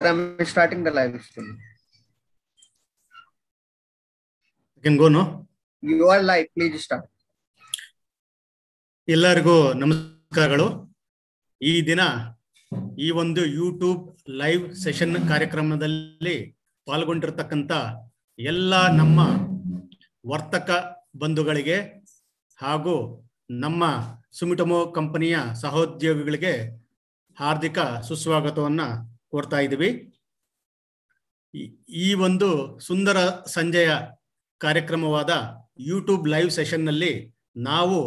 I'm starting the live stream. You can go, You are live. Please start. ಎಲ್ಲರಿಗೂ ನಮಸ್ಕಾರಗಳು ಈ ದಿನ ಈ ಒಂದು ಯೂಟ್ಯೂಬ್ ಲೈವ್ ಸೆಷನ್ ಕಾರ್ಯಕ್ರಮದಲ್ಲಿ ಪಾಲ್ಗೊಂಡಿರ್ತಕ್ಕಂತ ಎಲ್ಲ ನಮ್ಮ ವರ್ತಕ ಬಂಧುಗಳಿಗೆ ಹಾಗೂ ನಮ್ಮ ಸುಮಿಟಮೋ ಕಂಪನಿಯ ಸಹೋದ್ಯೋಗಿಗಳಿಗೆ ಹಾರ್ದಿಕ ಸುಸ್ವಾಗತವನ್ನು ಕೊಡ್ತಾ ಇದ್ದೀವಿ ಈ ಒಂದು ಸುಂದರ ಸಂಜೆಯ ಕಾರ್ಯಕ್ರಮವಾದ ಯೂಟ್ಯೂಬ್ ಲೈವ್ ಸೆಷನ್ನಲ್ಲಿ ನಾವು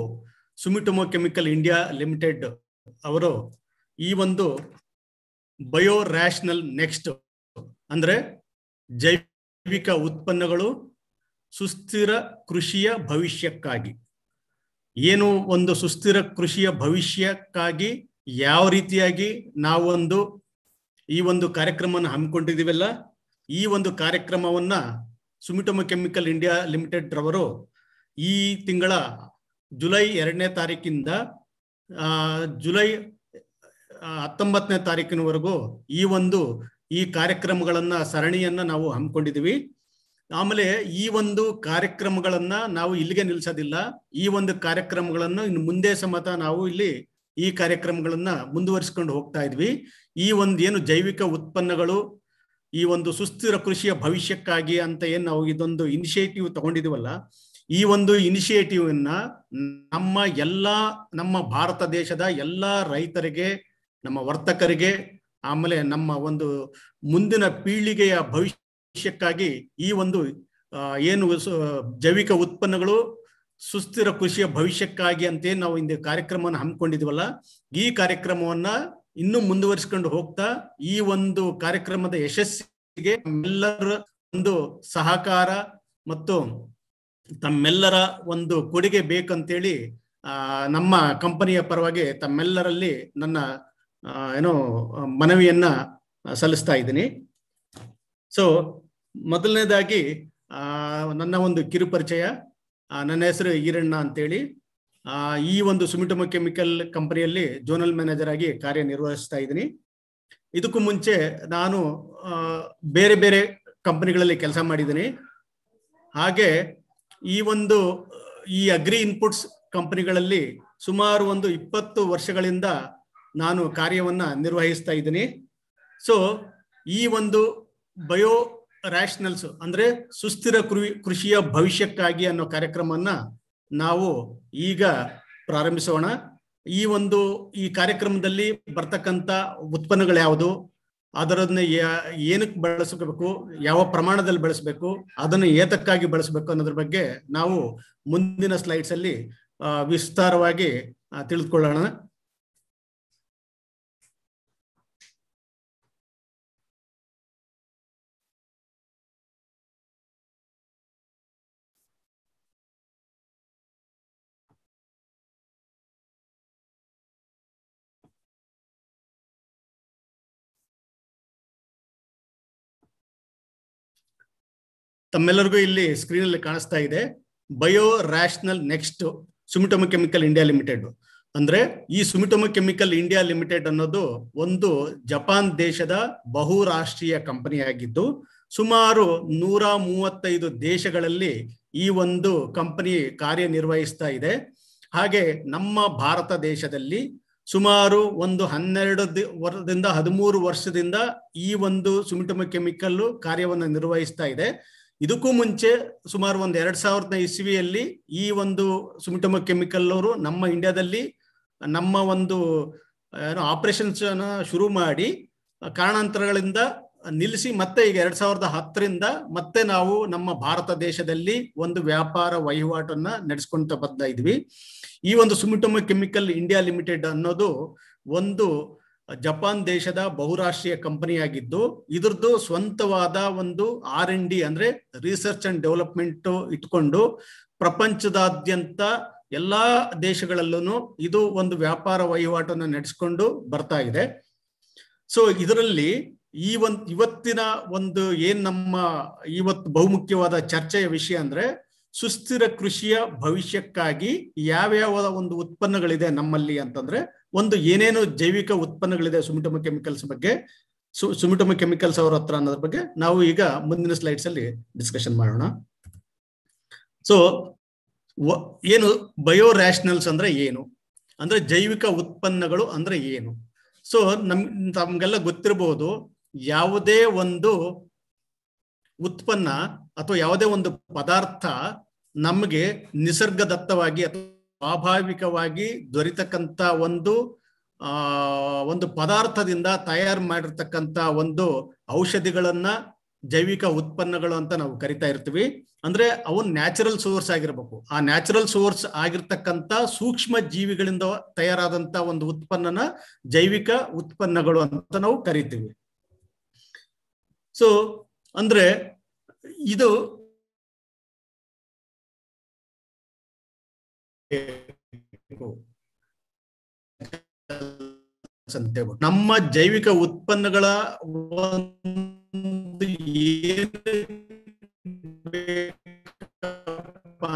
ಸುಮಿಟೊಮೊ ಕೆಮಿಕಲ್ ಇಂಡಿಯಾ ಲಿಮಿಟೆಡ್ ಅವರು ಈ ಒಂದು ಬಯೋ ರ್ಯಾಷನಲ್ ನೆಕ್ಸ್ಟ್ ಅಂದರೆ ಜೈವಿಕ ಉತ್ಪನ್ನಗಳು ಸುಸ್ಥಿರ ಕೃಷಿಯ ಭವಿಷ್ಯಕ್ಕಾಗಿ ಏನು ಒಂದು ಸುಸ್ಥಿರ ಕೃಷಿಯ ಭವಿಷ್ಯಕ್ಕಾಗಿ ಯಾವ ರೀತಿಯಾಗಿ ನಾವೊಂದು ಈ ಒಂದು ಕಾರ್ಯಕ್ರಮವನ್ನು ಹಮ್ಮಿಕೊಂಡಿದ್ದೀವಲ್ಲ ಈ ಒಂದು ಕಾರ್ಯಕ್ರಮವನ್ನ ಸುಮಿಟೊಮೊ ಕೆಮಿಕಲ್ ಇಂಡಿಯಾ ಲಿಮಿಟೆಡ್ ರವರು ಈ ತಿಂಗಳ ಜುಲೈ ಎರಡನೇ ತಾರೀಕಿಂದ ಜುಲೈ ಹತ್ತೊಂಬತ್ತನೇ ತಾರೀಕಿನವರೆಗೂ ಈ ಒಂದು ಈ ಕಾರ್ಯಕ್ರಮಗಳನ್ನ ಸರಣಿಯನ್ನ ನಾವು ಹಮ್ಮಿಕೊಂಡಿದ್ದೀವಿ ಆಮೇಲೆ ಈ ಒಂದು ಕಾರ್ಯಕ್ರಮಗಳನ್ನ ನಾವು ಇಲ್ಲಿಗೆ ನಿಲ್ಲಿಸೋದಿಲ್ಲ ಈ ಒಂದು ಕಾರ್ಯಕ್ರಮಗಳನ್ನು ಇನ್ನು ಮುಂದೆ ಸಮೇತ ನಾವು ಇಲ್ಲಿ ಈ ಕಾರ್ಯಕ್ರಮಗಳನ್ನ ಮುಂದುವರಿಸಿಕೊಂಡು ಹೋಗ್ತಾ ಇದ್ವಿ ಈ ಒಂದು ಏನು ಜೈವಿಕ ಉತ್ಪನ್ನಗಳು ಈ ಒಂದು ಸುಸ್ಥಿರ ಕೃಷಿಯ ಭವಿಷ್ಯಕ್ಕಾಗಿ ಅಂತ ಏನು ನಾವು ಇದೊಂದು ಇನಿಷಿಯೇಟಿವ್ ತಗೊಂಡಿದೀವಲ್ಲ ಈ ಒಂದು ಇನಿಷಿಯೇಟಿವ್ ಅನ್ನ ನಮ್ಮ ಎಲ್ಲಾ ನಮ್ಮ ಭಾರತ ದೇಶದ ಎಲ್ಲಾ ರೈತರಿಗೆ ನಮ್ಮ ವರ್ತಕರಿಗೆ ಆಮೇಲೆ ನಮ್ಮ ಒಂದು ಮುಂದಿನ ಪೀಳಿಗೆಯ ಭವಿಷ್ಯಕ್ಕಾಗಿ ಈ ಒಂದು ಏನು ಜೈವಿಕ ಉತ್ಪನ್ನಗಳು ಸುಸ್ಥಿರ ಕೃಷಿಯ ಭವಿಷ್ಯಕ್ಕಾಗಿ ಅಂತೇ ನಾವು ಇಂದು ಕಾರ್ಯಕ್ರಮವನ್ನು ಹಮ್ಮಿಕೊಂಡಿದ್ವಲ್ಲ ಈ ಕಾರ್ಯಕ್ರಮವನ್ನ ಇನ್ನೂ ಮುಂದುವರಿಸಿಕೊಂಡು ಹೋಗ್ತಾ ಈ ಒಂದು ಕಾರ್ಯಕ್ರಮದ ಯಶಸ್ಸಿಗೆ ತಮ್ಮೆಲ್ಲರ ಒಂದು ಸಹಕಾರ ಮತ್ತು ತಮ್ಮೆಲ್ಲರ ಒಂದು ಕೊಡುಗೆ ಬೇಕಂತೇಳಿ ಆ ನಮ್ಮ ಕಂಪನಿಯ ಪರವಾಗಿ ತಮ್ಮೆಲ್ಲರಲ್ಲಿ ನನ್ನ ಏನೋ ಮನವಿಯನ್ನ ಸಲ್ಲಿಸ್ತಾ ಇದ್ದೀನಿ ಸೊ ಮೊದಲನೇದಾಗಿ ನನ್ನ ಒಂದು ಕಿರುಪರಿಚಯ ನನ್ನ ಹೆಸರು ಈರಣ್ಣ ಅಂತೇಳಿ ಈ ಒಂದು ಸುಮಿಟಮೊ ಕೆಮಿಕಲ್ ಕಂಪನಿಯಲ್ಲಿ ಜೋನಲ್ ಮ್ಯಾನೇಜರ್ ಆಗಿ ಕಾರ್ಯನಿರ್ವಹಿಸ್ತಾ ಇದ್ದೀನಿ ಇದಕ್ಕೂ ಮುಂಚೆ ನಾನು ಬೇರೆ ಬೇರೆ ಕಂಪನಿಗಳಲ್ಲಿ ಕೆಲಸ ಮಾಡಿದ್ದೀನಿ ಹಾಗೆ ಈ ಒಂದು ಈ ಅಗ್ರಿ ಇನ್ಪುಟ್ಸ್ ಕಂಪನಿಗಳಲ್ಲಿ ಸುಮಾರು ಒಂದು ಇಪ್ಪತ್ತು ವರ್ಷಗಳಿಂದ ನಾನು ಕಾರ್ಯವನ್ನು ನಿರ್ವಹಿಸ್ತಾ ಇದ್ದೀನಿ ಸೊ ಈ ಒಂದು ಬಯೋ ರ್ಯಾಷನಲ್ಸ್ ಅಂದ್ರೆ ಸುಸ್ಥಿರ ಕೃಷಿಯ ಭವಿಷ್ಯಕ್ಕಾಗಿ ಅನ್ನೋ ಕಾರ್ಯಕ್ರಮವನ್ನ ನಾವು ಈಗ ಪ್ರಾರಂಭಿಸೋಣ ಈ ಒಂದು ಈ ಕಾರ್ಯಕ್ರಮದಲ್ಲಿ ಬರ್ತಕ್ಕಂಥ ಉತ್ಪನ್ನಗಳು ಯಾವುದು ಅದರನ್ನ ಏನಕ್ಕೆ ಬಳಸಬೇಕು ಯಾವ ಪ್ರಮಾಣದಲ್ಲಿ ಬಳಸಬೇಕು ಅದನ್ನು ಏತಕ್ಕಾಗಿ ಬಳಸಬೇಕು ಅನ್ನೋದ್ರ ಬಗ್ಗೆ ನಾವು ಮುಂದಿನ ಸ್ಲೈಡ್ಸ್ ಅಲ್ಲಿ ವಿಸ್ತಾರವಾಗಿ ತಿಳಿದುಕೊಳ್ಳೋಣ ತಮ್ಮೆಲ್ಲರಿಗೂ ಇಲ್ಲಿ ಸ್ಕ್ರೀನ್ ಅಲ್ಲಿ ಕಾಣಿಸ್ತಾ ಇದೆ bio rational next Sumitomo Chemical India Limited ಅಂದ್ರೆ ಈ ಸುಮಿಟೊಮೊ ಕೆಮಿಕಲ್ ಇಂಡಿಯಾ ಲಿಮಿಟೆಡ್ ಅನ್ನೋದು ಒಂದು ಜಪಾನ್ ದೇಶದ ಬಹುರಾಷ್ಟ್ರೀಯ ಕಂಪನಿಯಾಗಿದ್ದು ಸುಮಾರು ನೂರ ಮೂವತ್ತೈದು ದೇಶಗಳಲ್ಲಿ ಈ ಒಂದು ಕಂಪನಿ ಕಾರ್ಯನಿರ್ವಹಿಸ್ತಾ ಇದೆ ಹಾಗೆ ನಮ್ಮ ಭಾರತ ದೇಶದಲ್ಲಿ ಸುಮಾರು ಒಂದು ಹನ್ನೆರಡು ವರ್ಷದಿಂದ ಹದಿಮೂರು ವರ್ಷದಿಂದ ಈ ಒಂದು ಸುಮಿಟೊಮೊ ಕೆಮಿಕಲ್ ಕಾರ್ಯವನ್ನು ನಿರ್ವಹಿಸ್ತಾ ಇದೆ ಇದಕ್ಕೂ ಮುಂಚೆ ಸುಮಾರು ಒಂದು ಎರಡ್ ಸಾವಿರದ ಇಸ್ವಿಯಲ್ಲಿ ಈ ಒಂದು ಸುಮಿಟೊಮೊ ಕೆಮಿಕಲ್ ಅವರು ನಮ್ಮ ಇಂಡಿಯಾದಲ್ಲಿ ನಮ್ಮ ಒಂದು ಏನೋ ಆಪರೇಷನ್ಸ್ ಶುರು ಮಾಡಿ ಕಾರಣಾಂತರಗಳಿಂದ ನಿಲ್ಲಿಸಿ ಮತ್ತೆ ಈಗ ಎರಡ್ ಸಾವಿರದ ಹತ್ತರಿಂದ ಮತ್ತೆ ನಾವು ನಮ್ಮ ಭಾರತ ದೇಶದಲ್ಲಿ ಒಂದು ವ್ಯಾಪಾರ ವಹಿವಾಟನ್ನ ನಡೆಸ್ಕೊಂತ ಬರ್ತಾ ಇದ್ವಿ ಈ ಒಂದು ಸುಮಿಟೊಮೊ ಕೆಮಿಕಲ್ ಇಂಡಿಯಾ ಲಿಮಿಟೆಡ್ ಅನ್ನೋದು ಒಂದು ಜಪಾನ್ ದೇಶದ ಬಹುರಾಷ್ಟ್ರೀಯ ಕಂಪನಿಯಾಗಿದ್ದು ಇದ್ರದ್ದು ಸ್ವಂತವಾದ ಒಂದು ಆರ್ ಎನ್ ಡಿ ಅಂದ್ರೆ ರಿಸರ್ಚ್ ಅಂಡ್ ಡೆವಲಪ್ಮೆಂಟ್ ಇಟ್ಕೊಂಡು ಪ್ರಪಂಚದಾದ್ಯಂತ ಎಲ್ಲಾ ದೇಶಗಳಲ್ಲೂ ಇದು ಒಂದು ವ್ಯಾಪಾರ ವಹಿವಾಟನ್ನು ನಡೆಸಿಕೊಂಡು ಬರ್ತಾ ಇದೆ ಸೊ ಇದರಲ್ಲಿ ಈ ಒಂದ್ ಇವತ್ತಿನ ಒಂದು ಏನ್ ನಮ್ಮ ಇವತ್ತು ಬಹುಮುಖ್ಯವಾದ ಚರ್ಚೆಯ ವಿಷಯ ಅಂದ್ರೆ ಸುಸ್ಥಿರ ಕೃಷಿಯ ಭವಿಷ್ಯಕ್ಕಾಗಿ ಯಾವ್ಯಾವ ಒಂದು ಉತ್ಪನ್ನಗಳಿದೆ ನಮ್ಮಲ್ಲಿ ಅಂತಂದ್ರೆ ಒಂದು ಏನೇನು ಜೈವಿಕ ಉತ್ಪನ್ನಗಳಿದೆ ಸುಮಿಟಮ ಕೆಮಿಕಲ್ಸ್ ಬಗ್ಗೆ ಸು ಸುಮಿಟಮ ಕೆಮಿಕಲ್ಸ್ ಅವರ ಹತ್ರ ಅನ್ನೋದ್ರ ಬಗ್ಗೆ ನಾವು ಈಗ ಮುಂದಿನ ಸ್ಲೈಡ್ಸ್ ಅಲ್ಲಿ ಡಿಸ್ಕಷನ್ ಮಾಡೋಣ ಸೊ ಏನು ಬಯೋ ರ್ಯಾಷನಲ್ಸ್ ಅಂದ್ರೆ ಏನು ಅಂದ್ರೆ ಜೈವಿಕ ಉತ್ಪನ್ನಗಳು ಅಂದ್ರೆ ಏನು ಸೊ ನಮ್ ತಮ್ಗೆಲ್ಲ ಗೊತ್ತಿರಬಹುದು ಯಾವುದೇ ಒಂದು ಉತ್ಪನ್ನ ಅಥವಾ ಯಾವುದೇ ಒಂದು ಪದಾರ್ಥ ನಮಗೆ ನಿಸರ್ಗದತ್ತವಾಗಿ ಅಥವಾ ಸ್ವಾಭಾವಿಕವಾಗಿ ದೊರಿತಕ್ಕಂತ ಒಂದು ಆ ಒಂದು ಪದಾರ್ಥದಿಂದ ತಯಾರು ಮಾಡಿರ್ತಕ್ಕಂತ ಒಂದು ಔಷಧಿಗಳನ್ನ ಜೈವಿಕ ಉತ್ಪನ್ನಗಳು ಅಂತ ನಾವು ಕರಿತಾ ಇರ್ತೀವಿ ಅಂದ್ರೆ ಅವು ನ್ಯಾಚುರಲ್ ಸೋರ್ಸ್ ಆಗಿರ್ಬೇಕು ಆ ನ್ಯಾಚುರಲ್ ಸೋರ್ಸ್ ಆಗಿರ್ತಕ್ಕಂಥ ಸೂಕ್ಷ್ಮ ಜೀವಿಗಳಿಂದ ತಯಾರಾದಂತ ಒಂದು ಉತ್ಪನ್ನನ ಜೈವಿಕ ಉತ್ಪನ್ನಗಳು ಅಂತ ನಾವು ಕರಿತೀವಿ ಸೊ ಅಂದ್ರೆ ಇದು ನಮ್ಮ ಜೈವಿಕ ಉತ್ಪನ್ನಗಳ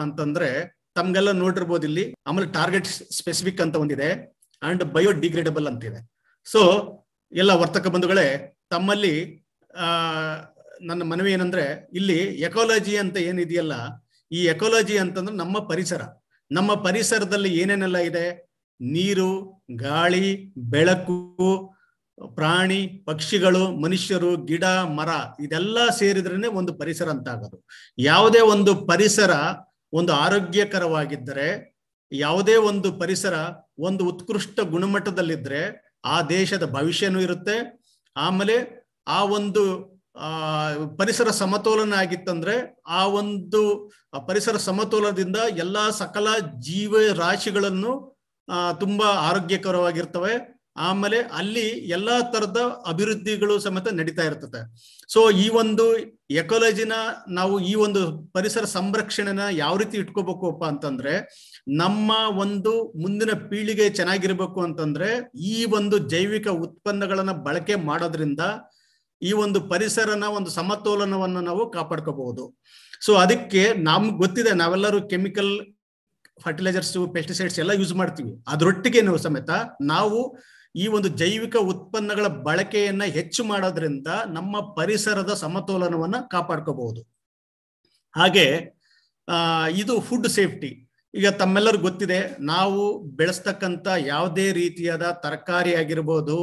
ಅಂತಂದ್ರೆ ತಮ್ಗೆಲ್ಲ ನೋಡಿರ್ಬೋದು ಇಲ್ಲಿ ಆಮೇಲೆ ಟಾರ್ಗೆಟ್ ಸ್ಪೆಸಿಫಿಕ್ ಅಂತ ಒಂದಿದೆ ಅಂಡ್ ಬಯೋಡಿಗ್ರೇಡಬಲ್ ಇದೆ ಸೊ ಎಲ್ಲ ವರ್ತಕ ಬಂಧುಗಳೇ ತಮ್ಮಲ್ಲಿ ಆ ನನ್ನ ಮನವಿ ಏನಂದ್ರೆ ಇಲ್ಲಿ ಎಕಾಲಜಿ ಅಂತ ಏನಿದೆಯಲ್ಲ ಈ ಎಕಾಲಜಿ ಅಂತಂದ್ರೆ ನಮ್ಮ ಪರಿಸರ ನಮ್ಮ ಪರಿಸರದಲ್ಲಿ ಏನೇನೆಲ್ಲ ಇದೆ ನೀರು ಗಾಳಿ ಬೆಳಕು ಪ್ರಾಣಿ ಪಕ್ಷಿಗಳು ಮನುಷ್ಯರು ಗಿಡ ಮರ ಇದೆಲ್ಲ ಸೇರಿದ್ರೇನೆ ಒಂದು ಪರಿಸರ ಅಂತ ಆಗೋದು ಯಾವುದೇ ಒಂದು ಪರಿಸರ ಒಂದು ಆರೋಗ್ಯಕರವಾಗಿದ್ದರೆ ಯಾವುದೇ ಒಂದು ಪರಿಸರ ಒಂದು ಉತ್ಕೃಷ್ಟ ಗುಣಮಟ್ಟದಲ್ಲಿದ್ರೆ ಆ ದೇಶದ ಭವಿಷ್ಯನೂ ಇರುತ್ತೆ ಆಮೇಲೆ ಆ ಒಂದು ಆ ಪರಿಸರ ಸಮತೋಲನ ಆಗಿತ್ತಂದ್ರೆ ಆ ಒಂದು ಪರಿಸರ ಸಮತೋಲನದಿಂದ ಎಲ್ಲಾ ಸಕಲ ಜೀವ ರಾಶಿಗಳನ್ನು ತುಂಬಾ ಆರೋಗ್ಯಕರವಾಗಿರ್ತವೆ ಆಮೇಲೆ ಅಲ್ಲಿ ಎಲ್ಲಾ ತರದ ಅಭಿವೃದ್ಧಿಗಳು ಸಮೇತ ನಡೀತಾ ಇರ್ತದೆ ಸೊ ಈ ಒಂದು ಎಕಾಲಜಿನ ನಾವು ಈ ಒಂದು ಪರಿಸರ ಸಂರಕ್ಷಣೆನ ಯಾವ ರೀತಿ ಅಪ್ಪ ಅಂತಂದ್ರೆ ನಮ್ಮ ಒಂದು ಮುಂದಿನ ಪೀಳಿಗೆ ಚೆನ್ನಾಗಿರ್ಬೇಕು ಅಂತಂದ್ರೆ ಈ ಒಂದು ಜೈವಿಕ ಉತ್ಪನ್ನಗಳನ್ನ ಬಳಕೆ ಮಾಡೋದ್ರಿಂದ ಈ ಒಂದು ಪರಿಸರನ ಒಂದು ಸಮತೋಲನವನ್ನು ನಾವು ಕಾಪಾಡ್ಕೋಬಹುದು ಸೊ ಅದಕ್ಕೆ ನಮ್ಗೆ ಗೊತ್ತಿದೆ ನಾವೆಲ್ಲರೂ ಕೆಮಿಕಲ್ ಫರ್ಟಿಲೈಸರ್ಸ್ ಪೆಸ್ಟಿಸೈಡ್ಸ್ ಎಲ್ಲ ಯೂಸ್ ಮಾಡ್ತೀವಿ ಅದರೊಟ್ಟಿಗೆ ನಾವು ಸಮೇತ ನಾವು ಈ ಒಂದು ಜೈವಿಕ ಉತ್ಪನ್ನಗಳ ಬಳಕೆಯನ್ನ ಹೆಚ್ಚು ಮಾಡೋದ್ರಿಂದ ನಮ್ಮ ಪರಿಸರದ ಸಮತೋಲನವನ್ನ ಕಾಪಾಡ್ಕೋಬಹುದು ಹಾಗೆ ಇದು ಫುಡ್ ಸೇಫ್ಟಿ ಈಗ ತಮ್ಮೆಲ್ಲರಿಗೂ ಗೊತ್ತಿದೆ ನಾವು ಬೆಳೆಸ್ತಕ್ಕಂಥ ಯಾವುದೇ ರೀತಿಯಾದ ತರಕಾರಿ ಆಗಿರ್ಬೋದು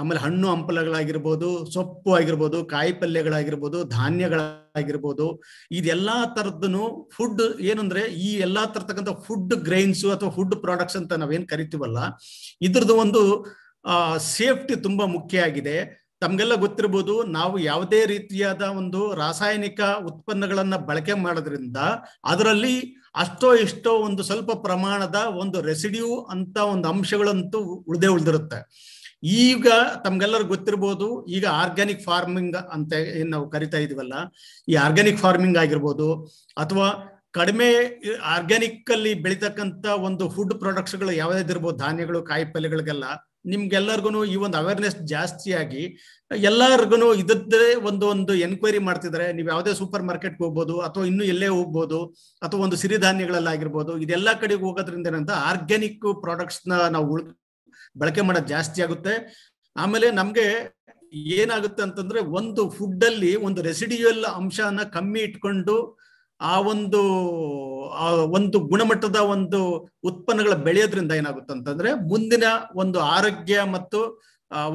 ಆಮೇಲೆ ಹಣ್ಣು ಹಂಪಲಗಳಾಗಿರ್ಬೋದು ಸೊಪ್ಪು ಆಗಿರ್ಬೋದು ಕಾಯಿ ಪಲ್ಯಗಳಾಗಿರ್ಬೋದು ಧಾನ್ಯಗಳಾಗಿರ್ಬೋದು ಇದೆಲ್ಲಾ ತರದನು ಫುಡ್ ಏನಂದ್ರೆ ಈ ಎಲ್ಲಾ ತರತಕ್ಕಂಥ ಫುಡ್ ಗ್ರೈನ್ಸ್ ಅಥವಾ ಫುಡ್ ಪ್ರಾಡಕ್ಟ್ಸ್ ಅಂತ ನಾವೇನ್ ಕರಿತೀವಲ್ಲ ಇದ್ರದ್ದು ಒಂದು ಸೇಫ್ಟಿ ತುಂಬಾ ಮುಖ್ಯ ಆಗಿದೆ ತಮ್ಗೆಲ್ಲ ಗೊತ್ತಿರ್ಬೋದು ನಾವು ಯಾವುದೇ ರೀತಿಯಾದ ಒಂದು ರಾಸಾಯನಿಕ ಉತ್ಪನ್ನಗಳನ್ನ ಬಳಕೆ ಮಾಡೋದ್ರಿಂದ ಅದರಲ್ಲಿ ಅಷ್ಟೋ ಇಷ್ಟೋ ಒಂದು ಸ್ವಲ್ಪ ಪ್ರಮಾಣದ ಒಂದು ರೆಸಿಡ್ಯೂ ಅಂತ ಒಂದು ಅಂಶಗಳಂತೂ ಉಳ್ದೇ ಉಳ್ದಿರುತ್ತೆ ಈಗ ತಮ್ಗೆಲ್ಲರೂ ಗೊತ್ತಿರ್ಬೋದು ಈಗ ಆರ್ಗ್ಯಾನಿಕ್ ಫಾರ್ಮಿಂಗ್ ಅಂತ ಏನ್ ನಾವು ಕರಿತಾ ಇದೀವಲ್ಲ ಈ ಆರ್ಗ್ಯಾನಿಕ್ ಫಾರ್ಮಿಂಗ್ ಆಗಿರ್ಬೋದು ಅಥವಾ ಕಡಿಮೆ ಆರ್ಗ್ಯಾನಿಕ್ ಅಲ್ಲಿ ಬೆಳೀತಕ್ಕಂತ ಒಂದು ಫುಡ್ ಪ್ರಾಡಕ್ಟ್ಸ್ ಗಳು ಯಾವ್ದಾವ್ದಿರ್ಬೋದು ಧಾನ್ಯಗಳು ಕಾಯಿ ಪಲ್ಯಗಳಿಗೆಲ್ಲ ನಿಮ್ಗೆಲ್ಲರಿಗೂ ಈ ಒಂದು ಅವೇರ್ನೆಸ್ ಜಾಸ್ತಿಯಾಗಿ ಎಲ್ಲರಿಗೂ ಇದ್ರೆ ಒಂದು ಒಂದು ಎನ್ಕ್ವೈರಿ ಮಾಡ್ತಿದ್ರೆ ನೀವು ಯಾವುದೇ ಸೂಪರ್ ಮಾರ್ಕೆಟ್ಗೆ ಹೋಗ್ಬೋದು ಅಥವಾ ಇನ್ನು ಎಲ್ಲೇ ಹೋಗ್ಬೋದು ಅಥವಾ ಒಂದು ಸಿರಿಧಾನ್ಯಗಳಲ್ಲಾಗಿರ್ಬೋದು ಇದೆಲ್ಲ ಕಡೆಗೆ ಹೋಗೋದ್ರಿಂದ ಏನಂತ ಆರ್ಗ್ಯಾನಿಕ್ ಪ್ರಾಡಕ್ಟ್ಸ್ನ ನಾವು ಉಳ್ ಬಳಕೆ ಮಾಡೋದು ಜಾಸ್ತಿ ಆಗುತ್ತೆ ಆಮೇಲೆ ನಮ್ಗೆ ಏನಾಗುತ್ತೆ ಅಂತಂದ್ರೆ ಒಂದು ಫುಡ್ ಅಲ್ಲಿ ಒಂದು ರೆಸಿಡಿಯಲ್ ಅಂಶನ ಕಮ್ಮಿ ಇಟ್ಕೊಂಡು ಆ ಒಂದು ಒಂದು ಗುಣಮಟ್ಟದ ಒಂದು ಉತ್ಪನ್ನಗಳ ಬೆಳೆಯೋದ್ರಿಂದ ಏನಾಗುತ್ತೆ ಅಂತಂದ್ರೆ ಮುಂದಿನ ಒಂದು ಆರೋಗ್ಯ ಮತ್ತು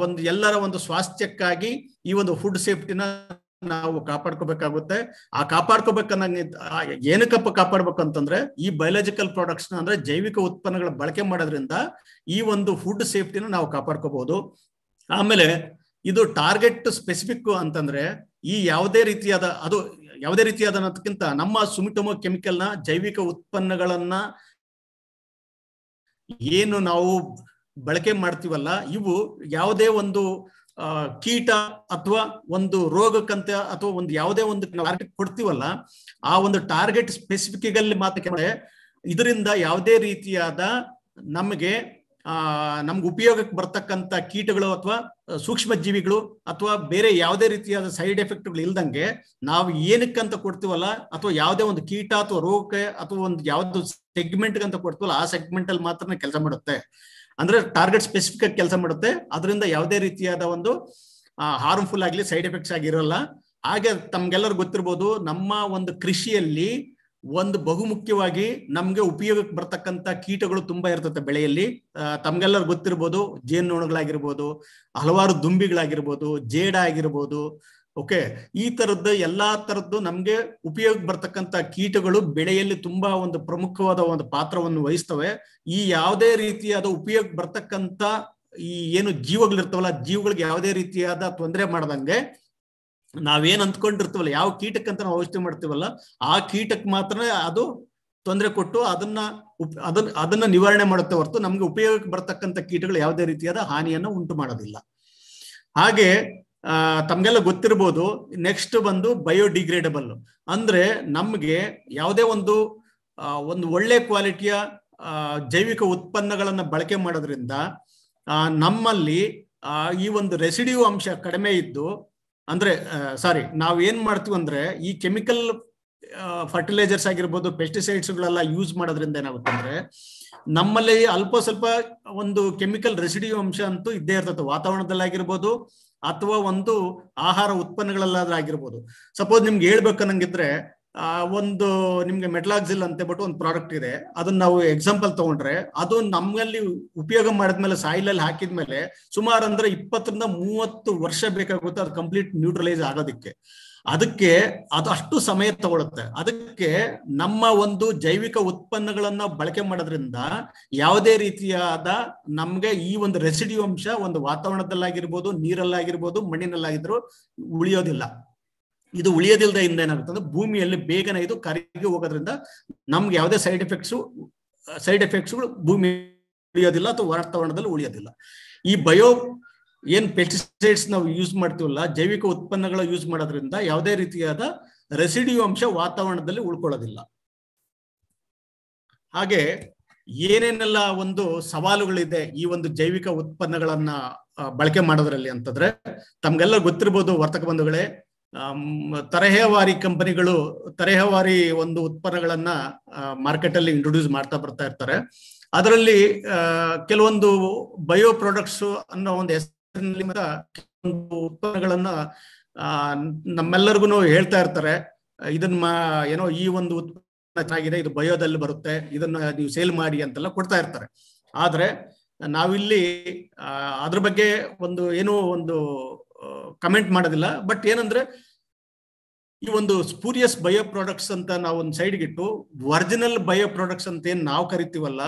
ಒಂದು ಎಲ್ಲರ ಒಂದು ಸ್ವಾಸ್ಥ್ಯಕ್ಕಾಗಿ ಈ ಒಂದು ಫುಡ್ ಸೇಫ್ಟಿನ ನಾವು ಕಾಪಾಡ್ಕೋಬೇಕಾಗುತ್ತೆ ಆ ಕಾಪಾಡ್ಕೋಬೇಕನ್ನ ಏನಕ್ಕಪ್ಪ ಕಾಪಾಡ್ಬೇಕಂತಂದ್ರೆ ಅಂತಂದ್ರೆ ಈ ಬಯಲಾಜಿಕಲ್ ಪ್ರಾಡಕ್ಟ್ಸ್ ಅಂದ್ರೆ ಜೈವಿಕ ಉತ್ಪನ್ನಗಳ ಬಳಕೆ ಮಾಡೋದ್ರಿಂದ ಈ ಒಂದು ಫುಡ್ ಸೇಫ್ಟಿನ ನಾವು ಕಾಪಾಡ್ಕೋಬಹುದು ಆಮೇಲೆ ಇದು ಟಾರ್ಗೆಟ್ ಸ್ಪೆಸಿಫಿಕ್ ಅಂತಂದ್ರೆ ಈ ಯಾವುದೇ ರೀತಿಯಾದ ಅದು ಯಾವುದೇ ರೀತಿಯಾದಕ್ಕಿಂತ ನಮ್ಮ ಸುಮಿಟೊಮೊ ಕೆಮಿಕಲ್ನ ಜೈವಿಕ ಉತ್ಪನ್ನಗಳನ್ನ ಏನು ನಾವು ಬಳಕೆ ಮಾಡ್ತೀವಲ್ಲ ಇವು ಯಾವುದೇ ಒಂದು ಕೀಟ ಅಥವಾ ಒಂದು ರೋಗಕ್ಕಂತ ಅಥವಾ ಒಂದು ಯಾವುದೇ ಒಂದು ಟಾರ್ಗೆಟ್ ಕೊಡ್ತೀವಲ್ಲ ಆ ಒಂದು ಟಾರ್ಗೆಟ್ ಸ್ಪೆಸಿಫಿಕ್ ಅಲ್ಲಿ ಮಾತಕ್ಕೆ ಇದರಿಂದ ಯಾವುದೇ ರೀತಿಯಾದ ನಮಗೆ ಆ ನಮ್ಗೆ ಉಪಯೋಗಕ್ಕೆ ಬರ್ತಕ್ಕಂಥ ಕೀಟಗಳು ಅಥವಾ ಸೂಕ್ಷ್ಮ ಜೀವಿಗಳು ಅಥವಾ ಬೇರೆ ಯಾವುದೇ ರೀತಿಯಾದ ಸೈಡ್ ಎಫೆಕ್ಟ್ಗಳು ಇಲ್ದಂಗೆ ನಾವು ಏನಕ್ಕಂತ ಕೊಡ್ತೀವಲ್ಲ ಅಥವಾ ಯಾವುದೇ ಒಂದು ಕೀಟ ಅಥವಾ ರೋಗಕ್ಕೆ ಅಥವಾ ಒಂದು ಯಾವ್ದು ಸೆಗ್ಮೆಂಟ್ ಅಂತ ಕೊಡ್ತೀವಲ್ಲ ಆ ಸೆಗ್ಮೆಂಟ್ ಅಲ್ಲಿ ಮಾತ್ರ ಕೆಲಸ ಮಾಡುತ್ತೆ ಅಂದ್ರೆ ಟಾರ್ಗೆಟ್ ಸ್ಪೆಸಿಫಿಕ್ ಕೆಲಸ ಮಾಡುತ್ತೆ ಅದರಿಂದ ಯಾವುದೇ ರೀತಿಯಾದ ಒಂದು ಹಾರ್ಮ್ಫುಲ್ ಆಗಲಿ ಸೈಡ್ ಎಫೆಕ್ಟ್ಸ್ ಆಗಿರಲ್ಲ ಹಾಗೆ ತಮ್ಗೆಲ್ಲರೂ ಗೊತ್ತಿರ್ಬೋದು ನಮ್ಮ ಒಂದು ಕೃಷಿಯಲ್ಲಿ ಒಂದು ಬಹುಮುಖ್ಯವಾಗಿ ನಮ್ಗೆ ಉಪಯೋಗಕ್ಕೆ ಬರ್ತಕ್ಕಂಥ ಕೀಟಗಳು ತುಂಬಾ ಇರ್ತದೆ ಬೆಳೆಯಲ್ಲಿ ತಮ್ಗೆಲ್ಲರೂ ಗೊತ್ತಿರ್ಬೋದು ಜೇನು ನೋಣಗಳಾಗಿರ್ಬೋದು ಹಲವಾರು ದುಂಬಿಗಳಾಗಿರ್ಬೋದು ಜೇಡ ಆಗಿರ್ಬೋದು ಓಕೆ ಈ ತರದ್ದ ಎಲ್ಲಾ ತರದ್ದು ನಮ್ಗೆ ಉಪಯೋಗ ಬರ್ತಕ್ಕಂತ ಕೀಟಗಳು ಬೆಳೆಯಲ್ಲಿ ತುಂಬಾ ಒಂದು ಪ್ರಮುಖವಾದ ಒಂದು ಪಾತ್ರವನ್ನು ವಹಿಸ್ತವೆ ಈ ಯಾವುದೇ ರೀತಿಯಾದ ಉಪಯೋಗ ಬರ್ತಕ್ಕಂತ ಈ ಏನು ಜೀವಗಳಿರ್ತಾವಲ್ಲ ಜೀವಗಳಿಗೆ ಯಾವುದೇ ರೀತಿಯಾದ ತೊಂದರೆ ಮಾಡದಂಗೆ ನಾವೇನ್ ಅಂದ್ಕೊಂಡಿರ್ತೀವಲ್ಲ ಯಾವ ಕೀಟಕ್ಕಂತ ನಾವು ಔಷಧಿ ಮಾಡ್ತೀವಲ್ಲ ಆ ಕೀಟಕ್ಕೆ ಮಾತ್ರ ಅದು ತೊಂದರೆ ಕೊಟ್ಟು ಅದನ್ನ ಉಪ್ ಅದನ್ನ ಅದನ್ನ ನಿವಾರಣೆ ಮಾಡುತ್ತೆ ಹೊರತು ನಮ್ಗೆ ಉಪಯೋಗಕ್ಕೆ ಬರ್ತಕ್ಕಂಥ ಕೀಟಗಳು ಯಾವುದೇ ರೀತಿಯಾದ ಹಾನಿಯನ್ನು ಉಂಟು ಮಾಡೋದಿಲ್ಲ ಹಾಗೆ ತಮ್ಗೆಲ್ಲ ಗೊತ್ತಿರ್ಬೋದು ನೆಕ್ಸ್ಟ್ ಬಂದು ಬಯೋಡಿಗ್ರೇಡಬಲ್ ಅಂದ್ರೆ ನಮ್ಗೆ ಯಾವುದೇ ಒಂದು ಒಂದು ಒಳ್ಳೆ ಕ್ವಾಲಿಟಿಯ ಜೈವಿಕ ಉತ್ಪನ್ನಗಳನ್ನ ಬಳಕೆ ಮಾಡೋದ್ರಿಂದ ನಮ್ಮಲ್ಲಿ ಈ ಒಂದು ರೆಸಿಡಿಯು ಅಂಶ ಕಡಿಮೆ ಇದ್ದು ಅಂದ್ರೆ ಸಾರಿ ನಾವ್ ಏನ್ ಮಾಡ್ತೀವಿ ಅಂದ್ರೆ ಈ ಕೆಮಿಕಲ್ ಫರ್ಟಿಲೈಸರ್ಸ್ ಆಗಿರ್ಬೋದು ಪೆಸ್ಟಿಸೈಡ್ಸ್ ಗಳೆಲ್ಲ ಯೂಸ್ ಮಾಡೋದ್ರಿಂದ ಏನಾಗುತ್ತೆ ಅಂದ್ರೆ ನಮ್ಮಲ್ಲಿ ಅಲ್ಪ ಸ್ವಲ್ಪ ಒಂದು ಕೆಮಿಕಲ್ ರೆಸಿಡಿಯು ಅಂಶ ಅಂತೂ ಇದ್ದೇ ಇರ್ತದೆ ವಾತಾವರಣದಲ್ಲಿ ಆಗಿರ್ಬೋದು ಅಥವಾ ಒಂದು ಆಹಾರ ಉತ್ಪನ್ನಗಳಲ್ಲಾದ್ರೆ ಆಗಿರ್ಬೋದು ಸಪೋಸ್ ನಿಮ್ಗೆ ಹೇಳ್ಬೇಕನ್ನಂಗಿದ್ರೆ ಒಂದು ನಿಮ್ಗೆ ಮೆಟ್ಲಾಕ್ಸಿಲ್ ಅಂತ ಬಿಟ್ಟು ಒಂದು ಪ್ರಾಡಕ್ಟ್ ಇದೆ ಅದನ್ನ ನಾವು ಎಕ್ಸಾಂಪಲ್ ತಗೊಂಡ್ರೆ ಅದು ನಮ್ಮಲ್ಲಿ ಉಪಯೋಗ ಮಾಡಿದ್ಮೇಲೆ ಸಾಯಿಲ್ ಅಲ್ಲಿ ಹಾಕಿದ್ಮೇಲೆ ಸುಮಾರು ಅಂದ್ರೆ ಇಪ್ಪತ್ತರಿಂದ ಮೂವತ್ತು ವರ್ಷ ಬೇಕಾಗುತ್ತೆ ಅದು ಕಂಪ್ಲೀಟ್ ನ್ಯೂಟ್ರಲೈಸ್ ಆಗೋದಕ್ಕೆ ಅದಕ್ಕೆ ಅದು ಅಷ್ಟು ಸಮಯ ತಗೊಳುತ್ತೆ ಅದಕ್ಕೆ ನಮ್ಮ ಒಂದು ಜೈವಿಕ ಉತ್ಪನ್ನಗಳನ್ನ ಬಳಕೆ ಮಾಡೋದ್ರಿಂದ ಯಾವುದೇ ರೀತಿಯಾದ ನಮ್ಗೆ ಈ ಒಂದು ರೆಸಿಡಿಯೋ ಅಂಶ ಒಂದು ವಾತಾವರಣದಲ್ಲಾಗಿರ್ಬೋದು ನೀರಲ್ಲಾಗಿರ್ಬೋದು ಮಣ್ಣಿನಲ್ಲಾಗಿದ್ರು ಉಳಿಯೋದಿಲ್ಲ ಇದು ಉಳಿಯೋದಿಲ್ಲದ ಇಂದ ಏನಾಗುತ್ತೆ ಅಂದ್ರೆ ಭೂಮಿಯಲ್ಲಿ ಬೇಗನೆ ಇದು ಕರಗಿ ಹೋಗೋದ್ರಿಂದ ನಮ್ಗೆ ಯಾವುದೇ ಸೈಡ್ ಎಫೆಕ್ಟ್ಸ್ ಸೈಡ್ ಎಫೆಕ್ಟ್ಸ್ಗಳು ಭೂಮಿ ಉಳಿಯೋದಿಲ್ಲ ಅಥವಾ ವಾತಾವರಣದಲ್ಲಿ ಉಳಿಯೋದಿಲ್ಲ ಈ ಬಯೋ ಏನ್ ಪೆಸ್ಟಿಸೈಡ್ಸ್ ನಾವು ಯೂಸ್ ಮಾಡ್ತೀವಲ್ಲ ಜೈವಿಕ ಉತ್ಪನ್ನಗಳ ಯೂಸ್ ಮಾಡೋದ್ರಿಂದ ಯಾವುದೇ ರೀತಿಯಾದ ರೆಸಿಡಿಯೋ ಅಂಶ ವಾತಾವರಣದಲ್ಲಿ ಉಳ್ಕೊಳ್ಳೋದಿಲ್ಲ ಹಾಗೆ ಏನೇನೆಲ್ಲ ಒಂದು ಸವಾಲುಗಳಿದೆ ಈ ಒಂದು ಜೈವಿಕ ಉತ್ಪನ್ನಗಳನ್ನ ಬಳಕೆ ಮಾಡೋದ್ರಲ್ಲಿ ಅಂತಂದ್ರೆ ತಮ್ಗೆಲ್ಲ ಗೊತ್ತಿರ್ಬೋದು ವರ್ತಕ ಬಂಧುಗಳೇ ತರಹೇವಾರಿ ಕಂಪನಿಗಳು ತರಹೇವಾರಿ ಒಂದು ಉತ್ಪನ್ನಗಳನ್ನ ಮಾರ್ಕೆಟ್ ಅಲ್ಲಿ ಇಂಟ್ರೊಡ್ಯೂಸ್ ಮಾಡ್ತಾ ಬರ್ತಾ ಇರ್ತಾರೆ ಅದರಲ್ಲಿ ಕೆಲವೊಂದು ಬಯೋ ಪ್ರಾಡಕ್ಟ್ಸ್ ಅನ್ನೋ ಒಂದು ಹೆಸರಿನಲ್ಲಿ ಉತ್ಪನ್ನಗಳನ್ನ ನಮ್ಮೆಲ್ಲರಿಗೂ ಹೇಳ್ತಾ ಇರ್ತಾರೆ ಇದನ್ನ ಏನೋ ಈ ಒಂದು ಉತ್ಪನ್ನ ಚೆನ್ನಾಗಿದೆ ಇದು ಬಯೋದಲ್ಲಿ ಬರುತ್ತೆ ಇದನ್ನ ನೀವು ಸೇಲ್ ಮಾಡಿ ಅಂತೆಲ್ಲ ಕೊಡ್ತಾ ಇರ್ತಾರೆ ಆದ್ರೆ ನಾವಿಲ್ಲಿ ಅದ್ರ ಬಗ್ಗೆ ಒಂದು ಏನೋ ಒಂದು ಕಮೆಂಟ್ ಮಾಡೋದಿಲ್ಲ ಬಟ್ ಏನಂದ್ರೆ ಈ ಒಂದು ಸ್ಪೂರಿಯಸ್ ಬಯೋ ಪ್ರಾಡಕ್ಟ್ಸ್ ಅಂತ ನಾವು ಒಂದು ಸೈಡ್ ಇಟ್ಟು ಒರಿಜಿನಲ್ ಬಯೋ ಪ್ರಾಡಕ್ಟ್ಸ್ ಅಂತ ಏನ್ ನಾವು ಕರಿತೀವಲ್ಲ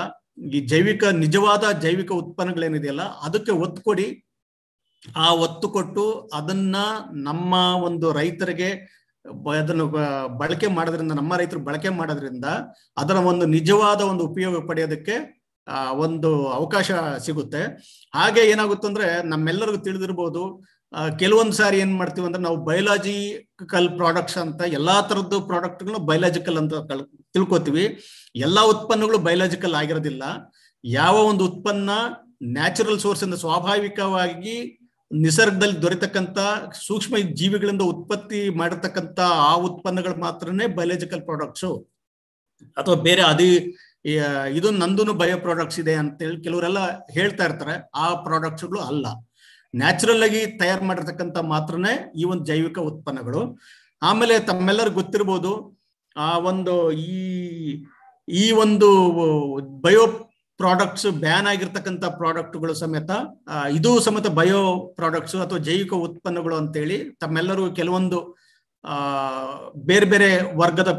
ಈ ಜೈವಿಕ ನಿಜವಾದ ಜೈವಿಕ ಉತ್ಪನ್ನಗಳೇನಿದೆಯಲ್ಲ ಅದಕ್ಕೆ ಒತ್ತು ಕೊಡಿ ಆ ಒತ್ತು ಕೊಟ್ಟು ಅದನ್ನ ನಮ್ಮ ಒಂದು ರೈತರಿಗೆ ಅದನ್ನು ಬಳಕೆ ಮಾಡೋದ್ರಿಂದ ನಮ್ಮ ರೈತರು ಬಳಕೆ ಮಾಡೋದ್ರಿಂದ ಅದರ ಒಂದು ನಿಜವಾದ ಒಂದು ಉಪಯೋಗ ಪಡೆಯೋದಕ್ಕೆ ಒಂದು ಅವಕಾಶ ಸಿಗುತ್ತೆ ಹಾಗೆ ಏನಾಗುತ್ತಂದ್ರೆ ಅಂದ್ರೆ ನಮ್ಮೆಲ್ಲರಿಗೂ ತಿಳಿದಿರ್ಬೋದು ಕೆಲವೊಂದು ಸಾರಿ ಏನ್ ಮಾಡ್ತೀವಿ ಅಂದ್ರೆ ನಾವು ಬಯಲಾಜಿಕಲ್ ಪ್ರಾಡಕ್ಟ್ಸ್ ಅಂತ ಎಲ್ಲಾ ತರದ್ದು ಪ್ರಾಡಕ್ಟ್ಗಳು ಬಯಲಾಜಿಕಲ್ ಅಂತ ತಿಳ್ಕೊತೀವಿ ಎಲ್ಲಾ ಉತ್ಪನ್ನಗಳು ಬಯಲಾಜಿಕಲ್ ಆಗಿರೋದಿಲ್ಲ ಯಾವ ಒಂದು ಉತ್ಪನ್ನ ನ್ಯಾಚುರಲ್ ಸೋರ್ಸ್ ಇಂದ ಸ್ವಾಭಾವಿಕವಾಗಿ ನಿಸರ್ಗದಲ್ಲಿ ದೊರೆತಕ್ಕಂತ ಸೂಕ್ಷ್ಮ ಜೀವಿಗಳಿಂದ ಉತ್ಪತ್ತಿ ಮಾಡಿರ್ತಕ್ಕಂಥ ಆ ಉತ್ಪನ್ನಗಳು ಮಾತ್ರನೇ ಬಯಲಾಜಿಕಲ್ ಪ್ರಾಡಕ್ಟ್ಸು ಅಥವಾ ಬೇರೆ ಅದೇ ಇದು ನಂದು ಬಯೋ ಪ್ರಾಡಕ್ಟ್ಸ್ ಇದೆ ಅಂತೇಳಿ ಕೆಲವರೆಲ್ಲ ಹೇಳ್ತಾ ಇರ್ತಾರೆ ಆ ಪ್ರಾಡಕ್ಟ್ಸ್ಗಳು ಅಲ್ಲ ನ್ಯಾಚುರಲ್ ಆಗಿ ತಯಾರು ಮಾಡಿರ್ತಕ್ಕಂಥ ಮಾತ್ರನೇ ಈ ಒಂದು ಜೈವಿಕ ಉತ್ಪನ್ನಗಳು ಆಮೇಲೆ ತಮ್ಮೆಲ್ಲರೂ ಗೊತ್ತಿರ್ಬೋದು ಆ ಒಂದು ಈ ಈ ಒಂದು ಬಯೋ ಪ್ರಾಡಕ್ಟ್ಸ್ ಬ್ಯಾನ್ ಆಗಿರ್ತಕ್ಕಂಥ ಪ್ರಾಡಕ್ಟ್ಗಳು ಸಮೇತ ಇದು ಸಮೇತ ಬಯೋ ಪ್ರಾಡಕ್ಟ್ಸ್ ಅಥವಾ ಜೈವಿಕ ಉತ್ಪನ್ನಗಳು ಅಂತೇಳಿ ತಮ್ಮೆಲ್ಲರೂ ಕೆಲವೊಂದು ಆ ಬೇರೆ ಬೇರೆ ವರ್ಗದ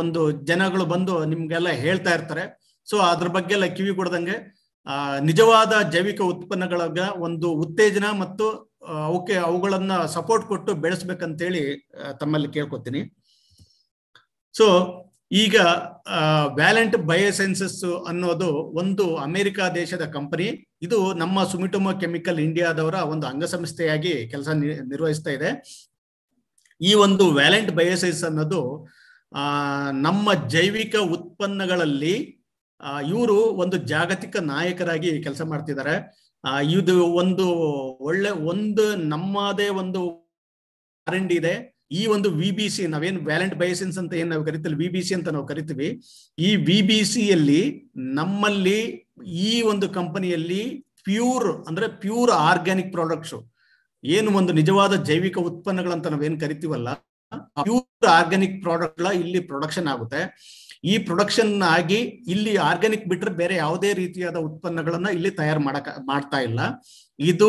ಒಂದು ಜನಗಳು ಬಂದು ನಿಮ್ಗೆಲ್ಲ ಹೇಳ್ತಾ ಇರ್ತಾರೆ ಸೊ ಅದ್ರ ಬಗ್ಗೆ ಎಲ್ಲ ಕಿವಿ ಕೊಡ್ದಂಗೆ ನಿಜವಾದ ಜೈವಿಕ ಉತ್ಪನ್ನಗಳ ಒಂದು ಉತ್ತೇಜನ ಮತ್ತು ಅವಕ್ಕೆ ಅವುಗಳನ್ನ ಸಪೋರ್ಟ್ ಕೊಟ್ಟು ಬೆಳೆಸ್ಬೇಕಂತೇಳಿ ತಮ್ಮಲ್ಲಿ ಕೇಳ್ಕೊತೀನಿ ಸೊ ಈಗ ವ್ಯಾಲೆಂಟ್ ಬಯೋಸೆನ್ಸಸ್ ಅನ್ನೋದು ಒಂದು ಅಮೆರಿಕ ದೇಶದ ಕಂಪನಿ ಇದು ನಮ್ಮ ಸುಮಿಟೊಮೊ ಕೆಮಿಕಲ್ ಇಂಡಿಯಾದವರ ಒಂದು ಅಂಗಸಂಸ್ಥೆಯಾಗಿ ಕೆಲಸ ನಿರ್ವಹಿಸ್ತಾ ಇದೆ ಈ ಒಂದು ವ್ಯಾಲೆಂಟ್ ಬಯೋಸೈನ್ಸ್ ಅನ್ನೋದು ನಮ್ಮ ಜೈವಿಕ ಉತ್ಪನ್ನಗಳಲ್ಲಿ ಇವರು ಒಂದು ಜಾಗತಿಕ ನಾಯಕರಾಗಿ ಕೆಲಸ ಮಾಡ್ತಿದ್ದಾರೆ ಇದು ಒಂದು ಒಳ್ಳೆ ಒಂದು ನಮ್ಮದೇ ಒಂದು ವಾರಂಟಿ ಇದೆ ಈ ಒಂದು ವಿ ಬಿ ಸಿ ನಾವೇನು ವ್ಯಾಲೆಂಟ್ ಬಯಸಿನ್ಸ್ ಅಂತ ಏನ್ ನಾವು ಕರಿತೀವಿ ವಿ ಬಿ ಸಿ ಅಂತ ನಾವು ಕರಿತೀವಿ ಈ ವಿ ಬಿ ನಮ್ಮಲ್ಲಿ ಈ ಒಂದು ಕಂಪನಿಯಲ್ಲಿ ಪ್ಯೂರ್ ಅಂದ್ರೆ ಪ್ಯೂರ್ ಆರ್ಗ್ಯಾನಿಕ್ ಪ್ರಾಡಕ್ಟ್ಸ್ ಏನು ಒಂದು ನಿಜವಾದ ಜೈವಿಕ ಉತ್ಪನ್ನಗಳಂತ ನಾವೇನ್ ಕರಿತೀವಲ್ಲ ಪ್ಯೂರ್ ಆರ್ಗ್ಯಾನಿಕ್ ಪ್ರಾಡಕ್ಟ್ ಇಲ್ಲಿ ಪ್ರೊಡಕ್ಷನ್ ಆಗುತ್ತೆ ಈ ಪ್ರೊಡಕ್ಷನ್ ಆಗಿ ಇಲ್ಲಿ ಆರ್ಗ್ಯಾನಿಕ್ ಬಿಟ್ರೆ ಬೇರೆ ಯಾವುದೇ ರೀತಿಯಾದ ಉತ್ಪನ್ನಗಳನ್ನ ಇಲ್ಲಿ ತಯಾರು ಮಾಡಕ ಮಾಡ್ತಾ ಇಲ್ಲ ಇದು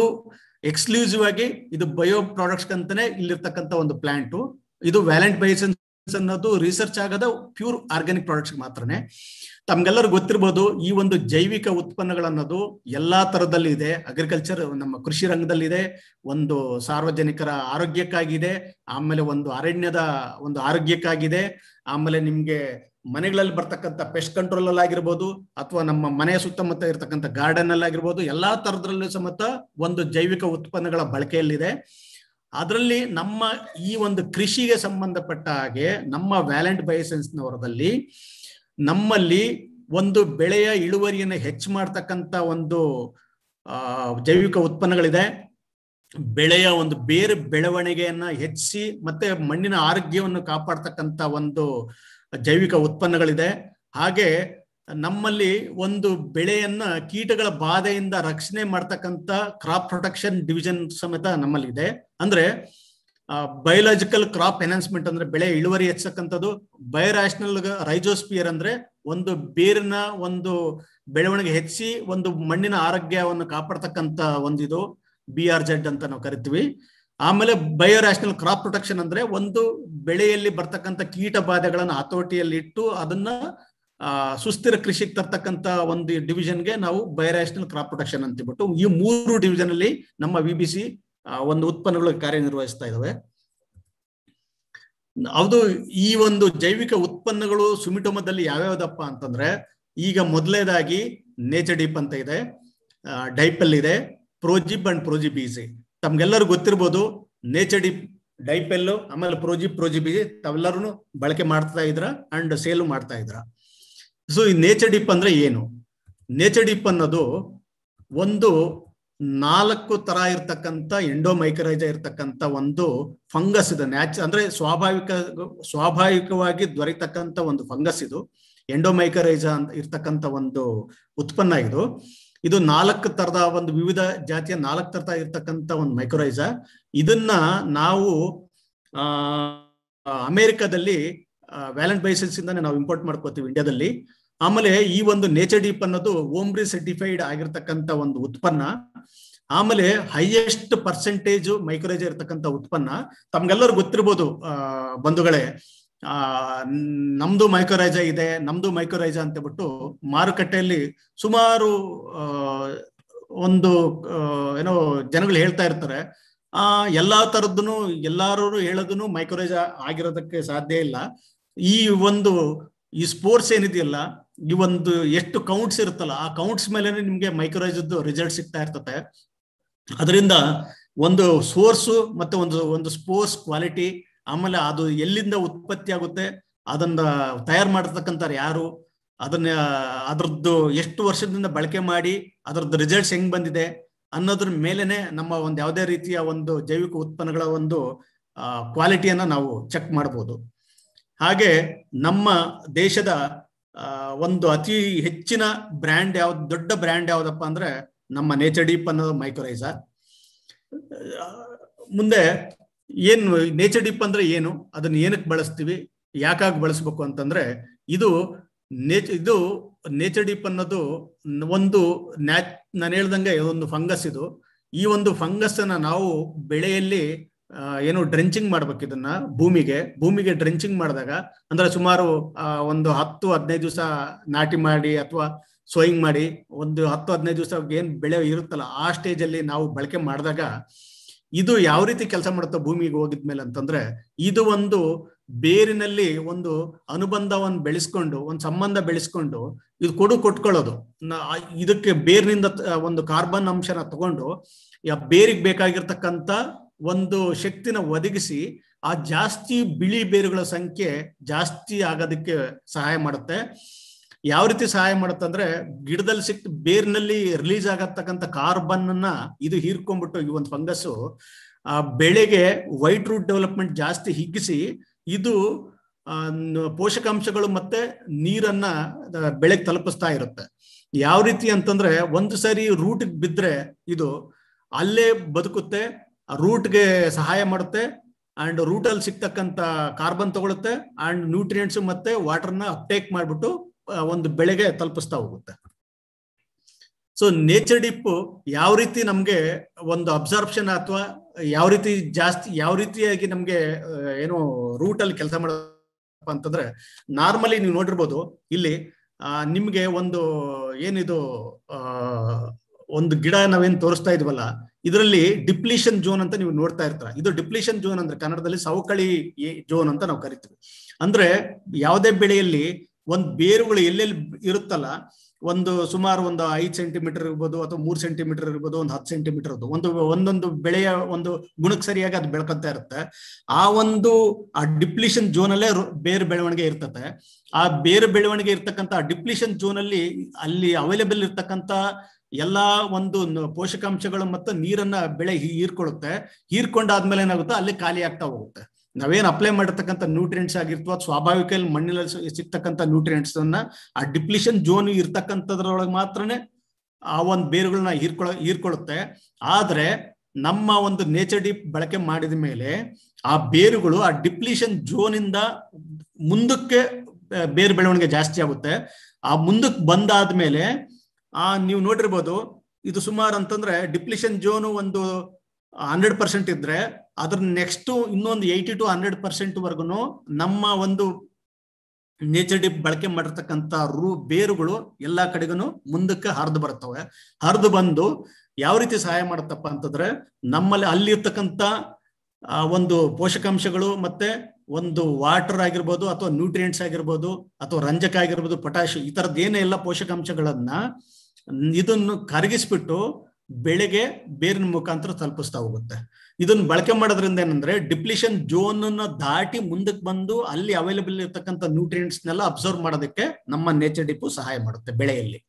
ಎಕ್ಸ್ಕ್ಲೂಸಿವ್ ಆಗಿ ಇದು ಬಯೋ ಪ್ರಾಡಕ್ಟ್ಸ್ ಅಂತಾನೆ ಇಲ್ಲಿರ್ತಕ್ಕಂಥ ಒಂದು ಪ್ಲಾಂಟು ಇದು ವ್ಯಾಲೆಂಟ್ ಬೈಸನ್ಸ್ ಅನ್ನೋದು ರಿಸರ್ಚ್ ಆಗದ ಪ್ಯೂರ್ ಆರ್ಗ್ಯಾನಿಕ್ ಪ್ರಾಡಕ್ಟ್ಸ್ ಮಾತ್ರನೇ ತಮ್ಗೆಲ್ಲರೂ ಗೊತ್ತಿರ್ಬೋದು ಈ ಒಂದು ಜೈವಿಕ ಉತ್ಪನ್ನಗಳನ್ನೋದು ಎಲ್ಲಾ ತರದಲ್ಲಿ ಇದೆ ಅಗ್ರಿಕಲ್ಚರ್ ನಮ್ಮ ಕೃಷಿ ರಂಗದಲ್ಲಿದೆ ಒಂದು ಸಾರ್ವಜನಿಕರ ಆರೋಗ್ಯಕ್ಕಾಗಿದೆ ಆಮೇಲೆ ಒಂದು ಅರಣ್ಯದ ಒಂದು ಆರೋಗ್ಯಕ್ಕಾಗಿದೆ ಆಮೇಲೆ ನಿಮ್ಗೆ ಮನೆಗಳಲ್ಲಿ ಬರ್ತಕ್ಕಂಥ ಪೆಸ್ಟ್ ಕಂಟ್ರೋಲ್ ಅಲ್ಲಿ ಆಗಿರ್ಬೋದು ಅಥವಾ ನಮ್ಮ ಮನೆಯ ಸುತ್ತಮುತ್ತ ಇರತಕ್ಕಂಥ ಗಾರ್ಡನ್ ಅಲ್ಲಿ ಆಗಿರ್ಬೋದು ಎಲ್ಲಾ ತರದ್ರಲ್ಲೂ ಸಮೇತ ಒಂದು ಜೈವಿಕ ಉತ್ಪನ್ನಗಳ ಬಳಕೆಯಲ್ಲಿದೆ ಅದರಲ್ಲಿ ನಮ್ಮ ಈ ಒಂದು ಕೃಷಿಗೆ ಸಂಬಂಧಪಟ್ಟ ಹಾಗೆ ನಮ್ಮ ವ್ಯಾಲೆಂಟ್ ನವರದಲ್ಲಿ ನಮ್ಮಲ್ಲಿ ಒಂದು ಬೆಳೆಯ ಇಳುವರಿಯನ್ನು ಹೆಚ್ಚು ಮಾಡ್ತಕ್ಕಂಥ ಒಂದು ಜೈವಿಕ ಉತ್ಪನ್ನಗಳಿದೆ ಬೆಳೆಯ ಒಂದು ಬೇರೆ ಬೆಳವಣಿಗೆಯನ್ನ ಹೆಚ್ಚಿಸಿ ಮತ್ತೆ ಮಣ್ಣಿನ ಆರೋಗ್ಯವನ್ನು ಕಾಪಾಡ್ತಕ್ಕಂಥ ಒಂದು ಜೈವಿಕ ಉತ್ಪನ್ನಗಳಿದೆ ಹಾಗೆ ನಮ್ಮಲ್ಲಿ ಒಂದು ಬೆಳೆಯನ್ನ ಕೀಟಗಳ ಬಾಧೆಯಿಂದ ರಕ್ಷಣೆ ಮಾಡ್ತಕ್ಕಂಥ ಕ್ರಾಪ್ ಪ್ರೊಟೆಕ್ಷನ್ ಡಿವಿಜನ್ ಸಮೇತ ನಮ್ಮಲ್ಲಿ ಇದೆ ಅಂದ್ರೆ ಬಯೋಲಾಜಿಕಲ್ ಕ್ರಾಪ್ ಎನ್ಹಾನ್ಸ್ಮೆಂಟ್ ಅಂದ್ರೆ ಬೆಳೆ ಇಳುವರಿ ಹೆಚ್ಚಕ್ಕಂಥದ್ದು ಬಯೋರಾಷನಲ್ ರೈಜೋಸ್ಪಿಯರ್ ಅಂದ್ರೆ ಒಂದು ಬೇರಿನ ಒಂದು ಬೆಳವಣಿಗೆ ಹೆಚ್ಚಿ ಒಂದು ಮಣ್ಣಿನ ಆರೋಗ್ಯವನ್ನು ಕಾಪಾಡ್ತಕ್ಕಂಥ ಒಂದಿದು ಬಿ ಆರ್ ಜೆಡ್ ಅಂತ ನಾವು ಕರಿತೀವಿ ಆಮೇಲೆ ಬಯೋರ್ಯಾಷನಲ್ ಕ್ರಾಪ್ ಪ್ರೊಟೆಕ್ಷನ್ ಅಂದ್ರೆ ಒಂದು ಬೆಳೆಯಲ್ಲಿ ಬರ್ತಕ್ಕಂಥ ಕೀಟ ಹತೋಟಿಯಲ್ಲಿ ಇಟ್ಟು ಅದನ್ನ ಸುಸ್ಥಿರ ಕೃಷಿಗೆ ತರ್ತಕ್ಕಂಥ ಒಂದು ಡಿವಿಷನ್ಗೆ ನಾವು ಬಯೋರ್ಯಾಷನಲ್ ಕ್ರಾಪ್ ಪ್ರೊಟೆಕ್ಷನ್ ಅಂತ ಈ ಮೂರು ಡಿವಿಷನ್ ಅಲ್ಲಿ ನಮ್ಮ ವಿ ಬಿ ಸಿ ಒಂದು ಉತ್ಪನ್ನಗಳು ಕಾರ್ಯನಿರ್ವಹಿಸ್ತಾ ಇದಾವೆ ಹೌದು ಈ ಒಂದು ಜೈವಿಕ ಉತ್ಪನ್ನಗಳು ಸುಮಿಟೋಮದಲ್ಲಿ ಯಾವ್ಯಾವ್ದಪ್ಪ ಅಂತಂದ್ರೆ ಈಗ ಮೊದಲೇದಾಗಿ ನೇಚರ್ ಡೀಪ್ ಅಂತ ಇದೆ ಡೈಪಲ್ ಇದೆ ಪ್ರೋಜಿಬ್ ಅಂಡ್ ಈಸಿ ತಮ್ಗೆಲ್ಲರೂ ಗೊತ್ತಿರ್ಬೋದು ನೇಚರ್ ಡಿಪ್ ಡೈಪೆಲ್ಲು ಆಮೇಲೆ ಪ್ರೋಜಿ ಪ್ರೋಜಿಬಿ ತಾವೆಲ್ಲರೂ ಬಳಕೆ ಮಾಡ್ತಾ ಇದ್ರ ಅಂಡ್ ಸೇಲ್ ಮಾಡ್ತಾ ಇದ್ರ ಸೊ ಈ ನೇಚರ್ ಡಿಪ್ ಅಂದ್ರೆ ಏನು ನೇಚರ್ ಡಿಪ್ ಅನ್ನೋದು ಒಂದು ನಾಲ್ಕು ತರ ಇರ್ತಕ್ಕಂಥ ಎಂಡೋಮೈಕ್ರೈಜ ಇರ್ತಕ್ಕಂಥ ಒಂದು ಫಂಗಸ್ ಇದು ನ್ಯಾಚ ಅಂದ್ರೆ ಸ್ವಾಭಾವಿಕ ಸ್ವಾಭಾವಿಕವಾಗಿ ದೊರೆತಕ್ಕಂಥ ಒಂದು ಫಂಗಸ್ ಇದು ಎಂಡೋಮೈಕರೈಜ ಅಂತ ಇರ್ತಕ್ಕಂಥ ಒಂದು ಉತ್ಪನ್ನ ಇದು ಇದು ನಾಲ್ಕು ತರದ ಒಂದು ವಿವಿಧ ಜಾತಿಯ ನಾಲ್ಕು ತರದ ಇರ್ತಕ್ಕಂತ ಒಂದು ಮೈಕ್ರೋರೈಸ ಇದನ್ನ ನಾವು ಆ ಅಮೆರಿಕದಲ್ಲಿ ವ್ಯಾಲೆಂಟ್ ಬೈಸನ್ಸ್ ಇಂದಾನೆ ನಾವು ಇಂಪೋರ್ಟ್ ಮಾಡ್ಕೋತೀವಿ ಇಂಡಿಯಾದಲ್ಲಿ ಆಮೇಲೆ ಈ ಒಂದು ನೇಚರ್ ಡೀಪ್ ಅನ್ನೋದು ಓಮ್ರಿ ಸರ್ಟಿಫೈಡ್ ಆಗಿರ್ತಕ್ಕಂಥ ಒಂದು ಉತ್ಪನ್ನ ಆಮೇಲೆ ಹೈಯೆಸ್ಟ್ ಪರ್ಸೆಂಟೇಜ್ ಮೈಕ್ರೋಜ್ ಇರ್ತಕ್ಕಂತ ಉತ್ಪನ್ನ ತಮ್ಗೆಲ್ಲರೂ ಗೊತ್ತಿರ್ಬೋದು ಬಂಧುಗಳೇ ನಮ್ದು ಮೈಕೋರೈಜ ಇದೆ ನಮ್ದು ಮೈಕೋರೈಜ ಅಂತ ಬಿಟ್ಟು ಮಾರುಕಟ್ಟೆಯಲ್ಲಿ ಸುಮಾರು ಒಂದು ಏನೋ ಜನಗಳು ಹೇಳ್ತಾ ಇರ್ತಾರೆ ಆ ಎಲ್ಲಾ ತರದ್ದು ಎಲ್ಲಾರು ಹೇಳೋದನ್ನು ಮೈಕೋರೈಜ ಆಗಿರೋದಕ್ಕೆ ಸಾಧ್ಯ ಇಲ್ಲ ಈ ಒಂದು ಈ ಸ್ಪೋರ್ಟ್ಸ್ ಏನಿದೆಯಲ್ಲ ಈ ಒಂದು ಎಷ್ಟು ಕೌಂಟ್ಸ್ ಇರುತ್ತಲ್ಲ ಆ ಕೌಂಟ್ಸ್ ಮೇಲೆ ನಿಮ್ಗೆ ಮೈಕ್ರೋರೈಜದ್ದು ರಿಸಲ್ಟ್ ಸಿಗ್ತಾ ಇರ್ತದೆ ಅದರಿಂದ ಒಂದು ಸೋರ್ಸು ಮತ್ತೆ ಒಂದು ಒಂದು ಸ್ಪೋರ್ಟ್ಸ್ ಕ್ವಾಲಿಟಿ ಆಮೇಲೆ ಅದು ಎಲ್ಲಿಂದ ಉತ್ಪತ್ತಿ ಆಗುತ್ತೆ ಅದನ್ನ ತಯಾರು ಮಾಡತಕ್ಕಂಥವ್ರು ಯಾರು ಅದನ್ನ ಅದರದ್ದು ಎಷ್ಟು ವರ್ಷದಿಂದ ಬಳಕೆ ಮಾಡಿ ಅದರದ್ದು ರಿಸಲ್ಟ್ಸ್ ಹೆಂಗ್ ಬಂದಿದೆ ಅನ್ನೋದ್ರ ಮೇಲೆನೆ ನಮ್ಮ ಒಂದು ಯಾವುದೇ ರೀತಿಯ ಒಂದು ಜೈವಿಕ ಉತ್ಪನ್ನಗಳ ಒಂದು ಕ್ವಾಲಿಟಿಯನ್ನ ನಾವು ಚೆಕ್ ಮಾಡಬಹುದು ಹಾಗೆ ನಮ್ಮ ದೇಶದ ಒಂದು ಅತಿ ಹೆಚ್ಚಿನ ಬ್ರ್ಯಾಂಡ್ ಯಾವ್ದು ದೊಡ್ಡ ಬ್ರ್ಯಾಂಡ್ ಯಾವ್ದಪ್ಪ ಅಂದ್ರೆ ನಮ್ಮ ನೇಚರ್ ಡೀಪ್ ಅನ್ನೋದು ಮೈಕ್ರೋರೈಸ ಮುಂದೆ ಏನು ನೇಚರ್ ಡಿಪ್ ಅಂದ್ರೆ ಏನು ಅದನ್ನ ಏನಕ್ಕೆ ಬಳಸ್ತೀವಿ ಯಾಕಾಗಿ ಬಳಸ್ಬೇಕು ಅಂತಂದ್ರೆ ಇದು ನೇಚ ಇದು ನೇಚರ್ ಡಿಪ್ ಅನ್ನೋದು ಒಂದು ನ್ಯಾ ನಾನು ಹೇಳ್ದಂಗೆ ಒಂದು ಫಂಗಸ್ ಇದು ಈ ಒಂದು ಫಂಗಸ್ ಅನ್ನ ನಾವು ಬೆಳೆಯಲ್ಲಿ ಏನು ಡ್ರೆಂಚಿಂಗ್ ಮಾಡ್ಬೇಕು ಇದನ್ನ ಭೂಮಿಗೆ ಭೂಮಿಗೆ ಡ್ರೆಂಚಿಂಗ್ ಮಾಡಿದಾಗ ಅಂದ್ರೆ ಸುಮಾರು ಒಂದು ಹತ್ತು ಹದಿನೈದು ದಿವಸ ನಾಟಿ ಮಾಡಿ ಅಥವಾ ಸೋಯಿಂಗ್ ಮಾಡಿ ಒಂದು ಹತ್ತು ಹದಿನೈದು ದಿವಸ ಏನು ಬೆಳೆ ಇರುತ್ತಲ್ಲ ಆ ಸ್ಟೇಜ್ ಅಲ್ಲಿ ನಾವು ಬಳಕೆ ಮಾಡಿದಾಗ ಇದು ಯಾವ ರೀತಿ ಕೆಲಸ ಮಾಡುತ್ತೆ ಭೂಮಿಗೆ ಮೇಲೆ ಅಂತಂದ್ರೆ ಇದು ಒಂದು ಬೇರಿನಲ್ಲಿ ಒಂದು ಅನುಬಂಧವನ್ನು ಬೆಳೆಸ್ಕೊಂಡು ಒಂದು ಸಂಬಂಧ ಬೆಳೆಸ್ಕೊಂಡು ಇದು ಕೊಡು ಕೊಟ್ಕೊಳ್ಳೋದು ಇದಕ್ಕೆ ಬೇರಿನಿಂದ ಒಂದು ಕಾರ್ಬನ್ ಅಂಶನ ತಗೊಂಡು ಬೇರಿಗೆ ಬೇಕಾಗಿರ್ತಕ್ಕಂತ ಒಂದು ಶಕ್ತಿನ ಒದಗಿಸಿ ಆ ಜಾಸ್ತಿ ಬಿಳಿ ಬೇರುಗಳ ಸಂಖ್ಯೆ ಜಾಸ್ತಿ ಆಗೋದಕ್ಕೆ ಸಹಾಯ ಮಾಡುತ್ತೆ ಯಾವ ರೀತಿ ಸಹಾಯ ಮಾಡುತ್ತೆ ಅಂದ್ರೆ ಗಿಡದಲ್ಲಿ ಸಿಕ್ ಬೇರ್ನಲ್ಲಿ ರಿಲೀಸ್ ಆಗತಕ್ಕಂತ ಕಾರ್ಬನ್ ಅನ್ನ ಇದು ಹೀರ್ಕೊಂಡ್ಬಿಟ್ಟು ಈ ಒಂದು ಫಂಗಸ್ ಆ ಬೆಳೆಗೆ ವೈಟ್ ರೂಟ್ ಡೆವಲಪ್ಮೆಂಟ್ ಜಾಸ್ತಿ ಹಿಗ್ಗಿಸಿ ಇದು ಪೋಷಕಾಂಶಗಳು ಮತ್ತೆ ನೀರನ್ನ ಬೆಳೆಗೆ ತಲುಪಿಸ್ತಾ ಇರುತ್ತೆ ಯಾವ ರೀತಿ ಅಂತಂದ್ರೆ ಒಂದು ಸಾರಿ ರೂಟ್ಗೆ ಬಿದ್ರೆ ಇದು ಅಲ್ಲೇ ಬದುಕುತ್ತೆ ರೂಟ್ಗೆ ಸಹಾಯ ಮಾಡುತ್ತೆ ಅಂಡ್ ರೂಟಲ್ಲಿ ಸಿಗ್ತಕ್ಕಂಥ ಕಾರ್ಬನ್ ತಗೊಳುತ್ತೆ ಅಂಡ್ ನ್ಯೂಟ್ರಿಯೆಂಟ್ಸ್ ಮತ್ತೆ ವಾಟರ್ನ ಅಪ್ಟೇಕ್ ಮಾಡಿಬಿಟ್ಟು ಒಂದು ಬೆಳೆಗೆ ತಲುಪಿಸ್ತಾ ಹೋಗುತ್ತೆ ಸೊ ನೇಚರ್ ಡಿಪ್ ಯಾವ ರೀತಿ ನಮ್ಗೆ ಒಂದು ಅಬ್ಸರ್ಪ್ಷನ್ ಅಥವಾ ಯಾವ ರೀತಿ ಜಾಸ್ತಿ ಯಾವ ರೀತಿಯಾಗಿ ನಮ್ಗೆ ಏನು ರೂಟ್ ಅಲ್ಲಿ ಕೆಲಸ ಮಾಡಪ್ಪ ಅಂತಂದ್ರೆ ನಾರ್ಮಲಿ ನೀವು ನೋಡಿರ್ಬೋದು ಇಲ್ಲಿ ನಿಮ್ಗೆ ಒಂದು ಏನಿದು ಒಂದು ಗಿಡ ನಾವೇನ್ ತೋರಿಸ್ತಾ ಇದ್ವಲ್ಲ ಇದರಲ್ಲಿ ಡಿಪ್ಲೀಷನ್ ಜೋನ್ ಅಂತ ನೀವು ನೋಡ್ತಾ ಇರ್ತಾರ ಇದು ಡಿಪ್ಲೀಷನ್ ಜೋನ್ ಅಂದ್ರೆ ಕನ್ನಡದಲ್ಲಿ ಸವಕಳಿ ಜೋನ್ ಅಂತ ನಾವು ಕರಿತೀವಿ ಅಂದ್ರೆ ಯಾವುದೇ ಬೆಳೆಯಲ್ಲಿ ಒಂದ್ ಬೇರುಗಳು ಎಲ್ಲೆಲ್ಲಿ ಇರುತ್ತಲ್ಲ ಒಂದು ಸುಮಾರು ಒಂದು ಐದು ಸೆಂಟಿಮೀಟರ್ ಇರ್ಬೋದು ಅಥವಾ ಮೂರು ಸೆಂಟಿಮೀಟರ್ ಇರ್ಬೋದು ಒಂದು ಹತ್ತು ಸೆಂಟಿಮೀಟರ್ ಒಂದು ಒಂದೊಂದು ಬೆಳೆಯ ಒಂದು ಗುಣಕ್ಕೆ ಸರಿಯಾಗಿ ಅದು ಬೆಳ್ಕೊತಾ ಇರುತ್ತೆ ಆ ಒಂದು ಆ ಡಿಪ್ಲಿಷನ್ ಝೋನ್ ಅಲ್ಲೇ ಬೇರು ಬೆಳವಣಿಗೆ ಇರ್ತತೆ ಆ ಬೇರು ಬೆಳವಣಿಗೆ ಇರ್ತಕ್ಕಂಥ ಡಿಪ್ಲಿಷನ್ ಜೋನ್ ಅಲ್ಲಿ ಅಲ್ಲಿ ಅವೈಲೇಬಲ್ ಇರ್ತಕ್ಕಂಥ ಎಲ್ಲಾ ಒಂದು ಪೋಷಕಾಂಶಗಳು ಮತ್ತು ನೀರನ್ನ ಬೆಳೆ ಹೀರ್ಕೊಳ್ಳುತ್ತೆ ಹೀರ್ಕೊಂಡಾದ್ಮೇಲೆ ಏನಾಗುತ್ತೆ ಅಲ್ಲಿ ಖಾಲಿ ಆಗ್ತಾ ಹೋಗುತ್ತೆ ನಾವೇನು ಅಪ್ಲೈ ಮಾಡಿರ್ತಕ್ಕಂಥ ನ್ಯೂಟ್ರಿಯೆಂಟ್ಸ್ ಆಗಿರ್ತವ ಸ್ವಾಭಾವಿಕ ಮಣ್ಣಿನಲ್ಲಿ ಸಿಗ್ತಕ್ಕಂಥ ನ್ಯೂಟ್ರಿಯೆಂಟ್ಸ್ ಆ ಡಿಪ್ಲಿಷನ್ ಜೋನ್ ಇರ್ತಕ್ಕಂಥದ್ರೊಳಗೆ ಮಾತ್ರನೇ ಆ ಒಂದು ಬೇರುಗಳನ್ನ ಹೀರ್ಕೊಳ ಹೀರ್ಕೊಳುತ್ತೆ ಆದ್ರೆ ನಮ್ಮ ಒಂದು ನೇಚರ್ ಡಿಪ್ ಬಳಕೆ ಮಾಡಿದ ಮೇಲೆ ಆ ಬೇರುಗಳು ಆ ಡಿಪ್ಲಿಷನ್ ಜೋನ್ ಇಂದ ಮುಂದಕ್ಕೆ ಬೇರು ಬೆಳವಣಿಗೆ ಜಾಸ್ತಿ ಆಗುತ್ತೆ ಆ ಮುಂದಕ್ಕೆ ಬಂದಾದ್ಮೇಲೆ ಆ ನೀವು ನೋಡಿರ್ಬೋದು ಇದು ಸುಮಾರು ಅಂತಂದ್ರೆ ಡಿಪ್ಲಿಷನ್ ಜೋನು ಒಂದು ಹಂಡ್ರೆಡ್ ಪರ್ಸೆಂಟ್ ಇದ್ರೆ ಅದ್ರ ನೆಕ್ಸ್ಟ್ ಇನ್ನೊಂದು ಏಯ್ಟಿ ಟು ಹಂಡ್ರೆಡ್ ಪರ್ಸೆಂಟ್ ವರ್ಗುನು ನಮ್ಮ ಒಂದು ನೇಚರ್ ಡಿಪ್ ಬಳಕೆ ಮಾಡಿರ್ತಕ್ಕಂಥ ರೂ ಬೇರುಗಳು ಎಲ್ಲಾ ಕಡೆಗೂ ಮುಂದಕ್ಕೆ ಹರಿದು ಬರ್ತವೆ ಹರಿದು ಬಂದು ಯಾವ ರೀತಿ ಸಹಾಯ ಮಾಡುತ್ತಪ್ಪ ಅಂತಂದ್ರೆ ನಮ್ಮಲ್ಲಿ ಅಲ್ಲಿರ್ತಕ್ಕಂಥ ಒಂದು ಪೋಷಕಾಂಶಗಳು ಮತ್ತೆ ಒಂದು ವಾಟರ್ ಆಗಿರ್ಬೋದು ಅಥವಾ ನ್ಯೂಟ್ರಿಯೆಂಟ್ಸ್ ಆಗಿರ್ಬೋದು ಅಥವಾ ರಂಜಕ ಆಗಿರ್ಬೋದು ಪೊಟ್ಯಾಶ್ ಈ ತರದ್ದು ಏನೇ ಎಲ್ಲ ಪೋಷಕಾಂಶಗಳನ್ನ ಇದನ್ನು ಕರಗಿಸ್ಬಿಟ್ಟು ಬೆಳೆಗೆ ಬೇರಿನ ಮುಖಾಂತರ ತಲುಪಿಸ್ತಾ ಹೋಗುತ್ತೆ ಇದನ್ನ ಬಳಕೆ ಮಾಡೋದ್ರಿಂದ ಏನಂದ್ರೆ ಡಿಪ್ಲಿಷನ್ ಜೋನ್ ಅನ್ನ ದಾಟಿ ಮುಂದಕ್ಕೆ ಬಂದು ಅಲ್ಲಿ ಅವೈಲಬಲ್ ಇರ್ತಕ್ಕಂಥ ನ್ಯೂಟ್ರಿಯೆಂಟ್ಸ್ ನೆಲ್ಲ ಅಬ್ಸರ್ವ್ ಮಾಡೋದಕ್ಕೆ ನಮ್ಮ ನೇಚರ್ ಡಿಪು ಸಹಾಯ ಮಾಡುತ್ತೆ ಬೆಳೆಯಲ್ಲಿ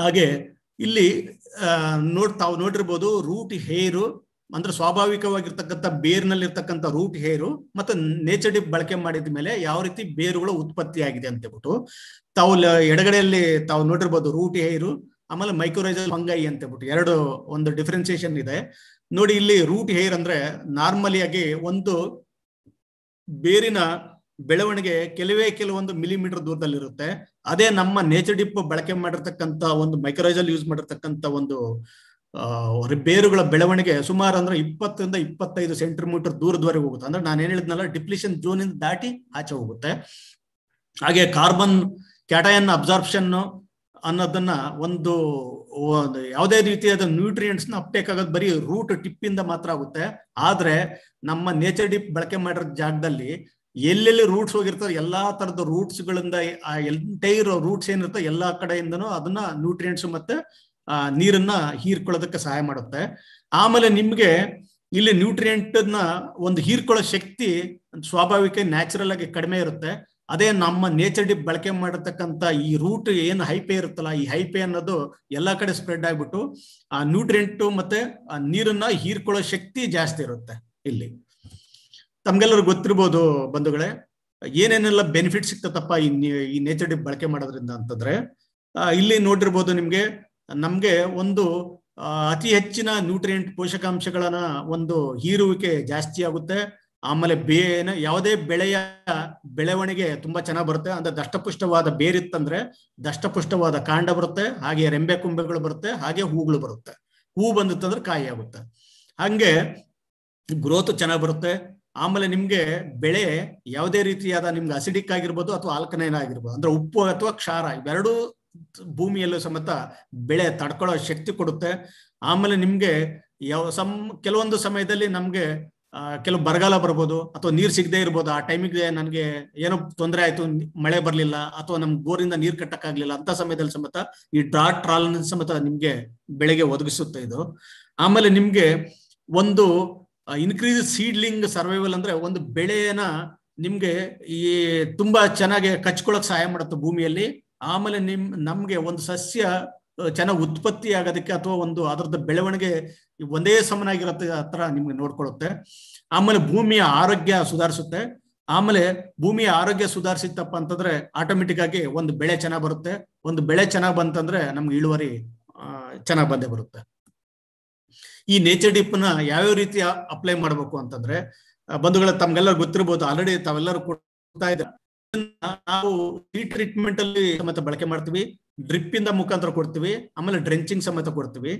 ಹಾಗೆ ಇಲ್ಲಿ ನೋಡ್ ತಾವು ನೋಡಿರ್ಬೋದು ರೂಟ್ ಹೇರು ಅಂದ್ರೆ ಸ್ವಾಭಾವಿಕವಾಗಿರ್ತಕ್ಕಂಥ ಬೇರ್ನಲ್ಲಿ ಇರ್ತಕ್ಕಂಥ ರೂಟ್ ಹೇರು ಮತ್ತೆ ನೇಚರ್ ಡಿಪ್ ಬಳಕೆ ಮಾಡಿದ ಮೇಲೆ ಯಾವ ರೀತಿ ಬೇರುಗಳು ಉತ್ಪತ್ತಿ ಆಗಿದೆ ಅಂತ ಹೇಳ್ಬಿಟ್ಟು ತಾವು ಎಡಗಡೆಯಲ್ಲಿ ತಾವು ನೋಡಿರ್ಬೋದು ರೂಟ್ ಹೇರು ಆಮೇಲೆ ಮೈಕ್ರೋರೈಜಲ್ ಫಂಗೈ ಅಂತ ಬಿಟ್ಟು ಎರಡು ಒಂದು ಡಿಫ್ರೆನ್ಸಿಯೇಷನ್ ಇದೆ ನೋಡಿ ಇಲ್ಲಿ ರೂಟ್ ಹೇರ್ ಅಂದ್ರೆ ನಾರ್ಮಲಿ ಆಗಿ ಒಂದು ಬೇರಿನ ಬೆಳವಣಿಗೆ ಕೆಲವೇ ಕೆಲವೊಂದು ಮಿಲಿಮೀಟರ್ ದೂರದಲ್ಲಿ ಇರುತ್ತೆ ಅದೇ ನಮ್ಮ ನೇಚರ್ ಡಿಪ್ ಬಳಕೆ ಮಾಡಿರ್ತಕ್ಕಂಥ ಒಂದು ಮೈಕ್ರೋರೈಜಲ್ ಯೂಸ್ ಮಾಡಿರ್ತಕ್ಕಂಥ ಒಂದು ಬೇರುಗಳ ಬೆಳವಣಿಗೆ ಸುಮಾರು ಅಂದ್ರೆ ಇಪ್ಪತ್ತರಿಂದ ಇಪ್ಪತ್ತೈದು ಸೆಂಟಿಮೀಟರ್ ದೂರದವರೆಗೆ ಹೋಗುತ್ತೆ ಅಂದ್ರೆ ನಾನು ಏನ್ ಹೇಳಿದ್ನಲ್ಲ ಡಿಪ್ಲಿಷನ್ ಜೋನ್ ಇಂದ ದಾಟಿ ಆಚೆ ಹೋಗುತ್ತೆ ಹಾಗೆ ಕಾರ್ಬನ್ ಕ್ಯಾಟಯನ್ ಅಬ್ಸಾರ್ಪ್ಷನ್ ಅನ್ನೋದನ್ನ ಒಂದು ಯಾವುದೇ ರೀತಿಯಾದ ನ್ಯೂಟ್ರಿಯೆಂಟ್ಸ್ ನ ಅಪ್ಟೇಕ್ ಆಗೋದು ಬರೀ ರೂಟ್ ಟಿಪ್ ಇಂದ ಮಾತ್ರ ಆಗುತ್ತೆ ಆದ್ರೆ ನಮ್ಮ ನೇಚರ್ ಡಿಪ್ ಬಳಕೆ ಮಾಡಿರೋ ಜಾಗದಲ್ಲಿ ಎಲ್ಲೆಲ್ಲಿ ರೂಟ್ಸ್ ಹೋಗಿರ್ತಾರೆ ಎಲ್ಲಾ ತರದ ರೂಟ್ಸ್ ಗಳಿಂದ ಎಂಟೈರ್ ರೂಟ್ಸ್ ಏನಿರುತ್ತೋ ಎಲ್ಲಾ ಕಡೆಯಿಂದನು ಅದನ್ನ ನ್ಯೂಟ್ರಿಯೆಂಟ್ಸ್ ಮತ್ತೆ ನೀರನ್ನ ಹೀರ್ಕೊಳ್ಳೋದಕ್ಕೆ ಸಹಾಯ ಮಾಡುತ್ತೆ ಆಮೇಲೆ ನಿಮ್ಗೆ ಇಲ್ಲಿ ನ್ಯೂಟ್ರಿಯೆಂಟ್ನ ಒಂದು ಹೀರ್ಕೊಳ್ಳೋ ಶಕ್ತಿ ಸ್ವಾಭಾವಿಕ ನ್ಯಾಚುರಲ್ ಆಗಿ ಕಡಿಮೆ ಇರುತ್ತೆ ಅದೇ ನಮ್ಮ ನೇಚರ್ ಡಿಪ್ ಬಳಕೆ ಮಾಡಿರ್ತಕ್ಕಂಥ ಈ ರೂಟ್ ಏನು ಹೈಪೆ ಇರುತ್ತಲ್ಲ ಈ ಹೈಪೆ ಅನ್ನೋದು ಎಲ್ಲ ಕಡೆ ಸ್ಪ್ರೆಡ್ ಆಗ್ಬಿಟ್ಟು ಆ ನ್ಯೂಟ್ರಿಯೆಂಟು ಮತ್ತೆ ಆ ನೀರನ್ನ ಹೀರ್ಕೊಳ್ಳೋ ಶಕ್ತಿ ಜಾಸ್ತಿ ಇರುತ್ತೆ ಇಲ್ಲಿ ತಮ್ಗೆಲ್ಲರೂ ಗೊತ್ತಿರ್ಬೋದು ಬಂಧುಗಳೇ ಏನೇನೆಲ್ಲ ಬೆನಿಫಿಟ್ ಸಿಗ್ತದಪ್ಪ ಈ ಈ ನೇಚರ್ ಡಿಪ್ ಬಳಕೆ ಮಾಡೋದ್ರಿಂದ ಅಂತಂದ್ರೆ ಇಲ್ಲಿ ನೋಡಿರ್ಬೋದು ನಿಮ್ಗೆ ನಮ್ಗೆ ಒಂದು ಅತಿ ಹೆಚ್ಚಿನ ನ್ಯೂಟ್ರಿಯೆಂಟ್ ಪೋಷಕಾಂಶಗಳನ್ನ ಒಂದು ಹೀರುವಿಕೆ ಜಾಸ್ತಿ ಆಗುತ್ತೆ ಆಮೇಲೆ ಬೇನ ಯಾವುದೇ ಬೆಳೆಯ ಬೆಳವಣಿಗೆ ತುಂಬಾ ಚೆನ್ನಾಗಿ ಬರುತ್ತೆ ಅಂದ್ರೆ ದಷ್ಟಪುಷ್ಟವಾದ ಬೇರಿತ್ತಂದ್ರೆ ದಷ್ಟಪುಷ್ಟವಾದ ಕಾಂಡ ಬರುತ್ತೆ ಹಾಗೆ ರೆಂಬೆ ಕುಂಬೆಗಳು ಬರುತ್ತೆ ಹಾಗೆ ಹೂಗಳು ಬರುತ್ತೆ ಹೂ ಬಂದಿತ್ತಂದ್ರೆ ಕಾಯಿ ಆಗುತ್ತೆ ಹಂಗೆ ಗ್ರೋತ್ ಚೆನ್ನಾಗಿ ಬರುತ್ತೆ ಆಮೇಲೆ ನಿಮ್ಗೆ ಬೆಳೆ ಯಾವುದೇ ರೀತಿಯಾದ ನಿಮ್ಗೆ ಅಸಿಡಿಕ್ ಆಗಿರ್ಬೋದು ಅಥವಾ ಆಲ್ಕನೈನ್ ಆಗಿರ್ಬೋದು ಅಂದ್ರೆ ಉಪ್ಪು ಅಥವಾ ಕ್ಷಾರ ಇವೆರಡೂ ಭೂಮಿಯಲ್ಲೂ ಸಮೇತ ಬೆಳೆ ತಡ್ಕೊಳ್ಳೋ ಶಕ್ತಿ ಕೊಡುತ್ತೆ ಆಮೇಲೆ ನಿಮ್ಗೆ ಯಾವ ಸಮ ಕೆಲವೊಂದು ಸಮಯದಲ್ಲಿ ನಮ್ಗೆ ಕೆಲವು ಬರಗಾಲ ಬರ್ಬೋದು ಅಥವಾ ನೀರು ಸಿಗದೆ ಇರ್ಬೋದು ಆ ಟೈಮಿಗೆ ನನಗೆ ಏನೋ ತೊಂದರೆ ಆಯ್ತು ಮಳೆ ಬರ್ಲಿಲ್ಲ ಅಥವಾ ನಮ್ ಬೋರಿಂದ ನೀರು ಕಟ್ಟಕ್ಕಾಗ್ಲಿಲ್ಲ ಅಂತ ಸಮಯದಲ್ಲಿ ಸಮೇತ ಈ ಡ್ರಾ ಟ್ರಾಲ್ ಸಮೇತ ನಿಮ್ಗೆ ಬೆಳೆಗೆ ಒದಗಿಸುತ್ತೆ ಇದು ಆಮೇಲೆ ನಿಮ್ಗೆ ಒಂದು ಇನ್ಕ್ರೀಸ್ ಸೀಡ್ಲಿಂಗ್ ಸರ್ವೈವಲ್ ಅಂದ್ರೆ ಒಂದು ಬೆಳೆಯನ್ನ ನಿಮ್ಗೆ ಈ ತುಂಬಾ ಚೆನ್ನಾಗಿ ಕಚ್ಕೊಳಕ್ ಸಹಾಯ ಮಾಡುತ್ತೆ ಭೂಮಿಯಲ್ಲಿ ಆಮೇಲೆ ನಿಮ್ ನಮ್ಗೆ ಒಂದು ಸಸ್ಯ ಚೆನ್ನಾಗಿ ಉತ್ಪತ್ತಿ ಆಗೋದಕ್ಕೆ ಅಥವಾ ಒಂದು ಅದರದ ಬೆಳವಣಿಗೆ ಒಂದೇ ಸಮನಾಗಿರತ್ತೆ ಆ ತರ ನಿಮ್ಗೆ ನೋಡ್ಕೊಳುತ್ತೆ ಆಮೇಲೆ ಭೂಮಿಯ ಆರೋಗ್ಯ ಸುಧಾರಿಸುತ್ತೆ ಆಮೇಲೆ ಭೂಮಿಯ ಆರೋಗ್ಯ ಸುಧಾರಿಸಿತ್ತಪ್ಪ ಅಂತಂದ್ರೆ ಆಟೋಮೆಟಿಕ್ ಆಗಿ ಒಂದು ಬೆಳೆ ಚೆನ್ನಾಗಿ ಬರುತ್ತೆ ಒಂದು ಬೆಳೆ ಚೆನ್ನಾಗಿ ಬಂತಂದ್ರೆ ನಮ್ಗೆ ಇಳುವರಿ ಚೆನ್ನಾಗಿ ಬಂದೇ ಬರುತ್ತೆ ಈ ನೇಚರ್ ಡಿಪ್ ನ ಯಾವ್ಯಾವ ರೀತಿ ಅಪ್ಲೈ ಮಾಡಬೇಕು ಅಂತಂದ್ರೆ ಬಂಧುಗಳ ತಮ್ಗೆಲ್ಲರೂ ಗೊತ್ತಿರ್ಬೋದು ಆಲ್ರೆಡಿ ತಾವೆಲ್ಲರೂ ಕೊಡ್ತಾ ಇದ್ದಾರೆ ನಾವು ಈ ಟ್ರೀಟ್ಮೆಂಟ್ ಅಲ್ಲಿ ಮತ್ತೆ ಬಳಕೆ ಮಾಡ್ತೀವಿ ಡ್ರಿಪ್ ಇಂದ ಮುಖಾಂತರ ಕೊಡ್ತೀವಿ ಆಮೇಲೆ ಡ್ರೆಂಚಿಂಗ್ ಸಮೇತ ಕೊಡ್ತೀವಿ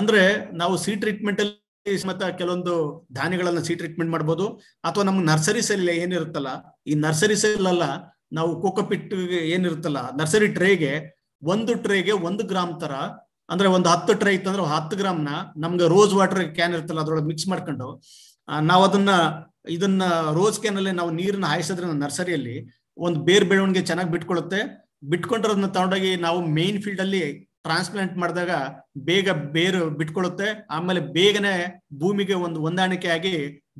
ಅಂದ್ರೆ ನಾವು ಸಿ ಟ್ರೀಟ್ಮೆಂಟ್ ಅಲ್ಲಿ ಸಮೇತ ಕೆಲವೊಂದು ಧಾನ್ಯಗಳನ್ನ ಸಿ ಟ್ರೀಟ್ಮೆಂಟ್ ಮಾಡಬಹುದು ಅಥವಾ ನಮ್ಗೆ ನರ್ಸರಿ ಸೆಲ್ ಏನಿರುತ್ತಲ್ಲ ಈ ನರ್ಸರಿ ಸೆಲ್ ಅಲ್ಲ ನಾವು ಕೋಕೋಪಿಟ್ ಏನಿರುತ್ತಲ್ಲ ನರ್ಸರಿ ಟ್ರೇಗೆ ಒಂದು ಟ್ರೇಗೆ ಒಂದು ಗ್ರಾಮ್ ತರ ಅಂದ್ರೆ ಒಂದು ಹತ್ತು ಟ್ರೇ ಇತ್ತಂದ್ರೆ ಹತ್ತು ಗ್ರಾಮ್ನ ನಮ್ಗೆ ರೋಸ್ ವಾಟರ್ ಕ್ಯಾನ್ ಇರುತ್ತಲ್ಲ ಅದ್ರೊಳಗೆ ಮಿಕ್ಸ್ ಮಾಡ್ಕೊಂಡು ನಾವು ಅದನ್ನ ಇದನ್ನ ರೋಸ್ ಕ್ಯಾನ್ ಅಲ್ಲಿ ನಾವು ನೀರನ್ನ ಹಾಯಿಸಿದ್ರೆ ನರ್ಸರಿಯಲ್ಲಿ ಒಂದು ಬೇರ್ ಬೆಳವಣಿಗೆ ಚೆನ್ನಾಗಿ ಬಿಟ್ಕೊಳ್ಳುತ್ತೆ ಬಿಟ್ಕೊಂಡಿರೋದನ್ನ ತಗೊಂಡೋಗಿ ನಾವು ಮೇನ್ ಫೀಲ್ಡ್ ಅಲ್ಲಿ ಟ್ರಾನ್ಸ್ಪ್ಲಾಂಟ್ ಮಾಡಿದಾಗ ಬೇಗ ಬೇರು ಬಿಟ್ಕೊಳ್ಳುತ್ತೆ ಆಮೇಲೆ ಬೇಗನೆ ಭೂಮಿಗೆ ಒಂದು ಹೊಂದಾಣಿಕೆ ಆಗಿ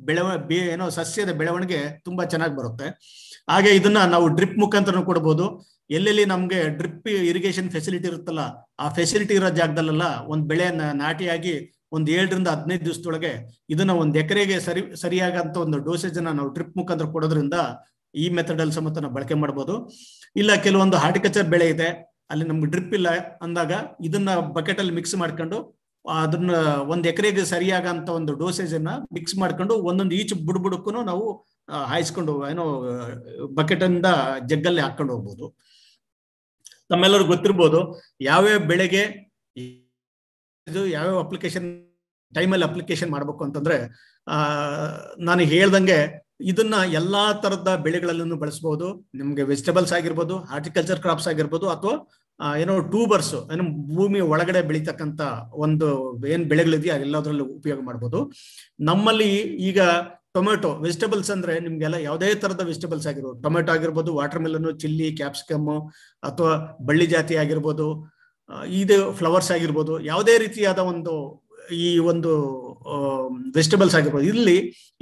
ಬೆಳವ ಬೇ ಏನೋ ಸಸ್ಯದ ಬೆಳವಣಿಗೆ ತುಂಬಾ ಚೆನ್ನಾಗಿ ಬರುತ್ತೆ ಹಾಗೆ ಇದನ್ನ ನಾವು ಡ್ರಿಪ್ ಮುಖಾಂತರ ಕೊಡಬಹುದು ಎಲ್ಲೆಲ್ಲಿ ನಮ್ಗೆ ಡ್ರಿಪ್ ಇರಿಗೇಷನ್ ಫೆಸಿಲಿಟಿ ಇರುತ್ತಲ್ಲ ಆ ಫೆಸಿಲಿಟಿ ಇರೋ ಜಾಗದಲ್ಲೆಲ್ಲ ಒಂದ್ ಬೆಳೆಯನ್ನ ನಾಟಿಯಾಗಿ ಒಂದ್ ಏಳರಿಂದ ಹದಿನೈದು ದಿವಸದೊಳಗೆ ಇದನ್ನ ಒಂದ್ ಎಕರೆಗೆ ಸರಿ ಸರಿಯಾಗಂತ ಒಂದು ಡೋಸೇಜ್ ಅನ್ನ ನಾವು ಡ್ರಿಪ್ ಮುಖಾಂತರ ಕೊಡೋದ್ರಿಂದ ಈ ಮೆಥಡ್ ಅಲ್ಲಿ ಸಮೇತ ನಾವು ಬಳಕೆ ಮಾಡಬಹುದು ಇಲ್ಲ ಕೆಲವೊಂದು ಹಾರ್ಟಿಕಲ್ಚರ್ ಬೆಳೆ ಇದೆ ಅಲ್ಲಿ ನಮ್ಗೆ ಡ್ರಿಪ್ ಇಲ್ಲ ಅಂದಾಗ ಇದನ್ನ ಬಕೆಟ್ ಅಲ್ಲಿ ಮಿಕ್ಸ್ ಮಾಡ್ಕೊಂಡು ಅದನ್ನ ಒಂದ್ ಎಕರೆಗೆ ಸರಿಯಾಗಂತ ಒಂದು ಡೋಸೇಜ್ ಅನ್ನ ಮಿಕ್ಸ್ ಮಾಡ್ಕೊಂಡು ಒಂದೊಂದು ಈಚ್ ಬುಡ್ಬುಡಕ್ಕೂ ನಾವು ಹಾಯಿಸ್ಕೊಂಡು ಏನೋ ಬಕೆಟ್ ಇಂದ ಜಗ್ಗಲ್ಲಿ ಹಾಕೊಂಡು ಹೋಗ್ಬೋದು ತಮ್ಮೆಲ್ಲರೂ ಗೊತ್ತಿರ್ಬೋದು ಯಾವ್ಯಾವ ಬೆಳೆಗೆ ಯಾವ್ಯಾವ ಅಪ್ಲಿಕೇಶನ್ ಟೈಮಲ್ಲಿ ಅಪ್ಲಿಕೇಶನ್ ಮಾಡ್ಬೇಕು ಅಂತಂದ್ರೆ ಆ ನಾನು ಹೇಳ್ದಂಗೆ ಇದನ್ನ ಎಲ್ಲಾ ತರದ ಬೆಳೆಗಳಲ್ಲೂ ಬಳಸಬಹುದು ನಿಮ್ಗೆ ವೆಜಿಟೇಬಲ್ಸ್ ಆಗಿರ್ಬೋದು ಹಾರ್ಟಿಕಲ್ಚರ್ ಕ್ರಾಪ್ಸ್ ಆಗಿರ್ಬೋದು ಅಥವಾ ಏನೋ ಟೂಬರ್ಸ್ ಏನೋ ಭೂಮಿ ಒಳಗಡೆ ಬೆಳೀತಕ್ಕಂತ ಒಂದು ಏನ್ ಬೆಳೆಗಳಿದೆಯೋ ಎಲ್ಲದರಲ್ಲೂ ಉಪಯೋಗ ಮಾಡ್ಬೋದು ನಮ್ಮಲ್ಲಿ ಈಗ ಟೊಮೆಟೊ ವೆಜಿಟೇಬಲ್ಸ್ ಅಂದ್ರೆ ನಿಮ್ಗೆಲ್ಲ ಯಾವುದೇ ತರದ ವೆಜಿಟೇಬಲ್ಸ್ ಆಗಿರ್ಬೋದು ಟೊಮೆಟೊ ಆಗಿರ್ಬೋದು ವಾಟರ್ ಮೆಲನ್ ಚಿಲ್ಲಿ ಕ್ಯಾಪ್ಸಿಕಮ್ ಅಥವಾ ಬಳ್ಳಿ ಜಾತಿ ಆಗಿರ್ಬೋದು ಇದು ಫ್ಲವರ್ಸ್ ಆಗಿರ್ಬೋದು ಯಾವುದೇ ರೀತಿಯಾದ ಒಂದು ಈ ಒಂದು ವೆಜಿಟೇಬಲ್ಸ್ ಆಗಿರ್ಬೋದು ಇಲ್ಲಿ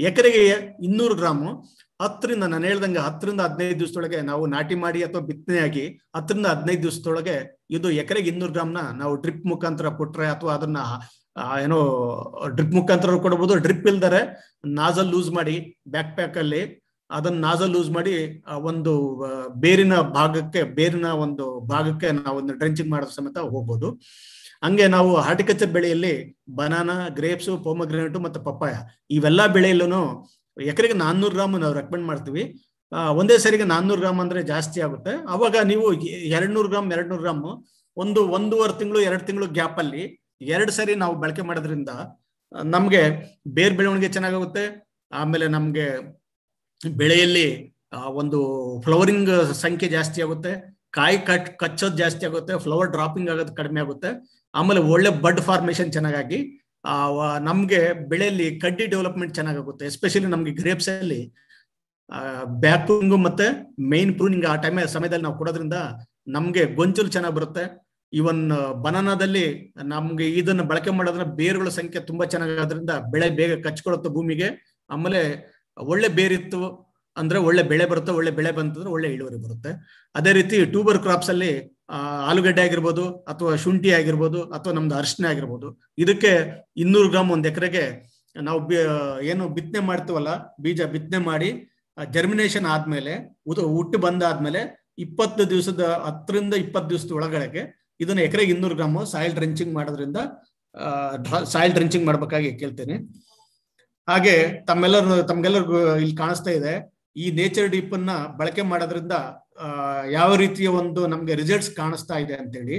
ಎಕರೆಗೆ ಇನ್ನೂರು ಗ್ರಾಮು ಹತ್ತರಿಂದ ನಾನು ಹೇಳ್ದಂಗೆ ಹತ್ತರಿಂದ ಹದಿನೈದು ದಿವಸದೊಳಗೆ ನಾವು ನಾಟಿ ಮಾಡಿ ಅಥವಾ ಬಿತ್ತನೆ ಆಗಿ ಹತ್ತರಿಂದ ಹದಿನೈದು ದಿವಸದೊಳಗೆ ಇದು ಎಕರೆಗೆ ಇನ್ನೂರು ಗ್ರಾಮ್ನ ನಾವು ಡ್ರಿಪ್ ಮುಖಾಂತರ ಕೊಟ್ರೆ ಅಥವಾ ಅದನ್ನ ಏನೋ ಡ್ರಿಪ್ ಮುಖಾಂತರ ಕೊಡಬಹುದು ಡ್ರಿಪ್ ಇಲ್ದರೆ ನಾಜಲ್ ಲೂಸ್ ಮಾಡಿ ಬ್ಯಾಕ್ ಪ್ಯಾಕ್ ಅಲ್ಲಿ ಅದನ್ನ ನಾಜಲ್ ಲೂಸ್ ಮಾಡಿ ಒಂದು ಬೇರಿನ ಭಾಗಕ್ಕೆ ಬೇರಿನ ಒಂದು ಭಾಗಕ್ಕೆ ನಾವು ಡ್ರೆಂಚಿಂಗ್ ಮಾಡೋ ಸಮೇತ ಹೋಗ್ಬೋದು ಹಂಗೆ ನಾವು ಹಾರ್ಟಿಕಲ್ಚರ್ ಬೆಳೆಯಲ್ಲಿ ಬನಾನಾ ಗ್ರೇಪ್ಸ್ ಪೋಮಗ್ರೆನೇಟ್ ಮತ್ತು ಪಪ್ಪಾಯ ಇವೆಲ್ಲಾ ಬೆಳೆಯಲ್ಲೂ ಎಕರೆಗೆ ನಾನ್ನೂರು ಗ್ರಾಮ್ ನಾವು ರೆಕಮೆಂಡ್ ಮಾಡ್ತೀವಿ ಒಂದೇ ಸರಿಗೆ ನಾನ್ನೂರು ಗ್ರಾಮ್ ಅಂದ್ರೆ ಜಾಸ್ತಿ ಆಗುತ್ತೆ ಅವಾಗ ನೀವು ಎರಡ್ನೂರು ಗ್ರಾಮ್ ಎರಡ್ ಗ್ರಾಮ್ ಒಂದು ಒಂದೂವರೆ ತಿಂಗಳು ಎರಡು ತಿಂಗಳು ಗ್ಯಾಪ್ ಅಲ್ಲಿ ಎರಡು ಸರಿ ನಾವು ಬಳಕೆ ಮಾಡೋದ್ರಿಂದ ನಮ್ಗೆ ಬೇರ್ ಬೆಳವಣಿಗೆ ಚೆನ್ನಾಗುತ್ತೆ ಆಮೇಲೆ ನಮ್ಗೆ ಬೆಳೆಯಲ್ಲಿ ಒಂದು ಫ್ಲವರಿಂಗ್ ಸಂಖ್ಯೆ ಜಾಸ್ತಿ ಆಗುತ್ತೆ ಕಾಯಿ ಕಟ್ ಕಚ್ಚೋದು ಜಾಸ್ತಿ ಆಗುತ್ತೆ ಫ್ಲವರ್ ಡ್ರಾಪಿಂಗ್ ಆಗೋದು ಕಡಿಮೆ ಆಗುತ್ತೆ ಆಮೇಲೆ ಒಳ್ಳೆ ಬಡ್ ಫಾರ್ಮೇಶನ್ ಚೆನ್ನಾಗಾಗಿ ನಮ್ಗೆ ಬೆಳೆಯಲ್ಲಿ ಕಡ್ಡಿ ಡೆವಲಪ್ಮೆಂಟ್ ಚೆನ್ನಾಗಾಗುತ್ತೆ ಎಸ್ಪೆಷಲಿ ನಮ್ಗೆ ಗ್ರೇಪ್ಸ್ ಅಲ್ಲಿ ಬ್ಯಾಕ್ ಮತ್ತೆ ಮೇನ್ ಪ್ರೂನಿಂಗ್ ಆ ಟೈಮ್ ಸಮಯದಲ್ಲಿ ನಾವು ಕೊಡೋದ್ರಿಂದ ನಮ್ಗೆ ಗೊಂಚಲು ಚೆನ್ನಾಗಿ ಬರುತ್ತೆ ಇವನ್ ಬನಾನಾದಲ್ಲಿ ನಮ್ಗೆ ಇದನ್ನ ಬಳಕೆ ಮಾಡೋದ್ರ ಬೇರುಗಳ ಸಂಖ್ಯೆ ತುಂಬಾ ಚೆನ್ನಾಗಿ ಚೆನ್ನಾಗಾದ್ರಿಂದ ಬೆಳೆ ಬೇಗ ಕಚ್ಕೊಳುತ್ತೆ ಭೂಮಿಗೆ ಆಮೇಲೆ ಒಳ್ಳೆ ಬೇರಿತ್ತು ಅಂದ್ರೆ ಒಳ್ಳೆ ಬೆಳೆ ಬರುತ್ತೆ ಒಳ್ಳೆ ಬೆಳೆ ಬಂತಂದ್ರೆ ಒಳ್ಳೆ ಇಳುವರಿ ಬರುತ್ತೆ ಅದೇ ರೀತಿ ಟ್ಯೂಬರ್ ಕ್ರಾಪ್ಸ್ ಅಲ್ಲಿ ಆಲೂಗಡ್ಡೆ ಆಗಿರ್ಬೋದು ಅಥವಾ ಶುಂಠಿ ಆಗಿರ್ಬೋದು ಅಥವಾ ನಮ್ದು ಅರ್ಶಿನ ಆಗಿರ್ಬೋದು ಇದಕ್ಕೆ ಇನ್ನೂರು ಗ್ರಾಮ್ ಒಂದ್ ಎಕರೆಗೆ ನಾವು ಏನು ಬಿತ್ತನೆ ಮಾಡ್ತೀವಲ್ಲ ಬೀಜ ಬಿತ್ತನೆ ಮಾಡಿ ಜರ್ಮಿನೇಷನ್ ಆದ್ಮೇಲೆ ಹುಟ್ಟು ಬಂದಾದ್ಮೇಲೆ ಇಪ್ಪತ್ತು ದಿವಸದ ಹತ್ತರಿಂದ ಇಪ್ಪತ್ತು ದಿವಸದ ಒಳಗಡೆಗೆ ಇದನ್ನ ಎಕರೆಗೆ ಇನ್ನೂರು ಗ್ರಾಮ್ ಸಾಯಿಲ್ ಡ್ರೆಂಚಿಂಗ್ ಮಾಡೋದ್ರಿಂದ ಸಾಯಿಲ್ ಡ್ರೆಂಚಿಂಗ್ ಮಾಡ್ಬೇಕಾಗಿ ಕೇಳ್ತೇನೆ ಹಾಗೆ ತಮ್ಮೆಲ್ಲರೂ ತಮ್ಗೆಲ್ಲರಿಗೂ ಇಲ್ಲಿ ಕಾಣಿಸ್ತಾ ಇದೆ ಈ ನೇಚರ್ ಡೀಪ್ ಅನ್ನ ಬಳಕೆ ಮಾಡೋದ್ರಿಂದ ಯಾವ ರೀತಿಯ ಒಂದು ನಮ್ಗೆ ರಿಸಲ್ಟ್ಸ್ ಕಾಣಿಸ್ತಾ ಇದೆ ಅಂತೇಳಿ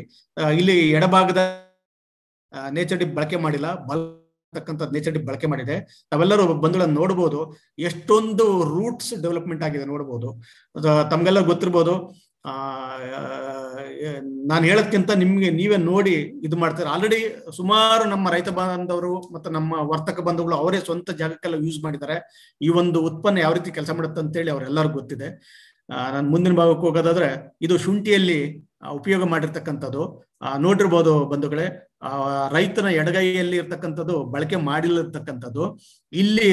ಇಲ್ಲಿ ಎಡಭಾಗದ ನೇಚರ್ ಡಿಪ್ ಬಳಕೆ ಮಾಡಿಲ್ಲ ಬಲತಕ್ಕಂತ ನೇಚರ್ ಡಿಪ್ ಬಳಕೆ ಮಾಡಿದೆ ತಾವೆಲ್ಲರೂ ಬಂಧುಗಳನ್ನು ನೋಡ್ಬೋದು ಎಷ್ಟೊಂದು ರೂಟ್ಸ್ ಡೆವಲಪ್ಮೆಂಟ್ ಆಗಿದೆ ನೋಡಬಹುದು ತಮ್ಗೆಲ್ಲ ಗೊತ್ತಿರ್ಬೋದು ಆ ನಾನು ಹೇಳೋದಕ್ಕಿಂತ ನಿಮ್ಗೆ ನೀವೇ ನೋಡಿ ಇದು ಮಾಡ್ತಾರೆ ಆಲ್ರೆಡಿ ಸುಮಾರು ನಮ್ಮ ರೈತ ಬಾಂಧವರು ಮತ್ತು ನಮ್ಮ ವರ್ತಕ ಬಂಧುಗಳು ಅವರೇ ಸ್ವಂತ ಜಾಗಕ್ಕೆಲ್ಲ ಯೂಸ್ ಮಾಡಿದ್ದಾರೆ ಈ ಒಂದು ಉತ್ಪನ್ನ ಯಾವ ರೀತಿ ಕೆಲಸ ಮಾಡುತ್ತೆ ಅಂತೇಳಿ ಅವರೆಲ್ಲರಿಗೂ ಗೊತ್ತಿದೆ ನಾನು ಮುಂದಿನ ಭಾಗಕ್ಕೆ ಹೋಗೋದಾದ್ರೆ ಇದು ಶುಂಠಿಯಲ್ಲಿ ಉಪಯೋಗ ಮಾಡಿರ್ತಕ್ಕಂಥದ್ದು ನೋಡಿರ್ಬೋದು ಬಂಧುಗಳೇ ರೈತನ ಎಡಗೈಯಲ್ಲಿ ಇರ್ತಕ್ಕಂಥದ್ದು ಬಳಕೆ ಮಾಡಿಲ್ಲಿರ್ತಕ್ಕಂಥದ್ದು ಇಲ್ಲಿ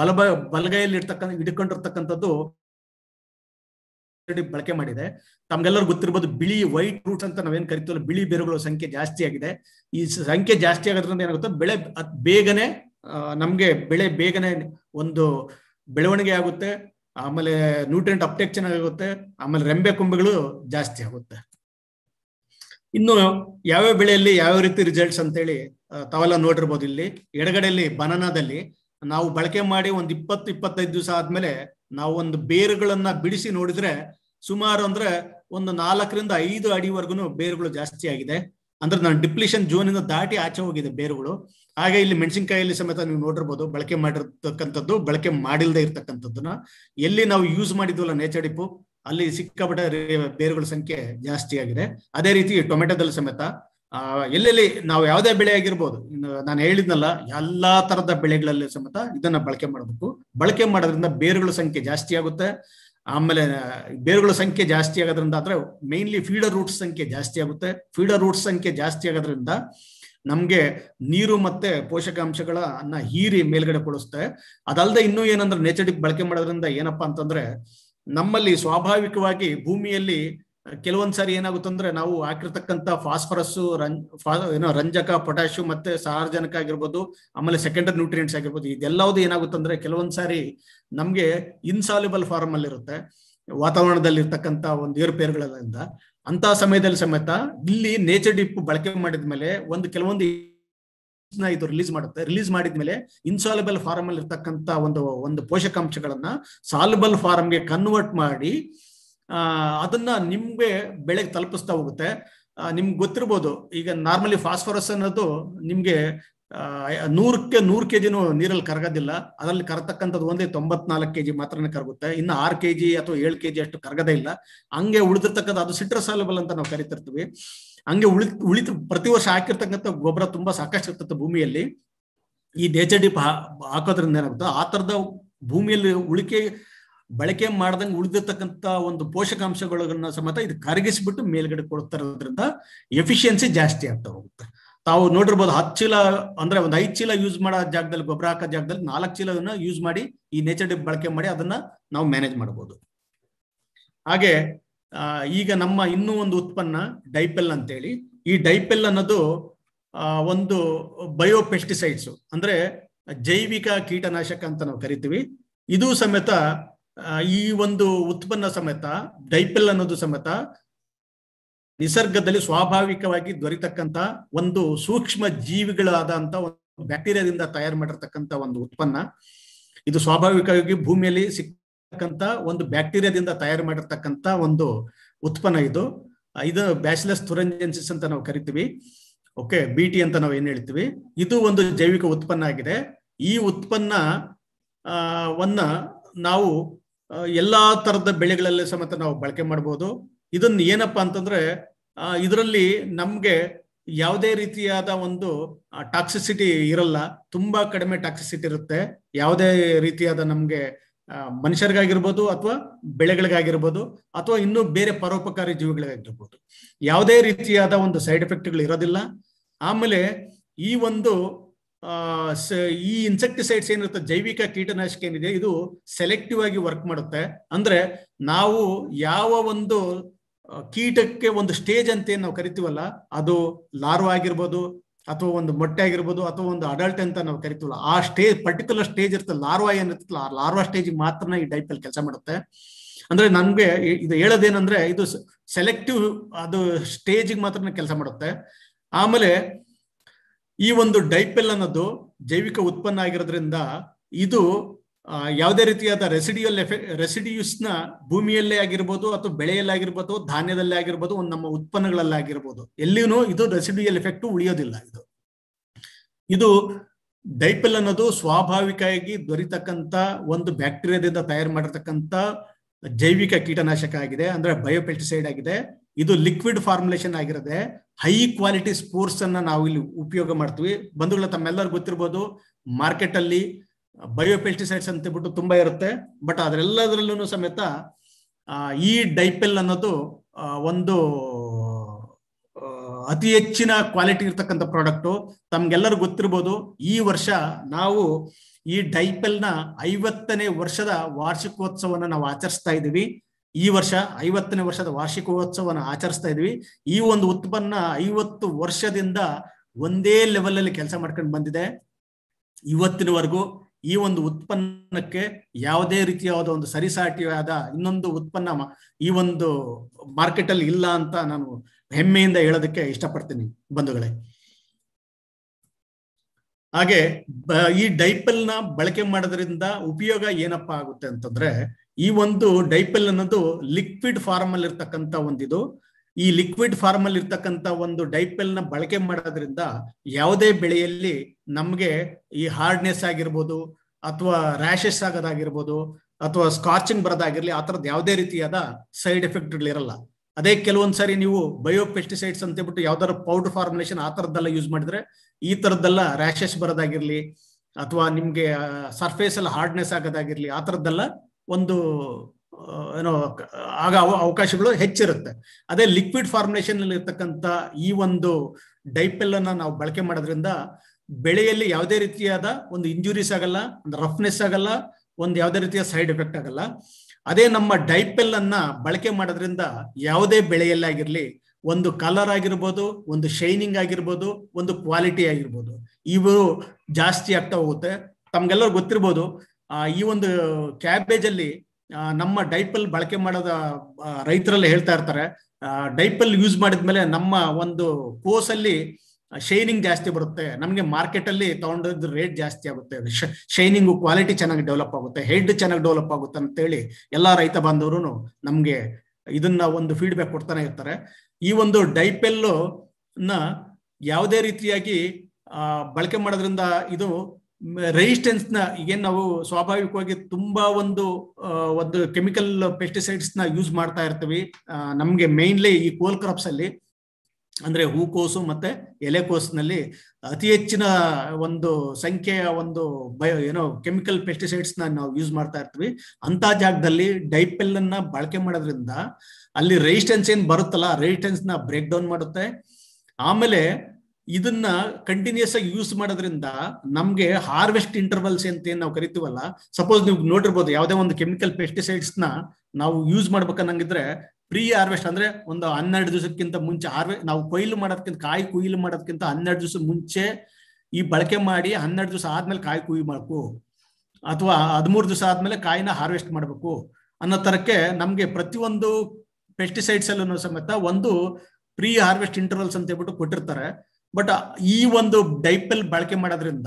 ಬಲಬ ಬಲಗೈಯಲ್ಲಿ ಇರ್ತಕ್ಕಂಥ ಹಿಡ್ಕೊಂಡಿರ್ತಕ್ಕಂಥದ್ದು ಬಳಕೆ ಮಾಡಿದೆ ತಮ್ಗೆಲ್ಲರೂ ಗೊತ್ತಿರ್ಬೋದು ಬಿಳಿ ವೈಟ್ ರೂಟ್ ಅಂತ ನಾವೇನ್ ಕರಿತೀವಲ್ಲ ಬಿಳಿ ಬೇರುಗಳ ಸಂಖ್ಯೆ ಜಾಸ್ತಿ ಆಗಿದೆ ಈ ಸಂಖ್ಯೆ ಜಾಸ್ತಿ ಆಗೋದ್ರಿಂದ ಏನಾಗುತ್ತೆ ಬೆಳೆ ಬೇಗನೆ ನಮ್ಗೆ ಬೆಳೆ ಬೇಗನೆ ಒಂದು ಬೆಳವಣಿಗೆ ಆಗುತ್ತೆ ಆಮೇಲೆ ನ್ಯೂಟ್ರೆಂಟ್ ಅಪ್ಟೇಕ್ ಆಗುತ್ತೆ ಆಮೇಲೆ ರೆಂಬೆ ಕೊಂಬೆಗಳು ಜಾಸ್ತಿ ಆಗುತ್ತೆ ಇನ್ನು ಯಾವ್ಯಾವ ಬೆಳೆಯಲ್ಲಿ ಯಾವ ರೀತಿ ರಿಸಲ್ಟ್ಸ್ ಅಂತೇಳಿ ತಾವೆಲ್ಲ ನೋಡಿರ್ಬೋದು ಇಲ್ಲಿ ಎಡಗಡೆಯಲ್ಲಿ ಬನಾನಾದಲ್ಲಿ ನಾವು ಬಳಕೆ ಮಾಡಿ ಒಂದ್ ಇಪ್ಪತ್ತು ಇಪ್ಪತ್ತೈದು ದಿವಸ ಆದ್ಮೇಲೆ ನಾವು ಒಂದು ಬೇರುಗಳನ್ನ ಬಿಡಿಸಿ ನೋಡಿದ್ರೆ ಸುಮಾರು ಅಂದ್ರೆ ಒಂದು ನಾಲ್ಕರಿಂದ ಐದು ಅಡಿವರೆಗೂ ಬೇರುಗಳು ಜಾಸ್ತಿ ಆಗಿದೆ ಅಂದ್ರೆ ನಾನು ಡಿಪ್ಲಿಷನ್ ಜೋನ್ ಇಂದ ದಾಟಿ ಆಚೆ ಹೋಗಿದೆ ಬೇರುಗಳು ಹಾಗೆ ಇಲ್ಲಿ ಮೆಣಸಿನಕಾಯಿಯಲ್ಲಿ ಸಮೇತ ನೀವು ನೋಡಿರ್ಬೋದು ಬಳಕೆ ಮಾಡಿರ್ತಕ್ಕಂಥದ್ದು ಬಳಕೆ ಮಾಡಿಲ್ಲದೆ ಇರ್ತಕ್ಕಂಥದ್ದನ್ನ ಎಲ್ಲಿ ನಾವು ಯೂಸ್ ಮಾಡಿದ್ವಲ್ಲ ನೇಚರ್ ಅಲ್ಲಿ ಸಿಕ್ಕಾಪಟ್ಟೆ ಬೇರುಗಳ ಸಂಖ್ಯೆ ಜಾಸ್ತಿ ಆಗಿದೆ ಅದೇ ರೀತಿ ಟೊಮೆಟೊದಲ್ಲಿ ಸಮೇತ ಎಲ್ಲೆಲ್ಲಿ ನಾವು ಯಾವುದೇ ಬೆಳೆ ಆಗಿರ್ಬೋದು ನಾನು ಹೇಳಿದ್ನಲ್ಲ ಎಲ್ಲಾ ತರದ ಬೆಳೆಗಳಲ್ಲಿ ಸಮೇತ ಇದನ್ನ ಬಳಕೆ ಮಾಡಬೇಕು ಬಳಕೆ ಮಾಡೋದ್ರಿಂದ ಬೇರುಗಳ ಸಂಖ್ಯೆ ಜಾಸ್ತಿ ಆಗುತ್ತೆ ಆಮೇಲೆ ಬೇರುಗಳ ಸಂಖ್ಯೆ ಜಾಸ್ತಿ ಆಗೋದ್ರಿಂದ ಆದ್ರೆ ಮೇನ್ಲಿ ಫೀಡರ್ ರೂಟ್ಸ್ ಸಂಖ್ಯೆ ಜಾಸ್ತಿ ಆಗುತ್ತೆ ಫೀಡರ್ ರೂಟ್ಸ್ ಸಂಖ್ಯೆ ಜಾಸ್ತಿ ಆಗೋದ್ರಿಂದ ನಮ್ಗೆ ನೀರು ಮತ್ತೆ ಪೋಷಕಾಂಶಗಳನ್ನ ಹೀರಿ ಮೇಲ್ಗಡೆ ಕೊಡಿಸುತ್ತೆ ಅದಲ್ಲದೆ ಇನ್ನೂ ಏನಂದ್ರೆ ನೆಚಡಿಕ್ ಬಳಕೆ ಮಾಡೋದ್ರಿಂದ ಏನಪ್ಪಾ ಅಂತಂದ್ರೆ ನಮ್ಮಲ್ಲಿ ಸ್ವಾಭಾವಿಕವಾಗಿ ಭೂಮಿಯಲ್ಲಿ ಕೆಲವೊಂದ್ಸಾರಿ ಏನಾಗುತ್ತಂದ್ರೆ ನಾವು ಹಾಕಿರ್ತಕ್ಕಂಥ ಫಾಸ್ಫರಸ್ ರಂಜ್ ಏನೋ ರಂಜಕ ಪೊಟ್ಯಾಶಿಯಂ ಮತ್ತೆ ಸಾರ್ಜನಕ ಆಗಿರ್ಬೋದು ಆಮೇಲೆ ಸೆಕೆಂಡರಿ ನ್ಯೂಟ್ರಿಯೆಂಟ್ಸ್ ಆಗಿರ್ಬೋದು ಇದೆಲ್ಲವೂ ಏನಾಗುತ್ತಂದ್ರೆ ಕೆಲವೊಂದ್ಸಾರಿ ನಮ್ಗೆ ಇನ್ಸಾಲ್ಯುಬಲ್ ಫಾರ್ಮ್ ಅಲ್ಲಿ ಇರುತ್ತೆ ವಾತಾವರಣದಲ್ಲಿ ಇರ್ತಕ್ಕಂಥ ಒಂದು ಏರುಪೇರುಗಳಿಂದ ಅಂತ ಸಮಯದಲ್ಲಿ ಸಮೇತ ಇಲ್ಲಿ ನೇಚರ್ ಡಿಪ್ ಬಳಕೆ ಮಾಡಿದ ಮೇಲೆ ಒಂದು ಕೆಲವೊಂದು ಇದು ರಿಲೀಸ್ ಮಾಡುತ್ತೆ ರಿಲೀಸ್ ಮಾಡಿದ್ಮೇಲೆ ಇನ್ಸಾಲಬಲ್ ಫಾರ್ಮ್ ಅಲ್ಲಿ ಇರ್ತಕ್ಕಂತ ಒಂದು ಒಂದು ಪೋಷಕಾಂಶಗಳನ್ನ ಸಾಲಬಲ್ ಫಾರಮ್ಗೆ ಕನ್ವರ್ಟ್ ಮಾಡಿ ಅದನ್ನ ನಿಮ್ಗೆ ಬೆಳೆಗೆ ತಲುಪಿಸ್ತಾ ಹೋಗುತ್ತೆ ನಿಮ್ಗೆ ಗೊತ್ತಿರ್ಬೋದು ಈಗ ನಾರ್ಮಲಿ ಫಾಸ್ಫರಸ್ ಅನ್ನೋದು ನಿಮ್ಗೆ ನೂರಕ್ಕೆ ನೂರು ಕೆ ಜಿನೂ ನೀರಲ್ಲಿ ಕರಗೋದಿಲ್ಲ ಅದರಲ್ಲಿ ಕರತಕ್ಕಂಥದ್ದು ಒಂದೇ ತೊಂಬತ್ನಾಲ್ಕು ಕೆ ಜಿ ಮಾತ್ರನೇ ಕರಗುತ್ತೆ ಇನ್ನು ಆರು ಕೆ ಜಿ ಅಥವಾ ಏಳು ಕೆ ಜಿ ಅಷ್ಟು ಕರಗದೇ ಇಲ್ಲ ಹಂಗೆ ಉಳಿದಿರ್ತಕ್ಕಂಥ ಅದು ಸಾಲಬಲ್ ಅಂತ ನಾವು ಕರಿತಿರ್ತೀವಿ ಹಂಗೆ ಉಳಿ ಉಳಿತ ಪ್ರತಿ ವರ್ಷ ಹಾಕಿರ್ತಕ್ಕಂಥ ಗೊಬ್ಬರ ತುಂಬಾ ಸಾಕಷ್ಟು ಇರ್ತದೆ ಭೂಮಿಯಲ್ಲಿ ಈ ದೇಚ ಹಾಕೋದ್ರಿಂದ ಏನಾಗುತ್ತೆ ಆ ತರದ ಭೂಮಿಯಲ್ಲಿ ಉಳಿಕೆ ಬಳಕೆ ಮಾಡ್ದಂಗೆ ಉಳಿದಿರ್ತಕ್ಕಂಥ ಒಂದು ಪೋಷಕಾಂಶಗಳನ್ನ ಸಮೇತ ಇದು ಕರಗಿಸ್ಬಿಟ್ಟು ಮೇಲ್ಗಡೆ ಕೊಡ್ತಾ ಇರೋದ್ರಿಂದ ಎಫಿಷಿಯನ್ಸಿ ಜಾಸ್ತಿ ಆಗ್ತಾ ಹೋಗುತ್ತೆ ತಾವು ನೋಡಿರ್ಬೋದು ಹತ್ತು ಚೀಲ ಅಂದ್ರೆ ಒಂದು ಐದು ಚೀಲ ಯೂಸ್ ಮಾಡೋ ಜಾಗದಲ್ಲಿ ಗೊಬ್ಬರ ಹಾಕೋ ಜಾಗದಲ್ಲಿ ನಾಲ್ಕು ಚೀಲ ಯೂಸ್ ಮಾಡಿ ಈ ನೇಚರ್ ಡಿಪ್ ಬಳಕೆ ಮಾಡಿ ಅದನ್ನ ನಾವು ಮ್ಯಾನೇಜ್ ಮಾಡ್ಬೋದು ಹಾಗೆ ಈಗ ನಮ್ಮ ಇನ್ನೂ ಒಂದು ಉತ್ಪನ್ನ ಡೈಪೆಲ್ ಅಂತೇಳಿ ಈ ಡೈಪೆಲ್ ಅನ್ನೋದು ಒಂದು ಬಯೋ ಪೆಸ್ಟಿಸೈಡ್ಸ್ ಅಂದ್ರೆ ಜೈವಿಕ ಕೀಟನಾಶಕ ಅಂತ ನಾವು ಕರಿತೀವಿ ಇದು ಸಮೇತ ಈ ಒಂದು ಉತ್ಪನ್ನ ಸಮೇತ ಡೈಪೆಲ್ ಅನ್ನೋದು ಸಮೇತ ನಿಸರ್ಗದಲ್ಲಿ ಸ್ವಾಭಾವಿಕವಾಗಿ ದೊರೀತಕ್ಕಂತ ಒಂದು ಸೂಕ್ಷ್ಮ ಜೀವಿಗಳಾದಂತ ಒಂದು ಬ್ಯಾಕ್ಟೀರಿಯಾದಿಂದ ತಯಾರು ಮಾಡಿರ್ತಕ್ಕಂಥ ಒಂದು ಉತ್ಪನ್ನ ಇದು ಸ್ವಾಭಾವಿಕವಾಗಿ ಭೂಮಿಯಲ್ಲಿ ಸಿಕ್ಕಂತ ಒಂದು ಬ್ಯಾಕ್ಟೀರಿಯಾದಿಂದ ತಯಾರು ಮಾಡಿರ್ತಕ್ಕಂಥ ಒಂದು ಉತ್ಪನ್ನ ಇದು ಇದು ಬ್ಯಾಸಿಲಸ್ ಥುರಂಜೆನ್ಸಿಸ್ ಅಂತ ನಾವು ಕರಿತೀವಿ ಓಕೆ ಬಿ ಟಿ ಅಂತ ನಾವು ಏನ್ ಹೇಳ್ತೀವಿ ಇದು ಒಂದು ಜೈವಿಕ ಉತ್ಪನ್ನ ಆಗಿದೆ ಈ ಉತ್ಪನ್ನ ವನ್ನ ನಾವು ಎಲ್ಲಾ ತರದ ಬೆಳೆಗಳಲ್ಲಿ ಸಮೇತ ನಾವು ಬಳಕೆ ಮಾಡಬಹುದು ಇದನ್ನ ಏನಪ್ಪಾ ಅಂತಂದ್ರೆ ಇದರಲ್ಲಿ ನಮ್ಗೆ ಯಾವುದೇ ರೀತಿಯಾದ ಒಂದು ಟಾಕ್ಸಿಸಿಟಿ ಇರಲ್ಲ ತುಂಬಾ ಕಡಿಮೆ ಟಾಕ್ಸಿಸಿಟಿ ಇರುತ್ತೆ ಯಾವುದೇ ರೀತಿಯಾದ ನಮ್ಗೆ ಮನುಷ್ಯರಿಗಾಗಿರ್ಬೋದು ಅಥವಾ ಬೆಳೆಗಳಿಗಾಗಿರ್ಬೋದು ಅಥವಾ ಇನ್ನೂ ಬೇರೆ ಪರೋಪಕಾರಿ ಜೀವಿಗಳಿಗಾಗಿರ್ಬೋದು ಯಾವುದೇ ರೀತಿಯಾದ ಒಂದು ಸೈಡ್ ಎಫೆಕ್ಟ್ಗಳು ಇರೋದಿಲ್ಲ ಆಮೇಲೆ ಈ ಒಂದು ಈ ಇನ್ಸೆಕ್ಟಿಸೈಡ್ಸ್ ಏನಿರುತ್ತೆ ಜೈವಿಕ ಕೀಟನಾಶಕ ಏನಿದೆ ಇದು ಸೆಲೆಕ್ಟಿವ್ ಆಗಿ ವರ್ಕ್ ಮಾಡುತ್ತೆ ಅಂದ್ರೆ ನಾವು ಯಾವ ಒಂದು ಕೀಟಕ್ಕೆ ಒಂದು ಸ್ಟೇಜ್ ಅಂತ ಏನ್ ನಾವು ಕರಿತೀವಲ್ಲ ಅದು ಲಾರ್ವ ಆಗಿರ್ಬೋದು ಅಥವಾ ಒಂದು ಮೊಟ್ಟೆ ಆಗಿರ್ಬೋದು ಅಥವಾ ಒಂದು ಅಡಲ್ಟ್ ಅಂತ ನಾವು ಕರಿತೀವಲ್ಲ ಆ ಸ್ಟೇಜ್ ಪರ್ಟಿಕ್ಯುಲರ್ ಸ್ಟೇಜ್ ಇರ್ತದೆ ಲಾರ್ವಾ ಏನಿರ್ತಲ್ಲ ಆ ಲಾರ್ವಾ ಸ್ಟೇಜ್ ಮಾತ್ರ ಈ ಡೈಪಲ್ ಕೆಲಸ ಮಾಡುತ್ತೆ ಅಂದ್ರೆ ನನ್ಗೆ ಇದು ಹೇಳೋದೇನಂದ್ರೆ ಇದು ಸೆಲೆಕ್ಟಿವ್ ಅದು ಸ್ಟೇಜಿಗೆ ಮಾತ್ರ ಕೆಲಸ ಮಾಡುತ್ತೆ ಆಮೇಲೆ ಈ ಒಂದು ಡೈಪೆಲ್ ಅನ್ನೋದು ಜೈವಿಕ ಉತ್ಪನ್ನ ಆಗಿರೋದ್ರಿಂದ ಇದು ಯಾವುದೇ ರೀತಿಯಾದ ರೆಸಿಡಿಯಲ್ ಎಫೆಕ್ಟ್ ರೆಸಿಡಿಯೂಸ್ನ ಭೂಮಿಯಲ್ಲೇ ಆಗಿರ್ಬೋದು ಅಥವಾ ಬೆಳೆಯಲ್ಲಾಗಿರ್ಬೋದು ಧಾನ್ಯದಲ್ಲೇ ಆಗಿರ್ಬೋದು ಒಂದು ನಮ್ಮ ಆಗಿರ್ಬೋದು ಎಲ್ಲಿನೂ ಇದು ರೆಸಿಡಿಯಲ್ ಎಫೆಕ್ಟ್ ಉಳಿಯೋದಿಲ್ಲ ಇದು ಇದು ಡೈಪಲ್ ಅನ್ನೋದು ಸ್ವಾಭಾವಿಕವಾಗಿ ದೊರಿತಕ್ಕಂಥ ಒಂದು ಬ್ಯಾಕ್ಟೀರಿಯಾದಿಂದ ತಯಾರು ಮಾಡಿರ್ತಕ್ಕಂಥ ಜೈವಿಕ ಕೀಟನಾಶಕ ಆಗಿದೆ ಅಂದ್ರೆ ಬಯೋಪೆಸ್ಟಿಸೈಡ್ ಆಗಿದೆ ಇದು ಲಿಕ್ವಿಡ್ ಫಾರ್ಮುಲೇಷನ್ ಆಗಿರದೆ ಹೈ ಕ್ವಾಲಿಟಿ ಸ್ಪೋರ್ಟ್ಸ್ ಅನ್ನ ನಾವು ಇಲ್ಲಿ ಉಪಯೋಗ ಮಾಡ್ತೀವಿ ಬಂಧುಗಳ ತಮ್ಮೆಲ್ಲರೂ ಗೊತ್ತಿರ್ಬೋದು ಮಾರ್ಕೆಟ್ ಅಲ್ಲಿ ಬಯೋಪೆಸ್ಟಿಸೈಡ್ಸ್ ಅಂತ ಬಿಟ್ಟು ತುಂಬಾ ಇರುತ್ತೆ ಬಟ್ ಅದರೆಲ್ಲದರಲ್ಲೂ ಸಮೇತ ಈ ಡೈಪೆಲ್ ಅನ್ನೋದು ಒಂದು ಅತಿ ಹೆಚ್ಚಿನ ಕ್ವಾಲಿಟಿ ಇರ್ತಕ್ಕಂಥ ಪ್ರಾಡಕ್ಟು ತಮ್ಗೆಲ್ಲರೂ ಗೊತ್ತಿರ್ಬೋದು ಈ ವರ್ಷ ನಾವು ಈ ಡೈಪೆಲ್ನ ಐವತ್ತನೇ ವರ್ಷದ ವಾರ್ಷಿಕೋತ್ಸವನ ನಾವು ಆಚರಿಸ್ತಾ ಇದ್ದೀವಿ ಈ ವರ್ಷ ಐವತ್ತನೇ ವರ್ಷದ ವಾರ್ಷಿಕೋತ್ಸವನ ಆಚರಿಸ್ತಾ ಇದೀವಿ ಈ ಒಂದು ಉತ್ಪನ್ನ ಐವತ್ತು ವರ್ಷದಿಂದ ಒಂದೇ ಲೆವೆಲ್ ಅಲ್ಲಿ ಕೆಲಸ ಮಾಡ್ಕೊಂಡು ಬಂದಿದೆ ಇವತ್ತಿನವರೆಗೂ ಈ ಒಂದು ಉತ್ಪನ್ನಕ್ಕೆ ಯಾವುದೇ ರೀತಿಯಾದ ಒಂದು ಸರಿಸಾಟಿಯಾದ ಇನ್ನೊಂದು ಉತ್ಪನ್ನ ಈ ಒಂದು ಮಾರ್ಕೆಟ್ ಅಲ್ಲಿ ಇಲ್ಲ ಅಂತ ನಾನು ಹೆಮ್ಮೆಯಿಂದ ಹೇಳೋದಕ್ಕೆ ಇಷ್ಟಪಡ್ತೀನಿ ಬಂಧುಗಳೇ ಹಾಗೆ ಈ ಡೈಪೆಲ್ ನ ಬಳಕೆ ಮಾಡೋದ್ರಿಂದ ಉಪಯೋಗ ಏನಪ್ಪಾ ಆಗುತ್ತೆ ಅಂತಂದ್ರೆ ಈ ಒಂದು ಡೈಪಲ್ ಅನ್ನೋದು ಲಿಕ್ವಿಡ್ ಫಾರ್ಮ್ ಅಲ್ಲಿ ಇರ್ತಕ್ಕಂತ ಒಂದಿದು ಈ ಲಿಕ್ವಿಡ್ ಫಾರ್ಮ್ ಅಲ್ಲಿ ಇರ್ತಕ್ಕಂಥ ಒಂದು ಡೈಪೆಲ್ ನ ಬಳಕೆ ಮಾಡೋದ್ರಿಂದ ಯಾವುದೇ ಬೆಳೆಯಲ್ಲಿ ನಮ್ಗೆ ಈ ಹಾರ್ಡ್ನೆಸ್ ಆಗಿರ್ಬೋದು ಅಥವಾ ರ್ಯಾಶಸ್ ಆಗೋದಾಗಿರ್ಬೋದು ಅಥವಾ ಸ್ಕಾಚಿಂಗ್ ಬರೋದಾಗಿರ್ಲಿ ಆ ಥರದ್ದು ಯಾವುದೇ ರೀತಿಯಾದ ಸೈಡ್ ಎಫೆಕ್ಟ್ಗಳಿರಲ್ಲ ಅದೇ ಕೆಲವೊಂದು ಸಾರಿ ನೀವು ಬಯೋ ಪೆಸ್ಟಿಸೈಡ್ಸ್ ಅಂತ ಹೇಳ್ಬಿಟ್ಟು ಯಾವ್ದಾದ್ರು ಪೌಡರ್ ಫಾರ್ಮುಲೇಷನ್ ಆ ಥರದ್ದೆಲ್ಲ ಯೂಸ್ ಮಾಡಿದ್ರೆ ಈ ಥರದ್ದೆಲ್ಲ ರ್ಯಾಶಸ್ ಬರೋದಾಗಿರ್ಲಿ ಅಥವಾ ನಿಮ್ಗೆ ಸರ್ಫೇಸ್ ಅಲ್ಲಿ ಹಾರ್ಡ್ನೆಸ್ ಆಗೋದಾಗಿರ್ಲಿ ಆ ಥರದ್ದೆಲ್ಲ ಒಂದು ಏನೋ ಆಗ ಅವಕಾಶಗಳು ಹೆಚ್ಚಿರುತ್ತೆ ಅದೇ ಲಿಕ್ವಿಡ್ ಫಾರ್ಮುಲೇಷನ್ ಅಲ್ಲಿ ಇರ್ತಕ್ಕಂಥ ಈ ಒಂದು ಡೈಪೆಲ್ ಅನ್ನ ನಾವು ಬಳಕೆ ಮಾಡೋದ್ರಿಂದ ಬೆಳೆಯಲ್ಲಿ ಯಾವುದೇ ರೀತಿಯಾದ ಒಂದು ಇಂಜುರೀಸ್ ಆಗಲ್ಲ ಒಂದು ರಫ್ನೆಸ್ ಆಗಲ್ಲ ಒಂದು ಯಾವುದೇ ರೀತಿಯ ಸೈಡ್ ಎಫೆಕ್ಟ್ ಆಗಲ್ಲ ಅದೇ ನಮ್ಮ ಡೈಪೆಲ್ ಅನ್ನ ಬಳಕೆ ಮಾಡೋದ್ರಿಂದ ಯಾವುದೇ ಬೆಳೆಯಲ್ಲಿ ಆಗಿರಲಿ ಒಂದು ಕಲರ್ ಆಗಿರ್ಬೋದು ಒಂದು ಶೈನಿಂಗ್ ಆಗಿರ್ಬೋದು ಒಂದು ಕ್ವಾಲಿಟಿ ಆಗಿರ್ಬೋದು ಇವರು ಜಾಸ್ತಿ ಆಗ್ತಾ ಹೋಗುತ್ತೆ ತಮ್ಗೆಲ್ಲರೂ ಗೊತ್ತಿರ್ಬೋದು ಈ ಒಂದು ಕ್ಯಾಬೇಜ್ ಅಲ್ಲಿ ನಮ್ಮ ಡೈಪಲ್ ಬಳಕೆ ಮಾಡೋದ ರೈತರಲ್ಲಿ ಹೇಳ್ತಾ ಇರ್ತಾರೆ ಡೈಪಲ್ ಯೂಸ್ ಮಾಡಿದ್ಮೇಲೆ ನಮ್ಮ ಒಂದು ಕೋಸಲ್ಲಿ ಶೈನಿಂಗ್ ಜಾಸ್ತಿ ಬರುತ್ತೆ ನಮಗೆ ಮಾರ್ಕೆಟ್ ಅಲ್ಲಿ ತಗೊಂಡಿದ್ದು ರೇಟ್ ಜಾಸ್ತಿ ಆಗುತ್ತೆ ಶೈನಿಂಗ್ ಕ್ವಾಲಿಟಿ ಚೆನ್ನಾಗಿ ಡೆವಲಪ್ ಆಗುತ್ತೆ ಹೆಡ್ ಚೆನ್ನಾಗಿ ಡೆವಲಪ್ ಆಗುತ್ತೆ ಅಂತೇಳಿ ಎಲ್ಲಾ ರೈತ ಬಾಂಧವರು ನಮ್ಗೆ ಇದನ್ನ ಒಂದು ಫೀಡ್ಬ್ಯಾಕ್ ಕೊಡ್ತಾನೆ ಇರ್ತಾರೆ ಈ ಒಂದು ಡೈಪೆಲ್ಲು ನ ಯಾವುದೇ ರೀತಿಯಾಗಿ ಬಳಕೆ ಮಾಡೋದ್ರಿಂದ ಇದು ರೆಸಿಸ್ಟೆನ್ಸ್ ನ ಏನ್ ನಾವು ಸ್ವಾಭಾವಿಕವಾಗಿ ತುಂಬಾ ಒಂದು ಒಂದು ಕೆಮಿಕಲ್ ಪೆಸ್ಟಿಸೈಡ್ಸ್ ನ ಯೂಸ್ ಮಾಡ್ತಾ ಇರ್ತೀವಿ ನಮ್ಗೆ ಮೇನ್ಲಿ ಈ ಕೋಲ್ ಕ್ರಾಪ್ಸ್ ಅಲ್ಲಿ ಅಂದ್ರೆ ಹೂಕೋಸು ಮತ್ತೆ ನಲ್ಲಿ ಅತಿ ಹೆಚ್ಚಿನ ಒಂದು ಸಂಖ್ಯೆಯ ಒಂದು ಬಯೋ ಏನೋ ಕೆಮಿಕಲ್ ಪೆಸ್ಟಿಸೈಡ್ಸ್ ನಾವು ಯೂಸ್ ಮಾಡ್ತಾ ಇರ್ತೀವಿ ಅಂತ ಜಾಗದಲ್ಲಿ ಡೈಪೆಲ್ ಅನ್ನ ಬಳಕೆ ಮಾಡೋದ್ರಿಂದ ಅಲ್ಲಿ ರೆಸಿಸ್ಟೆನ್ಸ್ ಏನ್ ಬರುತ್ತಲ್ಲ ರೆಸಿಸ್ಟೆನ್ಸ್ ನ ಬ್ರೇಕ್ ಡೌನ್ ಮಾಡುತ್ತೆ ಆಮೇಲೆ ಇದನ್ನ ಕಂಟಿನ್ಯೂಸ್ ಆಗಿ ಯೂಸ್ ಮಾಡೋದ್ರಿಂದ ನಮ್ಗೆ ಹಾರ್ವೆಸ್ಟ್ ಇಂಟರ್ವಲ್ಸ್ ಅಂತ ಏನ್ ನಾವು ಕರಿತೀವಲ್ಲ ಸಪೋಸ್ ನೀವು ನೋಡಿರ್ಬೋದು ಯಾವುದೇ ಒಂದು ಕೆಮಿಕಲ್ ಪೆಸ್ಟಿಸೈಡ್ಸ್ ನ ನಾವು ಯೂಸ್ ಮಾಡ್ಬೇಕನ್ನಂಗಿದ್ರೆ ಪ್ರೀ ಹಾರ್ವೆಸ್ಟ್ ಅಂದ್ರೆ ಒಂದು ಹನ್ನೆರಡು ದಿವಸಕ್ಕಿಂತ ಮುಂಚೆ ಹಾರ್ವೆ ನಾವು ಕೊಯ್ಲು ಮಾಡೋದಕ್ಕಿಂತ ಕಾಯಿ ಕೊಯ್ಲು ಮಾಡೋದಕ್ಕಿಂತ ಹನ್ನೆರಡು ದಿವಸ ಮುಂಚೆ ಈ ಬಳಕೆ ಮಾಡಿ ಹನ್ನೆರಡು ದಿವಸ ಆದ್ಮೇಲೆ ಕಾಯಿ ಕೊಯ್ಲು ಮಾಡ್ಬೇಕು ಅಥವಾ ಹದಿಮೂರು ದಿವಸ ಆದ್ಮೇಲೆ ಕಾಯಿನ ಹಾರ್ವೆಸ್ಟ್ ಮಾಡ್ಬೇಕು ಅನ್ನೋ ತರಕ್ಕೆ ನಮ್ಗೆ ಪ್ರತಿಯೊಂದು ಪೆಸ್ಟಿಸೈಡ್ಸ್ ಅಲ್ಲೂ ಸಮೇತ ಒಂದು ಪ್ರೀ ಹಾರ್ವೆಸ್ಟ್ ಇಂಟರ್ವಲ್ಸ್ ಅಂತ ಹೇಳ್ಬಿಟ್ಟು ಕೊಟ್ಟಿರ್ತಾರೆ ಬಟ್ uh, ಈ ಒಂದು ಡೈಪಲ್ ಬಳಕೆ ಮಾಡೋದ್ರಿಂದ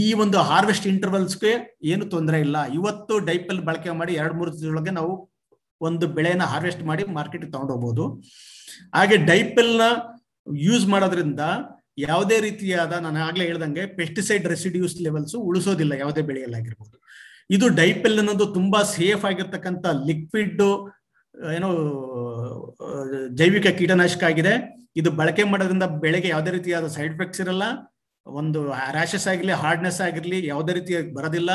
ಈ ಒಂದು ಹಾರ್ವೆಸ್ಟ್ ಇಂಟರ್ವಲ್ಸ್ಗೆ ಏನು ತೊಂದರೆ ಇಲ್ಲ ಇವತ್ತು ಡೈಪಲ್ ಬಳಕೆ ಮಾಡಿ ಎರಡು ಮೂರು ದಿನದೊಳಗೆ ನಾವು ಒಂದು ಬೆಳೆನ ಹಾರ್ವೆಸ್ಟ್ ಮಾಡಿ ಮಾರ್ಕೆಟ್ ತಗೊಂಡೋಗ್ಬೋದು ಹಾಗೆ ನ ಯೂಸ್ ಮಾಡೋದ್ರಿಂದ ಯಾವುದೇ ರೀತಿಯಾದ ನಾನು ಆಗ್ಲೇ ಹೇಳ್ದಂಗೆ ಪೆಸ್ಟಿಸೈಡ್ ರೆಸಿಡ್ಯೂಸ್ ಲೆವೆಲ್ಸ್ ಉಳಿಸೋದಿಲ್ಲ ಯಾವುದೇ ಬೆಳೆಯಲ್ಲಾಗಿರ್ಬೋದು ಇದು ಡೈಪಲ್ ಅನ್ನೋದು ತುಂಬಾ ಸೇಫ್ ಆಗಿರ್ತಕ್ಕಂಥ ಲಿಕ್ವಿಡ್ ಏನು ಜೈವಿಕ ಕೀಟನಾಶಕ ಆಗಿದೆ ಇದು ಬಳಕೆ ಮಾಡೋದ್ರಿಂದ ಬೆಳೆಗೆ ಯಾವುದೇ ರೀತಿಯಾದ ಸೈಡ್ ಎಫೆಕ್ಟ್ಸ್ ಇರಲ್ಲ ಒಂದು ರ್ಯಾಶಸ್ ಆಗಿರಲಿ ಹಾರ್ಡ್ನೆಸ್ ಆಗಿರಲಿ ಯಾವುದೇ ರೀತಿ ಬರೋದಿಲ್ಲ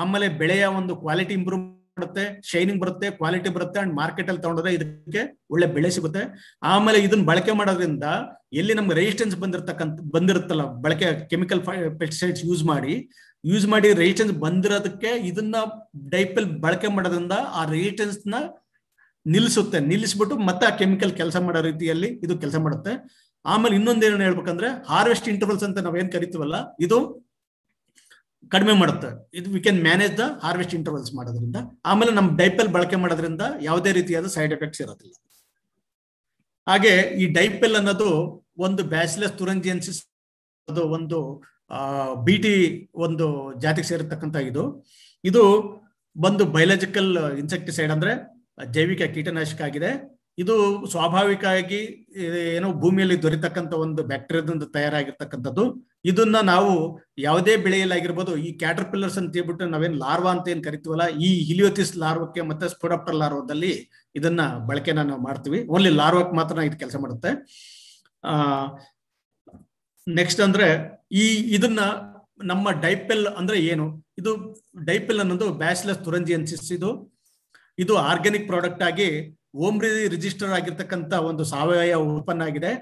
ಆಮೇಲೆ ಬೆಳೆಯ ಒಂದು ಕ್ವಾಲಿಟಿ ಇಂಪ್ರೂವ್ ಮಾಡುತ್ತೆ ಶೈನಿಂಗ್ ಬರುತ್ತೆ ಕ್ವಾಲಿಟಿ ಬರುತ್ತೆ ಅಂಡ್ ಮಾರ್ಕೆಟ್ ಅಲ್ಲಿ ತಗೊಂಡ್ರೆ ಇದಕ್ಕೆ ಒಳ್ಳೆ ಬೆಳೆ ಸಿಗುತ್ತೆ ಆಮೇಲೆ ಇದನ್ನ ಬಳಕೆ ಮಾಡೋದ್ರಿಂದ ಎಲ್ಲಿ ನಮ್ಗೆ ರೆಸಿಸ್ಟೆನ್ಸ್ ಬಂದಿರತಕ್ಕಂತ ಬಂದಿರುತ್ತಲ್ಲ ಬಳಕೆ ಕೆಮಿಕಲ್ ಪೆಸ್ಟಿಸೈಡ್ಸ್ ಯೂಸ್ ಮಾಡಿ ಯೂಸ್ ಮಾಡಿ ರೆಸಿಸ್ಟೆನ್ಸ್ ಬಂದಿರೋದಕ್ಕೆ ಇದನ್ನ ಡೈಪಲ್ ಬಳಕೆ ಮಾಡೋದ್ರಿಂದ ಆ ರೆಸಿಸ್ಟೆನ್ಸ್ ನ ನಿಲ್ಲಿಸುತ್ತೆ ನಿಲ್ಲಿಸ್ಬಿಟ್ಟು ಮತ್ತೆ ಆ ಕೆಮಿಕಲ್ ಕೆಲಸ ಮಾಡೋ ರೀತಿಯಲ್ಲಿ ಇದು ಕೆಲಸ ಮಾಡುತ್ತೆ ಆಮೇಲೆ ಇನ್ನೊಂದೇನು ಹೇಳ್ಬೇಕಂದ್ರೆ ಹಾರ್ವೆಸ್ಟ್ ಇಂಟರ್ವಲ್ಸ್ ಅಂತ ನಾವೇನ್ ಕರಿತೀವಲ್ಲ ಇದು ಕಡಿಮೆ ಮಾಡುತ್ತೆ ಇದು we can manage the harvest intervals ಮಾಡೋದ್ರಿಂದ ಆಮೇಲೆ ನಮ್ಮ ಡೈಪೆಲ್ ಬಳಕೆ ಮಾಡೋದ್ರಿಂದ ಯಾವುದೇ ರೀತಿಯಾದ ಸೈಡ್ ಎಫೆಕ್ಟ್ಸ್ ಇರೋದಿಲ್ಲ ಹಾಗೆ ಈ ಡೈಪೆಲ್ ಅನ್ನೋದು ಒಂದು ಬ್ಯಾಸಿಲಸ್ ತುರಂಜಿಯನ್ಸಿಸ್ ಅದು ಒಂದು ಬಿ ಟಿ ಒಂದು ಜಾತಿಗೆ ಸೇರತಕ್ಕಂತ ಇದು ಇದು ಬಂದು ಬಯಲಾಜಿಕಲ್ ಇನ್ಸೆಕ್ಟಿಸೈಡ್ ಅಂದ್ರೆ ಜೈವಿಕ ಕೀಟನಾಶಕ ಆಗಿದೆ ಇದು ಸ್ವಾಭಾವಿಕವಾಗಿ ಏನೋ ಭೂಮಿಯಲ್ಲಿ ದೊರೆತಕ್ಕಂಥ ಒಂದು ಬ್ಯಾಕ್ಟೀರಿಯಾದಿಂದ ತಯಾರಾಗಿರ್ತಕ್ಕಂಥದ್ದು ಇದನ್ನ ನಾವು ಯಾವುದೇ ಬೆಳೆಯಲ್ಲಾಗಿರ್ಬೋದು ಈ ಕ್ಯಾಟರ್ಪಿಲ್ಲರ್ಸ್ ಅಂತ ಹೇಳ್ಬಿಟ್ಟು ನಾವೇನು ಲಾರ್ವಾ ಅಂತ ಏನ್ ಕರಿತೀವಲ್ಲ ಈ ಹಿಲಿಯೋತಿಸ್ ಲಾರ್ವಕ್ಕೆ ಮತ್ತೆ ಸ್ಪೋಡಪ್ಟರ್ ಲಾರ್ವದಲ್ಲಿ ಇದನ್ನ ಬಳಕೆನ ನಾವು ಮಾಡ್ತೀವಿ ಓನ್ಲಿ ಲಾರ್ವಕ್ಕೆ ಮಾತ್ರ ಇದು ಕೆಲಸ ಮಾಡುತ್ತೆ ಆ ನೆಕ್ಸ್ಟ್ ಅಂದ್ರೆ ಈ ಇದನ್ನ ನಮ್ಮ ಡೈಪೆಲ್ ಅಂದ್ರೆ ಏನು ಇದು ಡೈಪೆಲ್ ಅನ್ನೋದು ತುರಂಜಿ ಅನ್ಸಿಸ್ ಇದು ಇದು ಆರ್ಗ್ಯಾನಿಕ್ ಪ್ರಾಡಕ್ಟ್ ಆಗಿ ಓಮ್ರಿ ರಿಜಿಸ್ಟರ್ ಆಗಿರ್ತಕ್ಕಂಥ ಒಂದು ಸಾವಯವ ಉತ್ಪನ್ನ ಆಗಿದೆ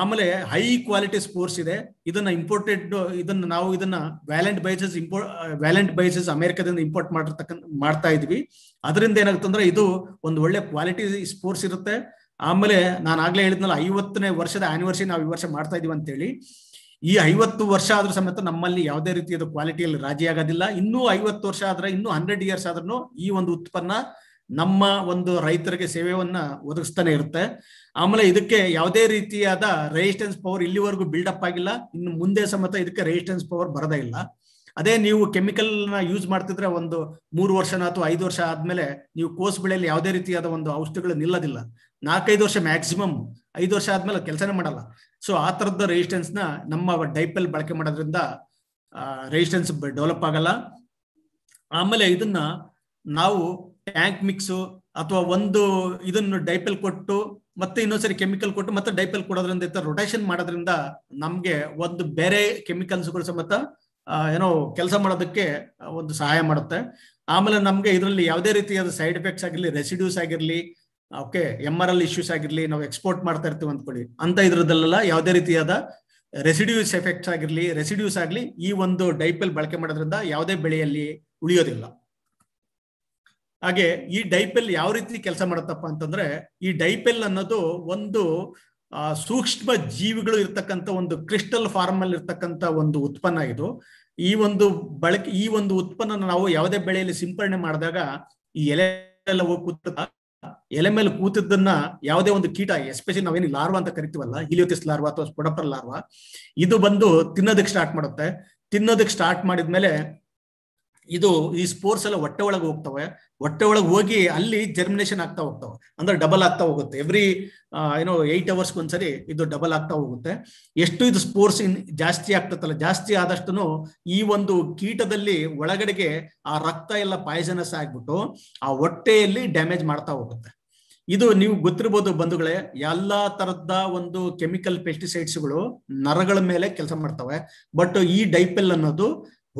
ಆಮೇಲೆ ಹೈ ಕ್ವಾಲಿಟಿ ಸ್ಪೋರ್ಟ್ಸ್ ಇದೆ ಇದನ್ನ ಇಂಪೋರ್ಟೆಡ್ ಇದನ್ನ ನಾವು ಇದನ್ನ ವ್ಯಾಲೆಂಟ್ ಬೈಸಸ್ ಇಂಪೋರ್ಟ್ ವ್ಯಾಲೆಂಟ್ ಬೈಸಸ್ ಅಮೆರಿಕದಿಂದ ಇಂಪೋರ್ಟ್ ಮಾಡಿರ್ತಕ್ಕ ಮಾಡ್ತಾ ಇದ್ವಿ ಅದರಿಂದ ಏನಾಗುತ್ತಂದ್ರೆ ಇದು ಒಂದು ಒಳ್ಳೆ ಕ್ವಾಲಿಟಿ ಸ್ಪೋರ್ಟ್ಸ್ ಇರುತ್ತೆ ಆಮೇಲೆ ನಾನು ಆಗ್ಲೇ ಹೇಳಿದ್ನಲ್ಲ ಐವತ್ತನೇ ವರ್ಷದ ಆನಿವರ್ಸರಿ ನಾವು ಈ ವರ್ಷ ಮಾಡ್ತಾ ಇದೀವಿ ಅಂತ ಹೇಳಿ ಈ ಐವತ್ತು ವರ್ಷ ಆದ್ರೂ ಸಮೇತ ನಮ್ಮಲ್ಲಿ ಯಾವುದೇ ರೀತಿಯ ಕ್ವಾಲಿಟಿಯಲ್ಲಿ ರಾಜಿ ಆಗೋದಿಲ್ಲ ಇನ್ನೂ ಐವತ್ತು ವರ್ಷ ಆದ್ರೆ ಇನ್ನೂ ಹಂಡ್ರೆಡ್ ಇಯರ್ಸ್ ಆದ್ರೂ ಈ ಒಂದು ಉತ್ಪನ್ನ ನಮ್ಮ ಒಂದು ರೈತರಿಗೆ ಸೇವೆಯನ್ನ ಒದಗಿಸ್ತಾನೆ ಇರುತ್ತೆ ಆಮೇಲೆ ಇದಕ್ಕೆ ಯಾವುದೇ ರೀತಿಯಾದ ರೆಸಿಸ್ಟೆನ್ಸ್ ಪವರ್ ಇಲ್ಲಿವರೆಗೂ ಬಿಲ್ಡ್ ಅಪ್ ಆಗಿಲ್ಲ ಇನ್ನು ಮುಂದೆ ಸಮೇತ ಇದಕ್ಕೆ ರೆಸಿಸ್ಟೆನ್ಸ್ ಪವರ್ ಬರದೇ ಇಲ್ಲ ಅದೇ ನೀವು ಕೆಮಿಕಲ್ ನ ಯೂಸ್ ಮಾಡ್ತಿದ್ರೆ ಒಂದು ಮೂರು ವರ್ಷನ ಅಥವಾ ಐದು ವರ್ಷ ಆದ್ಮೇಲೆ ನೀವು ಕೋಸ್ ಬೆಳೆಯಲ್ಲಿ ಯಾವುದೇ ರೀತಿಯಾದ ಒಂದು ಔಷಧಿಗಳು ನಿಲ್ಲದಿಲ್ಲ ನಾಲ್ಕೈದು ವರ್ಷ ಮ್ಯಾಕ್ಸಿಮಮ್ ಐದು ವರ್ಷ ಆದ್ಮೇಲೆ ಕೆಲಸನೇ ಮಾಡಲ್ಲ ಸೊ ಆ ತರದ ರೆಸಿಸ್ಟೆನ್ಸ್ ನ ನಮ್ಮ ಡೈಪಲ್ ಬಳಕೆ ಮಾಡೋದ್ರಿಂದ ರೆಸಿಸ್ಟೆನ್ಸ್ ಡೆವಲಪ್ ಆಗಲ್ಲ ಆಮೇಲೆ ಇದನ್ನ ನಾವು ಟ್ಯಾಂಕ್ ಮಿಕ್ಸು ಅಥವಾ ಒಂದು ಇದನ್ನು ಡೈಪಲ್ ಕೊಟ್ಟು ಮತ್ತೆ ಇನ್ನೊಂದ್ಸರಿ ಕೆಮಿಕಲ್ ಕೊಟ್ಟು ಮತ್ತೆ ಡೈಪಲ್ ಕೊಡೋದ್ರಿಂದ ರೊಟೇಷನ್ ಮಾಡೋದ್ರಿಂದ ನಮ್ಗೆ ಒಂದು ಬೇರೆ ಕೆಮಿಕಲ್ಸ್ಗಳು ಸಮೇತ ಏನೋ ಕೆಲಸ ಮಾಡೋದಕ್ಕೆ ಒಂದು ಸಹಾಯ ಮಾಡುತ್ತೆ ಆಮೇಲೆ ನಮ್ಗೆ ಇದರಲ್ಲಿ ಯಾವುದೇ ರೀತಿಯಾದ ಸೈಡ್ ಎಫೆಕ್ಟ್ಸ್ ಆಗಿರ್ಲಿ ರೆಸಿಡ್ಯೂಸ್ ಆಗಿರ್ಲಿ okay M R L issues ಆಗಿರ್ಲಿ ನಾವು ಎಕ್ಸ್ಪೋರ್ಟ್ ಮಾಡ್ತಾ ಇರ್ತೀವಿ ಅಂದ್ಕೊಳ್ಳಿ ಅಂತ ಇದ್ರದಲ್ಲೆಲ್ಲ ಯಾವುದೇ ರೀತಿಯಾದ ರೆಸಿಡ್ಯೂಸ್ ಎಫೆಕ್ಟ್ಸ್ ಆಗಿರ್ಲಿ ರೆಸಿಡ್ಯೂಸ್ ಆಗಲಿ ಈ ಒಂದು ಡೈಪಲ್ ಬಳಕೆ ಮಾಡೋದ್ರಿಂದ ಯಾವುದೇ ಬೆಳೆಯಲ್ಲಿ ಉಳಿಯೋದಿಲ್ಲ ಹಾಗೆ ಈ ಡೈಪೆಲ್ ಯಾವ ರೀತಿ ಕೆಲಸ ಮಾಡುತ್ತಪ್ಪ ಅಂತಂದ್ರೆ ಈ ಡೈಪೆಲ್ ಅನ್ನೋದು ಒಂದು ಸೂಕ್ಷ್ಮ ಜೀವಿಗಳು ಇರ್ತಕ್ಕಂಥ ಒಂದು ಕ್ರಿಸ್ಟಲ್ ಫಾರ್ಮ್ ಅಲ್ಲಿ ಇರ್ತಕ್ಕಂಥ ಒಂದು ಉತ್ಪನ್ನ ಇದು ಈ ಒಂದು ಬಳಕೆ ಈ ಒಂದು ಉತ್ಪನ್ನ ನಾವು ಯಾವುದೇ ಬೆಳೆಯಲ್ಲಿ ಸಿಂಪರಣೆ ಮಾಡಿದಾಗ ಈ ಎಲೆ ಎಲ್ಲ ಕೂತ ಎಲೆ ಮೇಲೆ ಕೂತಿದ್ದನ್ನ ಯಾವುದೇ ಒಂದು ಕೀಟ ಎಸ್ಪೆಷಲಿ ನಾವೇನು ಲಾರ್ವಾ ಅಂತ ಕರಿತೀವಲ್ಲ ಹಿಲಿಯೋತಿಸ್ ಲಾರ್ವಾ ಅಥವಾ ಸ್ಪೊಡಪರ್ ಲಾರ್ವಾ ಇದು ಬಂದು ತಿನ್ನೋದಕ್ಕೆ ಸ್ಟಾರ್ಟ್ ಮಾಡುತ್ತೆ ತಿನ್ನೋದಕ್ಕೆ ಸ್ಟಾರ್ಟ್ ಮಾಡಿದ್ಮೇಲೆ ಇದು ಈ ಸ್ಪೋರ್ಸ್ ಎಲ್ಲ ಹೊಟ್ಟೆ ಒಳಗೆ ಹೋಗ್ತವೆ ಹೊಟ್ಟೆ ಒಳಗೆ ಹೋಗಿ ಅಲ್ಲಿ ಜರ್ಮಿನೇಷನ್ ಆಗ್ತಾ ಹೋಗ್ತವೆ ಅಂದ್ರೆ ಡಬಲ್ ಆಗ್ತಾ ಹೋಗುತ್ತೆ ಎವ್ರಿ ಏನೋ ಏಟ್ ಅವರ್ಸ್ ಒಂದ್ಸರಿ ಇದು ಡಬಲ್ ಆಗ್ತಾ ಹೋಗುತ್ತೆ ಎಷ್ಟು ಇದು ಸ್ಪೋರ್ಸ್ ಇನ್ ಜಾಸ್ತಿ ಆಗ್ತತ್ತಲ್ಲ ಜಾಸ್ತಿ ಆದಷ್ಟು ಈ ಒಂದು ಕೀಟದಲ್ಲಿ ಒಳಗಡೆಗೆ ಆ ರಕ್ತ ಎಲ್ಲ ಪಾಯ್ಸನಸ್ ಆಗ್ಬಿಟ್ಟು ಆ ಹೊಟ್ಟೆಯಲ್ಲಿ ಡ್ಯಾಮೇಜ್ ಮಾಡ್ತಾ ಹೋಗುತ್ತೆ ಇದು ನೀವು ಗೊತ್ತಿರ್ಬೋದು ಬಂಧುಗಳೇ ಎಲ್ಲಾ ತರದ ಒಂದು ಕೆಮಿಕಲ್ ಪೆಸ್ಟಿಸೈಡ್ಸ್ಗಳು ನರಗಳ ಮೇಲೆ ಕೆಲಸ ಮಾಡ್ತವೆ ಬಟ್ ಈ ಡೈಪೆಲ್ ಅನ್ನೋದು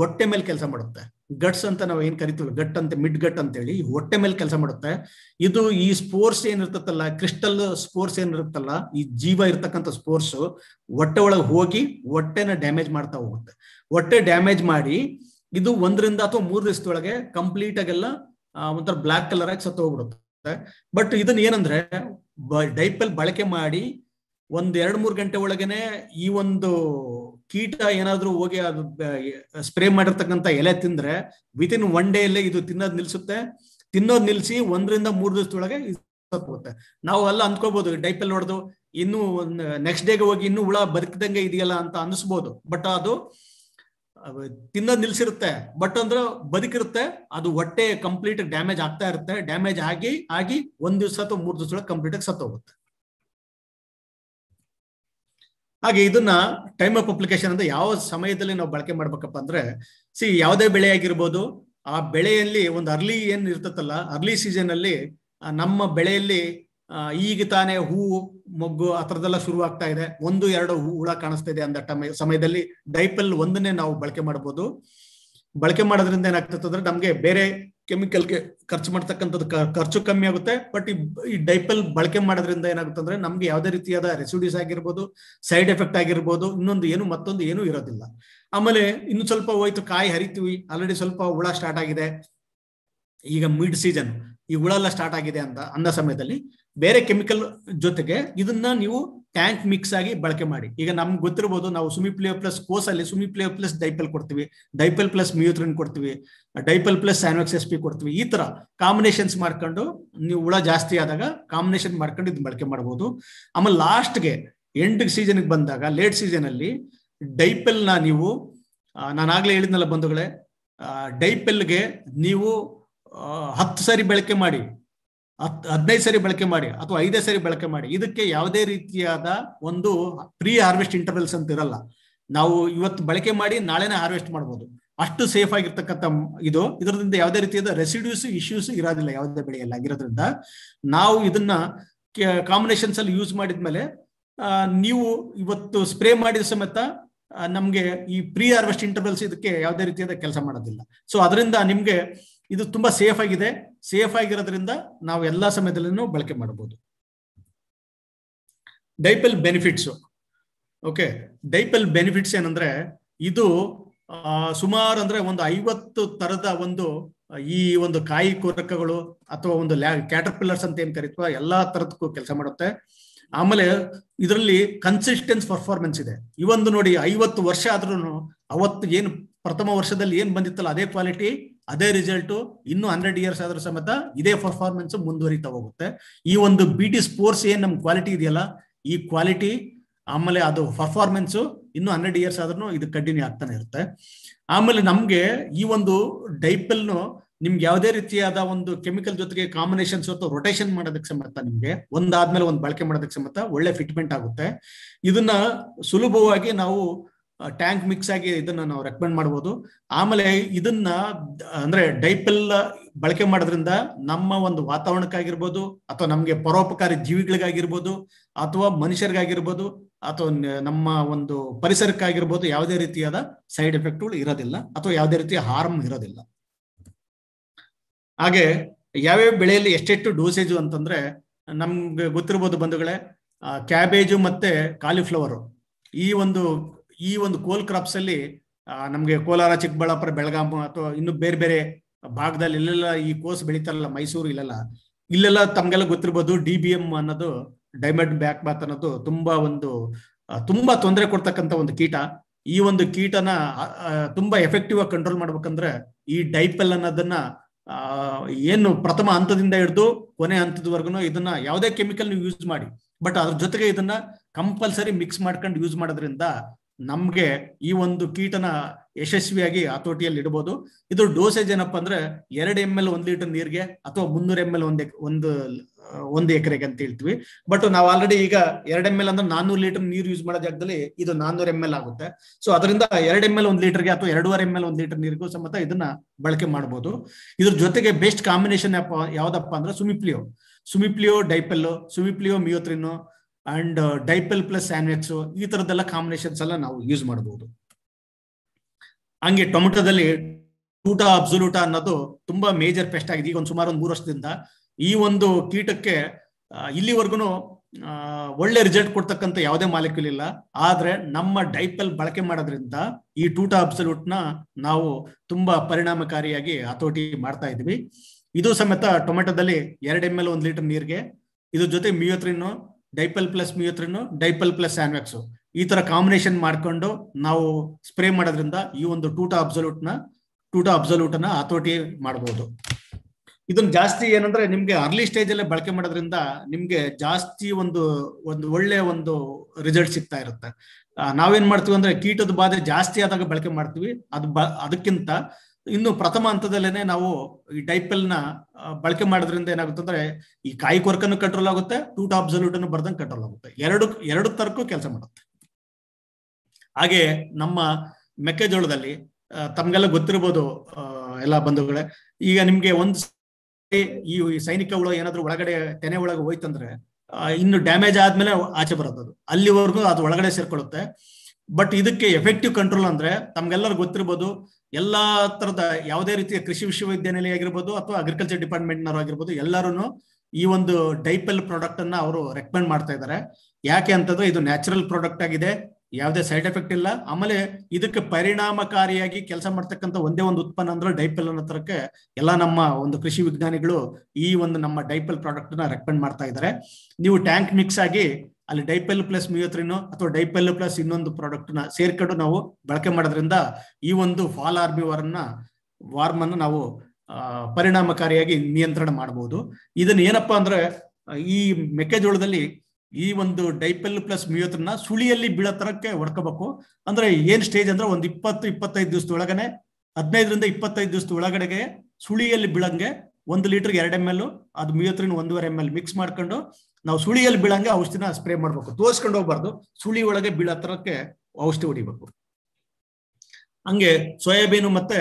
ಹೊಟ್ಟೆ ಮೇಲೆ ಕೆಲಸ ಮಾಡುತ್ತೆ ಗಟ್ಸ್ ಅಂತ ನಾವು ಏನ್ ಕರಿತೀವಲ್ಲ ಗಟ್ ಅಂತ ಮಿಡ್ ಗಟ್ ಅಂತ ಹೇಳಿ ಹೊಟ್ಟೆ ಮೇಲೆ ಕೆಲಸ ಮಾಡುತ್ತೆ ಇದು ಈ ಏನ್ ಏನಿರ್ತತ್ತಲ್ಲ ಕ್ರಿಸ್ಟಲ್ ಏನ್ ಏನಿರುತ್ತಲ್ಲ ಈ ಜೀವ ಇರ್ತಕ್ಕಂಥ ಸ್ಪೋರ್ಟ್ಸ್ ಹೊಟ್ಟೆ ಒಳಗೆ ಹೋಗಿ ಹೊಟ್ಟೆನ ಡ್ಯಾಮೇಜ್ ಮಾಡ್ತಾ ಹೋಗುತ್ತೆ ಹೊಟ್ಟೆ ಡ್ಯಾಮೇಜ್ ಮಾಡಿ ಇದು ಒಂದರಿಂದ ಅಥವಾ ಮೂರು ದಿವಸದೊಳಗೆ ಕಂಪ್ಲೀಟ್ ಆಗೆಲ್ಲ ಒಂಥರ ಬ್ಲಾಕ್ ಕಲರ್ ಆಗಿ ಸತ್ತು ಹೋಗ್ಬಿಡುತ್ತೆ ಬಟ್ ಇದನ್ನ ಏನಂದ್ರೆ ಡೈಪಲ್ ಬಳಕೆ ಮಾಡಿ ಒಂದ್ ಎರಡ್ ಮೂರ್ ಗಂಟೆ ಒಳಗೇನೆ ಈ ಒಂದು ಕೀಟ ಏನಾದ್ರೂ ಹೋಗಿ ಅದು ಸ್ಪ್ರೇ ಮಾಡಿರ್ತಕ್ಕಂಥ ಎಲೆ ತಿಂದ್ರೆ ವಿತ್ ಇನ್ ಒನ್ ಡೇ ಅಲ್ಲೇ ಇದು ತಿನ್ನೋದ್ ನಿಲ್ಸುತ್ತೆ ತಿನ್ನೋದ್ ನಿಲ್ಸಿ ಒಂದರಿಂದ ಮೂರ್ ದಿವಸದೊಳಗೆ ಹೋಗುತ್ತೆ ನಾವು ಅಲ್ಲ ಅನ್ಕೋಬಹುದು ಡೈಪಲ್ ಹೊಡೆದು ಇನ್ನು ನೆಕ್ಸ್ಟ್ ಡೇಗೆ ಹೋಗಿ ಇನ್ನು ಹುಳ ಬದುಕದಂಗೆ ಇದೆಯಲ್ಲ ಅಂತ ಅನಿಸ್ಬೋದು ಬಟ್ ಅದು ತಿನ್ನೋದ್ ನಿಲ್ಸಿರುತ್ತೆ ಬಟ್ ಅಂದ್ರೆ ಬದುಕಿರುತ್ತೆ ಅದು ಹೊಟ್ಟೆ ಕಂಪ್ಲೀಟ್ ಡ್ಯಾಮೇಜ್ ಆಗ್ತಾ ಇರುತ್ತೆ ಡ್ಯಾಮೇಜ್ ಆಗಿ ಆಗಿ ಒಂದ್ ದಿವ್ಸ ಅಥವಾ ಮೂರ್ ಒಳಗೆ ಕಂಪ್ಲೀಟ್ ಆಗಿ ಸತ್ತೋಗುತ್ತೆ ಹಾಗೆ ಇದನ್ನ ಟೈಮ್ ಆಫ್ ಅಪ್ಲಿಕೇಶನ್ ಅಂದ್ರೆ ಯಾವ ಸಮಯದಲ್ಲಿ ನಾವು ಬಳಕೆ ಮಾಡ್ಬೇಕಪ್ಪ ಅಂದ್ರೆ ಸಿ ಯಾವುದೇ ಬೆಳೆ ಆಗಿರ್ಬೋದು ಆ ಬೆಳೆಯಲ್ಲಿ ಒಂದು ಅರ್ಲಿ ಏನ್ ಇರ್ತತ್ತಲ್ಲ ಅರ್ಲಿ ಸೀಸನ್ ಅಲ್ಲಿ ನಮ್ಮ ಬೆಳೆಯಲ್ಲಿ ಈಗ ತಾನೇ ಹೂವು ಮೊಗ್ಗು ಆ ಥರದೆಲ್ಲ ಶುರು ಆಗ್ತಾ ಇದೆ ಒಂದು ಎರಡು ಹೂ ಹುಳ ಕಾಣಿಸ್ತಾ ಇದೆ ಅಂದ ಸಮಯದಲ್ಲಿ ಡೈಪಲ್ ಒಂದನ್ನೇ ನಾವು ಬಳಕೆ ಮಾಡ್ಬೋದು ಬಳಕೆ ಮಾಡೋದ್ರಿಂದ ಏನಾಗ್ತದೆ ಅಂದ್ರೆ ನಮ್ಗೆ ಬೇರೆ ಕೆಮಿಕಲ್ಗೆ ಖರ್ಚು ಮಾಡ್ತಕ್ಕಂಥದ್ದು ಖರ್ಚು ಕಮ್ಮಿ ಆಗುತ್ತೆ ಬಟ್ ಈ ಡೈಪಲ್ ಬಳಕೆ ಮಾಡೋದ್ರಿಂದ ಏನಾಗುತ್ತೆ ಅಂದ್ರೆ ನಮ್ಗೆ ಯಾವುದೇ ರೀತಿಯಾದ ರೆಸಿಡ್ಯೂಸ್ ಆಗಿರ್ಬೋದು ಸೈಡ್ ಎಫೆಕ್ಟ್ ಆಗಿರ್ಬೋದು ಇನ್ನೊಂದು ಏನು ಮತ್ತೊಂದು ಏನು ಇರೋದಿಲ್ಲ ಆಮೇಲೆ ಇನ್ನು ಸ್ವಲ್ಪ ಹೋಯ್ತು ಕಾಯಿ ಹರಿತೀವಿ ಆಲ್ರೆಡಿ ಸ್ವಲ್ಪ ಹುಳ ಸ್ಟಾರ್ಟ್ ಆಗಿದೆ ಈಗ ಮಿಡ್ ಸೀಸನ್ ಈ ಹುಳ ಎಲ್ಲ ಸ್ಟಾರ್ಟ್ ಆಗಿದೆ ಅಂತ ಅಂದ ಸಮಯದಲ್ಲಿ ಬೇರೆ ಕೆಮಿಕಲ್ ಜೊತೆಗೆ ಇದನ್ನ ನೀವು ಟ್ಯಾಂಕ್ ಮಿಕ್ಸ್ ಆಗಿ ಬಳಕೆ ಮಾಡಿ ಈಗ ನಮ್ಗೆ ಗೊತ್ತಿರ್ಬೋದು ನಾವು ಪ್ಲೇ ಪ್ಲಸ್ ಕೋಸ್ ಅಲ್ಲಿ ಪ್ಲೇ ಪ್ಲಸ್ ಡೈಪಲ್ ಕೊಡ್ತೀವಿ ಡೈಪಲ್ ಪ್ಲಸ್ ಮ್ಯೂತ್ರನ್ ಕೊಡ್ತೀವಿ Dipel plus Sanvex S P ಕೊಡ್ತೀವಿ ಈ ತರ ಕಾಂಬಿನೇಷನ್ಸ್ ಮಾಡ್ಕೊಂಡು ನೀವು ಹುಳ ಜಾಸ್ತಿ ಆದಾಗ ಕಾಂಬಿನೇಷನ್ ಮಾಡ್ಕೊಂಡು ಇದನ್ನ ಬಳಕೆ ಮಾಡ್ಬೋದು ಆಮೇಲೆ ಲಾಸ್ಟ್ಗೆ ಎಂಡ್ ಸೀಸನ್ಗೆ ಬಂದಾಗ ಲೇಟ್ ಸೀಸನ್ ಅಲ್ಲಿ ಡೈಪೆಲ್ನ ನೀವು ನಾನು ನಾನಾಗ್ಲೇ ಹೇಳಿದ್ನಲ್ಲ ಬಂಧುಗಳೇ ಡೈಪೆಲ್ಗೆ ನೀವು ಹತ್ತು ಸಾರಿ ಬಳಕೆ ಮಾಡಿ ಹತ್ ಹದಿನೈದು ಸರಿ ಬಳಕೆ ಮಾಡಿ ಅಥವಾ ಐದೇ ಸರಿ ಬಳಕೆ ಮಾಡಿ ಇದಕ್ಕೆ ಯಾವುದೇ ರೀತಿಯಾದ ಒಂದು ಪ್ರೀ ಹಾರ್ವೆಸ್ಟ್ ಇಂಟರ್ವೆಲ್ಸ್ ಅಂತ ಇರಲ್ಲ ನಾವು ಇವತ್ತು ಬಳಕೆ ಮಾಡಿ ನಾಳೆನೇ ಹಾರ್ವೆಸ್ಟ್ ಮಾಡ್ಬೋದು ಅಷ್ಟು ಸೇಫ್ ಆಗಿರ್ತಕ್ಕಂಥ ಇದು ಇದರಿಂದ ಯಾವುದೇ ರೀತಿಯಾದ ರೆಸಿಡ್ಯೂಸ್ ಇಶ್ಯೂಸ್ ಇರೋದಿಲ್ಲ ಯಾವುದೇ ಬೆಳೆಯಲ್ಲ ಆಗಿರೋದ್ರಿಂದ ನಾವು ಇದನ್ನ ಕಾಂಬಿನೇಷನ್ಸ್ ಅಲ್ಲಿ ಯೂಸ್ ಮಾಡಿದ್ಮೇಲೆ ನೀವು ಇವತ್ತು ಸ್ಪ್ರೇ ಮಾಡಿದ ಸಮೇತ ನಮ್ಗೆ ಈ ಪ್ರೀ ಹಾರ್ವೆಸ್ಟ್ ಇಂಟರ್ವೆಲ್ಸ್ ಇದಕ್ಕೆ ಯಾವುದೇ ರೀತಿಯಾದ ಕೆಲಸ ಮಾಡೋದಿಲ್ಲ ಸೊ ಅದರಿಂದ ನಿಮ್ಗೆ ಇದು ತುಂಬಾ ಸೇಫ್ ಆಗಿದೆ ಸೇಫ್ ಆಗಿರೋದ್ರಿಂದ ನಾವು ಎಲ್ಲಾ ಸಮಯದಲ್ಲೂ ಬಳಕೆ ಮಾಡಬಹುದು Dipel benefits okay Dipel benefits ಏನಂದ್ರೆ ಇದು ಸುಮಾರು ಅಂದ್ರೆ ಒಂದು ಐವತ್ತು ತರದ ಒಂದು ಈ ಒಂದು ಕಾಯಿ ಕೊರಕಗಳು ಅಥವಾ ಒಂದು ಕ್ಯಾಟರ್ ಪಿಲ್ಲರ್ಸ್ ಅಂತ ಏನ್ ಕರೀತವ ಎಲ್ಲಾ ತರದಕ್ಕೂ ಕೆಲಸ ಮಾಡುತ್ತೆ ಆಮೇಲೆ ಇದರಲ್ಲಿ ಕನ್ಸಿಸ್ಟೆನ್ಸ್ ಪರ್ಫಾರ್ಮೆನ್ಸ್ ಇದೆ ಇವೊಂದು ನೋಡಿ ಐವತ್ತು ವರ್ಷ ಆದ್ರೂ ಅವತ್ತು ಏನು ಪ್ರಥಮ ವರ್ಷದಲ್ಲಿ ಏನ್ ಬಂದಿತ್ತಲ್ಲ ಅದೇ ಕ್ವಾಲಿಟಿ ಅದೇ ರಿಸಲ್ಟ್ ಇನ್ನು ಹಂಡ್ರೆಡ್ ಇಯರ್ಸ್ ಆದ್ರೂ ಸಮೇತ ಇದೇ ಪರ್ಫಾರ್ಮೆನ್ಸ್ ಮುಂದುವರಿತಾ ಹೋಗುತ್ತೆ ಈ ಒಂದು ಬಿ ಟಿ ಸ್ಪೋರ್ಟ್ಸ್ ಏನ್ ನಮ್ ಕ್ವಾಲಿಟಿ ಇದೆಯಲ್ಲ ಈ ಕ್ವಾಲಿಟಿ ಆಮೇಲೆ ಅದು ಪರ್ಫಾರ್ಮೆನ್ಸ್ ಇನ್ನು ಹಂಡ್ರೆಡ್ ಇಯರ್ಸ್ ಆದ್ರೂ ಇದು ಕಂಟಿನ್ಯೂ ಆಗ್ತಾನೆ ಇರುತ್ತೆ ಆಮೇಲೆ ನಮ್ಗೆ ಈ ಒಂದು ಡೈಪಲ್ನು ನಿಮ್ಗೆ ಯಾವುದೇ ರೀತಿಯಾದ ಒಂದು ಕೆಮಿಕಲ್ ಜೊತೆಗೆ ಕಾಂಬಿನೇಷನ್ಸ್ ಅಥವಾ ರೊಟೇಷನ್ ಮಾಡೋದಕ್ಕೆ ಸಮೇತ ನಿಮ್ಗೆ ಒಂದಾದ್ಮೇಲೆ ಒಂದು ಬಳಕೆ ಮಾಡೋದಕ್ಕೆ ಸಮೇತ ಒಳ್ಳೆ ಫಿಟ್ಮೆಂಟ್ ಆಗುತ್ತೆ ಇದನ್ನ ಸುಲಭವಾಗಿ ನಾವು ಟ್ಯಾಂಕ್ ಮಿಕ್ಸ್ ಆಗಿ ಇದನ್ನ ನಾವು ರೆಕಮೆಂಡ್ ಮಾಡಬಹುದು ಆಮೇಲೆ ಇದನ್ನ ಅಂದ್ರೆ ಡೈಪೆಲ್ ಬಳಕೆ ಮಾಡೋದ್ರಿಂದ ನಮ್ಮ ಒಂದು ವಾತಾವರಣಕ್ಕಾಗಿರ್ಬೋದು ಅಥವಾ ನಮ್ಗೆ ಪರೋಪಕಾರಿ ಜೀವಿಗಳಿಗಾಗಿರ್ಬೋದು ಅಥವಾ ಮನುಷ್ಯರಿಗಾಗಿರ್ಬೋದು ಅಥವಾ ನಮ್ಮ ಒಂದು ಪರಿಸರಕ್ಕಾಗಿರ್ಬೋದು ಯಾವುದೇ ರೀತಿಯಾದ ಸೈಡ್ ಎಫೆಕ್ಟ್ಗಳು ಇರೋದಿಲ್ಲ ಅಥವಾ ಯಾವುದೇ ರೀತಿಯ ಹಾರ್ಮ್ ಇರೋದಿಲ್ಲ ಹಾಗೆ ಯಾವ್ಯಾವ ಬೆಳೆಯಲ್ಲಿ ಎಷ್ಟೆಷ್ಟು ಡೋಸೇಜು ಅಂತಂದ್ರೆ ನಮ್ಗೆ ಗೊತ್ತಿರ್ಬೋದು ಬಂಧುಗಳೇ ಕ್ಯಾಬೇಜು ಮತ್ತೆ ಕಾಲಿಫ್ಲವರು ಈ ಒಂದು ಈ ಒಂದು ಕೋಲ್ ಕ್ರಾಪ್ಸ್ ಅಲ್ಲಿ ನಮ್ಗೆ ಕೋಲಾರ ಚಿಕ್ಕಬಳ್ಳಾಪುರ ಬೆಳಗಾಂ ಅಥವಾ ಇನ್ನು ಬೇರೆ ಬೇರೆ ಭಾಗದಲ್ಲಿ ಇಲ್ಲೆಲ್ಲ ಈ ಕೋಸ್ ಬೆಳೀತಾರಲ್ಲ ಮೈಸೂರು ಇಲ್ಲೆಲ್ಲ ಇಲ್ಲೆಲ್ಲ ತಮ್ಗೆಲ್ಲ ಗೊತ್ತಿರ್ಬೋದು ಡಿ ಬಿ ಎಂ ಅನ್ನೋದು ಡೈಮಂಡ್ ಬ್ಯಾಕ್ ಬಾತ್ ಅನ್ನೋದು ತುಂಬಾ ಒಂದು ತುಂಬಾ ತೊಂದರೆ ಕೊಡ್ತಕ್ಕಂತ ಒಂದು ಕೀಟ ಈ ಒಂದು ಕೀಟನ ತುಂಬಾ ಎಫೆಕ್ಟಿವ್ ಆಗಿ ಕಂಟ್ರೋಲ್ ಮಾಡ್ಬೇಕಂದ್ರೆ ಈ ಡೈಪೆಲ್ ಅನ್ನೋದನ್ನ ಏನು ಪ್ರಥಮ ಹಂತದಿಂದ ಹಿಡಿದು ಕೊನೆ ಹಂತದವರೆಗೂ ಇದನ್ನ ಯಾವುದೇ ಕೆಮಿಕಲ್ ನೀವು ಯೂಸ್ ಮಾಡಿ ಬಟ್ ಅದ್ರ ಜೊತೆಗೆ ಇದನ್ನ ಕಂಪಲ್ಸರಿ ಮಿಕ್ಸ್ ಮಾಡ್ಕೊಂಡು ಯೂಸ್ ಮಾಡೋದ್ರಿಂದ ನಮ್ಗೆ ಈ ಒಂದು ಕೀಟನ ಯಶಸ್ವಿಯಾಗಿ ಹತೋಟಿಯಲ್ಲಿ ಇಡಬಹುದು ಇದ್ರ ಡೋಸೇಜ್ ಏನಪ್ಪ ಅಂದ್ರೆ ಎರಡು ಎಮ್ ಎಲ್ ಒಂದ್ ಲೀಟರ್ ನೀರ್ಗೆ ಅಥವಾ ಮುನ್ನೂರ ಎಮ್ ಎಲ್ ಒಂದ್ ಒಂದು ಒಂದ್ ಎಕರೆಗೆ ಅಂತ ಹೇಳ್ತೀವಿ ಬಟ್ ನಾವು ಆಲ್ರೆಡಿ ಈಗ ಎರಡ್ ಎಮ್ ಎಲ್ ಅಂದ್ರೆ ನಾನ್ನೂರು ಲೀಟರ್ ನೀರು ಯೂಸ್ ಮಾಡೋ ಜಾಗದಲ್ಲಿ ಇದು ನಾನ್ನೂರ ಎಮ್ ಎಲ್ ಆಗುತ್ತೆ ಸೊ ಅದರಿಂದ ಎರಡ್ ಎಮ್ ಎಲ್ ಒಂದ್ ಲೀಟರ್ಗೆ ಅಥವಾ ಎರಡೂವರೆ ಎಮ್ ಎಲ್ ಒಂದ್ ಲೀಟರ್ ನೀರಿಗೂ ಸಮೇತ ಇದನ್ನ ಬಳಕೆ ಮಾಡಬಹುದು ಇದ್ರ ಜೊತೆಗೆ ಬೆಸ್ಟ್ ಕಾಂಬಿನೇಷನ್ ಯಾವ್ದಪ್ಪ ಅಂದ್ರೆ ಸುಮಿಪ್ಲಿಯೋ ಸುಮಿಪ್ಲಿಯೋ ಡೈಪೆಲ್ಲೋ Sumipleo Meothrin and Dipel plus sandwich ಈ ತರದ್ದೆಲ್ಲ ಕಾಂಬಿನೇಷನ್ಸ್ ಎಲ್ಲ ನಾವು ಯೂಸ್ ಮಾಡಬಹುದು ಹಂಗೆ ಟೊಮೆಟೊದಲ್ಲಿ ಟೂಟ ಅಬ್ಸುಲೂಟ ಅನ್ನೋದು ತುಂಬಾ ಮೇಜರ್ ಪೆಸ್ಟ್ ಆಗಿದೆ ಈಗ ಒಂದು ಸುಮಾರು ಒಂದು ಮೂರು ವರ್ಷದಿಂದ ಈ ಒಂದು ಕೀಟಕ್ಕೆ ಇಲ್ಲಿವರೆಗೂ ಒಳ್ಳೆ ರಿಸಲ್ಟ್ ಕೊಡ್ತಕ್ಕಂಥ ಯಾವುದೇ ಮಾಲಿಕ್ಯೂಲ್ ಇಲ್ಲ ಆದ್ರೆ ನಮ್ಮ ಡೈಪಲ್ ಬಳಕೆ ಮಾಡೋದ್ರಿಂದ ಈ ಟೂಟ ಅಬ್ಸಲ್ಯೂಟ್ ನ ನಾವು ತುಂಬಾ ಪರಿಣಾಮಕಾರಿಯಾಗಿ ಹತೋಟಿ ಮಾಡ್ತಾ ಇದ್ವಿ ಇದು ಸಮೇತ ಟೊಮೆಟೊದಲ್ಲಿ ಎರಡು ಎಮ್ ಎಲ್ ಒಂದು ಲೀಟರ್ ನೀರಿಗೆ ಇದ್ರ ಜೊತೆ Meothrin Dipel plus Meothrin Dipel plus ಆನ್ವೆಕ್ಸು ಈ ತರ ಕಾಂಬಿನೇಷನ್ ಮಾಡ್ಕೊಂಡು ನಾವು ಸ್ಪ್ರೇ ಮಾಡೋದ್ರಿಂದ ಈ ಒಂದು ಟೂಟ ಅಬ್ಸಲ್ಯೂಟ್ ನ ಟೂಟ ಅಬ್ಸಲ್ಯೂಟ್ ಅನ್ನ ಹತೋಟಿ ಮಾಡಬಹುದು ಇದನ್ನ ಜಾಸ್ತಿ ಏನಂದ್ರೆ ನಿಮ್ಗೆ ಅರ್ಲಿ ಸ್ಟೇಜ್ ಅಲ್ಲೇ ಬಳಕೆ ಮಾಡೋದ್ರಿಂದ ನಿಮ್ಗೆ ಜಾಸ್ತಿ ಒಂದು ಒಂದು ಒಳ್ಳೆ ಒಂದು ರಿಸಲ್ಟ್ ಸಿಗ್ತಾ ಇರುತ್ತೆ ನಾವೇನ್ ಮಾಡ್ತೀವಿ ಅಂದ್ರೆ ಕೀಟದ ಬಾಧೆ ಜಾಸ್ತಿ ಆದಾಗ ಬಳಕೆ ಮಾಡ್ತೀವಿ ಅದು ಅದಕ್ಕಿಂತ ಇನ್ನು ಪ್ರಥಮ ಹಂತದಲ್ಲೇನೆ ನಾವು ಈ ಡೈಪೆಲ್ ನ ಬಳಕೆ ಮಾಡೋದ್ರಿಂದ ಏನಾಗುತ್ತೆ ಅಂದ್ರೆ ಈ ಕಾಯಿ ಕೊರಕನ್ನು ಕಂಟ್ರೋಲ್ ಆಗುತ್ತೆ ಟೂಟ್ ಅಬ್ಸಲ್ಯೂಟ್ ಅನ್ನು ಬರ್ದಂಗೆ ಕಂಟ್ರೋಲ್ ಆಗುತ್ತೆ ಎರಡು ಎರಡು ತರಕು ಕೆಲಸ ಮಾಡುತ್ತೆ ಹಾಗೆ ನಮ್ಮ ಮೆಕ್ಕೆಜೋಳದಲ್ಲಿ ತಮ್ಗೆಲ್ಲ ಗೊತ್ತಿರ್ಬೋದು ಎಲ್ಲ ಬಂಧುಗಳೇ ಈಗ ನಿಮ್ಗೆ ಒಂದು ಈ ಸೈನಿಕ ಹುಳ ಏನಾದ್ರೂ ಒಳಗಡೆ ತೆನೆ ಒಳಗೆ ಹೋಯ್ತಂದ್ರೆ ಇನ್ನು ಡ್ಯಾಮೇಜ್ ಆದ್ಮೇಲೆ ಆಚೆ ಬರೋದು ಅಲ್ಲಿವರೆಗೂ ಅದು ಒಳಗಡೆ ಸೇರ್ಕೊಳ್ಳುತ್ತೆ ಬಟ್ ಇದಕ್ಕೆ ಎಫೆಕ್ಟಿವ್ ಕಂಟ್ರೋಲ್ ಅಂದ್ರೆ ತಮ್ಗೆಲ್ಲರೂ ಗೊತ್ತಿರ್ಬೋದು ಎಲ್ಲ ತರದ ಯಾವುದೇ ರೀತಿಯ ಕೃಷಿ ವಿಶ್ವವಿದ್ಯಾನಿಲಯ ಆಗಿರ್ಬೋದು ಅಥವಾ ಅಗ್ರಿಕಲ್ಚರ್ ಡಿಪಾರ್ಟ್ಮೆಂಟ್ನವರು ಆಗಿರ್ಬೋದು ಎಲ್ಲರೂ ಈ ಒಂದು ಡೈಪೆಲ್ ಪ್ರಾಡಕ್ಟ್ ಅನ್ನ ಅವರು ರೆಕಮೆಂಡ್ ಮಾಡ್ತಾ ಇದ್ದಾರೆ ಯಾಕೆ ಅಂತಂದ್ರೆ ಇದು ನ್ಯಾಚುರಲ್ ಪ್ರಾಡಕ್ಟ್ ಆಗಿದೆ ಯಾವುದೇ ಸೈಡ್ ಎಫೆಕ್ಟ್ ಇಲ್ಲ ಆಮೇಲೆ ಇದಕ್ಕೆ ಪರಿಣಾಮಕಾರಿಯಾಗಿ ಕೆಲಸ ಮಾಡ್ತಕ್ಕಂಥ ಒಂದೇ ಒಂದು ಉತ್ಪನ್ನ ಅಂದ್ರೆ ಡೈಪೆಲ್ ಅನ್ನೋ ತರಕ್ಕೆ ಎಲ್ಲ ನಮ್ಮ ಒಂದು ಕೃಷಿ ವಿಜ್ಞಾನಿಗಳು ಈ ಒಂದು ನಮ್ಮ ಡೈಪೆಲ್ ಪ್ರಾಡಕ್ಟ್ ನ ರೆಕಮೆಂಡ್ ಮಾಡ್ತಾ ಇದ್ದಾರೆ ನೀವು ಟ್ಯಾಂಕ್ ಮಿಕ್ಸ್ ಆಗಿ ಅಲ್ಲಿ ಡೈಪೆಲ್ ಪ್ಲಸ್ ಮಿಯೋತ್ರಿನೋ ಅಥವಾ ಡೈಪೆಲ್ ಪ್ಲಸ್ ಇನ್ನೊಂದು ಪ್ರಾಡಕ್ಟ್ ನ ಸೇರ್ಕೊಂಡು ನಾವು ಬಳಕೆ ಮಾಡೋದ್ರಿಂದ ಈ ಒಂದು ಫಾಲ್ ಆರ್ಮಿ ವಾರ್ನ ವಾರ್ಮ್ ಅನ್ನು ನಾವು ಪರಿಣಾಮಕಾರಿಯಾಗಿ ನಿಯಂತ್ರಣ ಮಾಡಬಹುದು ಇದನ್ನ ಏನಪ್ಪಾ ಅಂದ್ರೆ ಈ ಮೆಕ್ಕೆಜೋಳದಲ್ಲಿ ಈ ಒಂದು ಡೈಪೆಲ್ ಪ್ಲಸ್ ಮಿಯೋತ್ರಿನ ಸುಳಿಯಲ್ಲಿ ಬೀಳೋ ತರಕ್ಕೆ ಹೊಡ್ಕೋಬೇಕು ಅಂದ್ರೆ ಏನ್ ಸ್ಟೇಜ್ ಅಂದ್ರೆ ಒಂದು ಇಪ್ಪತ್ತು ಇಪ್ಪತ್ತೈದು ದಿವಸದ ಒಳಗನೆ ಹದಿನೈದರಿಂದ ಇಪ್ಪತ್ತೈದು ದಿವಸದ ಒಳಗಡೆಗೆ ಸುಳಿಯಲ್ಲಿ ಬೀಳಂಗೆ ಒಂದು ಲೀಟರ್ ಎರಡು ಎಮ್ ಎಲ್ ಅದು ಮಿಯೋತ್ರಿನ ಒಂದೂವರೆ ಎಮ್ ಎಲ್ ಮಿಕ್ಸ್ ಮಾಡ್ಕೊಂಡು ನಾವು ಸುಳಿಯಲ್ಲಿ ಬೀಳಂಗೆ ಔಷಧಿನ ಸ್ಪ್ರೇ ಮಾಡ್ಬೇಕು ತೋರ್ಸ್ಕೊಂಡು ಹೋಗ್ಬಾರ್ದು ಸುಳಿ ಒಳಗೆ ಬೀಳತ್ರಕ್ಕೆ ಔಷಧಿ ಹೊಡಿಬೇಕು ಹಂಗೆ ಸೋಯಾಬೀನು ಮತ್ತೆ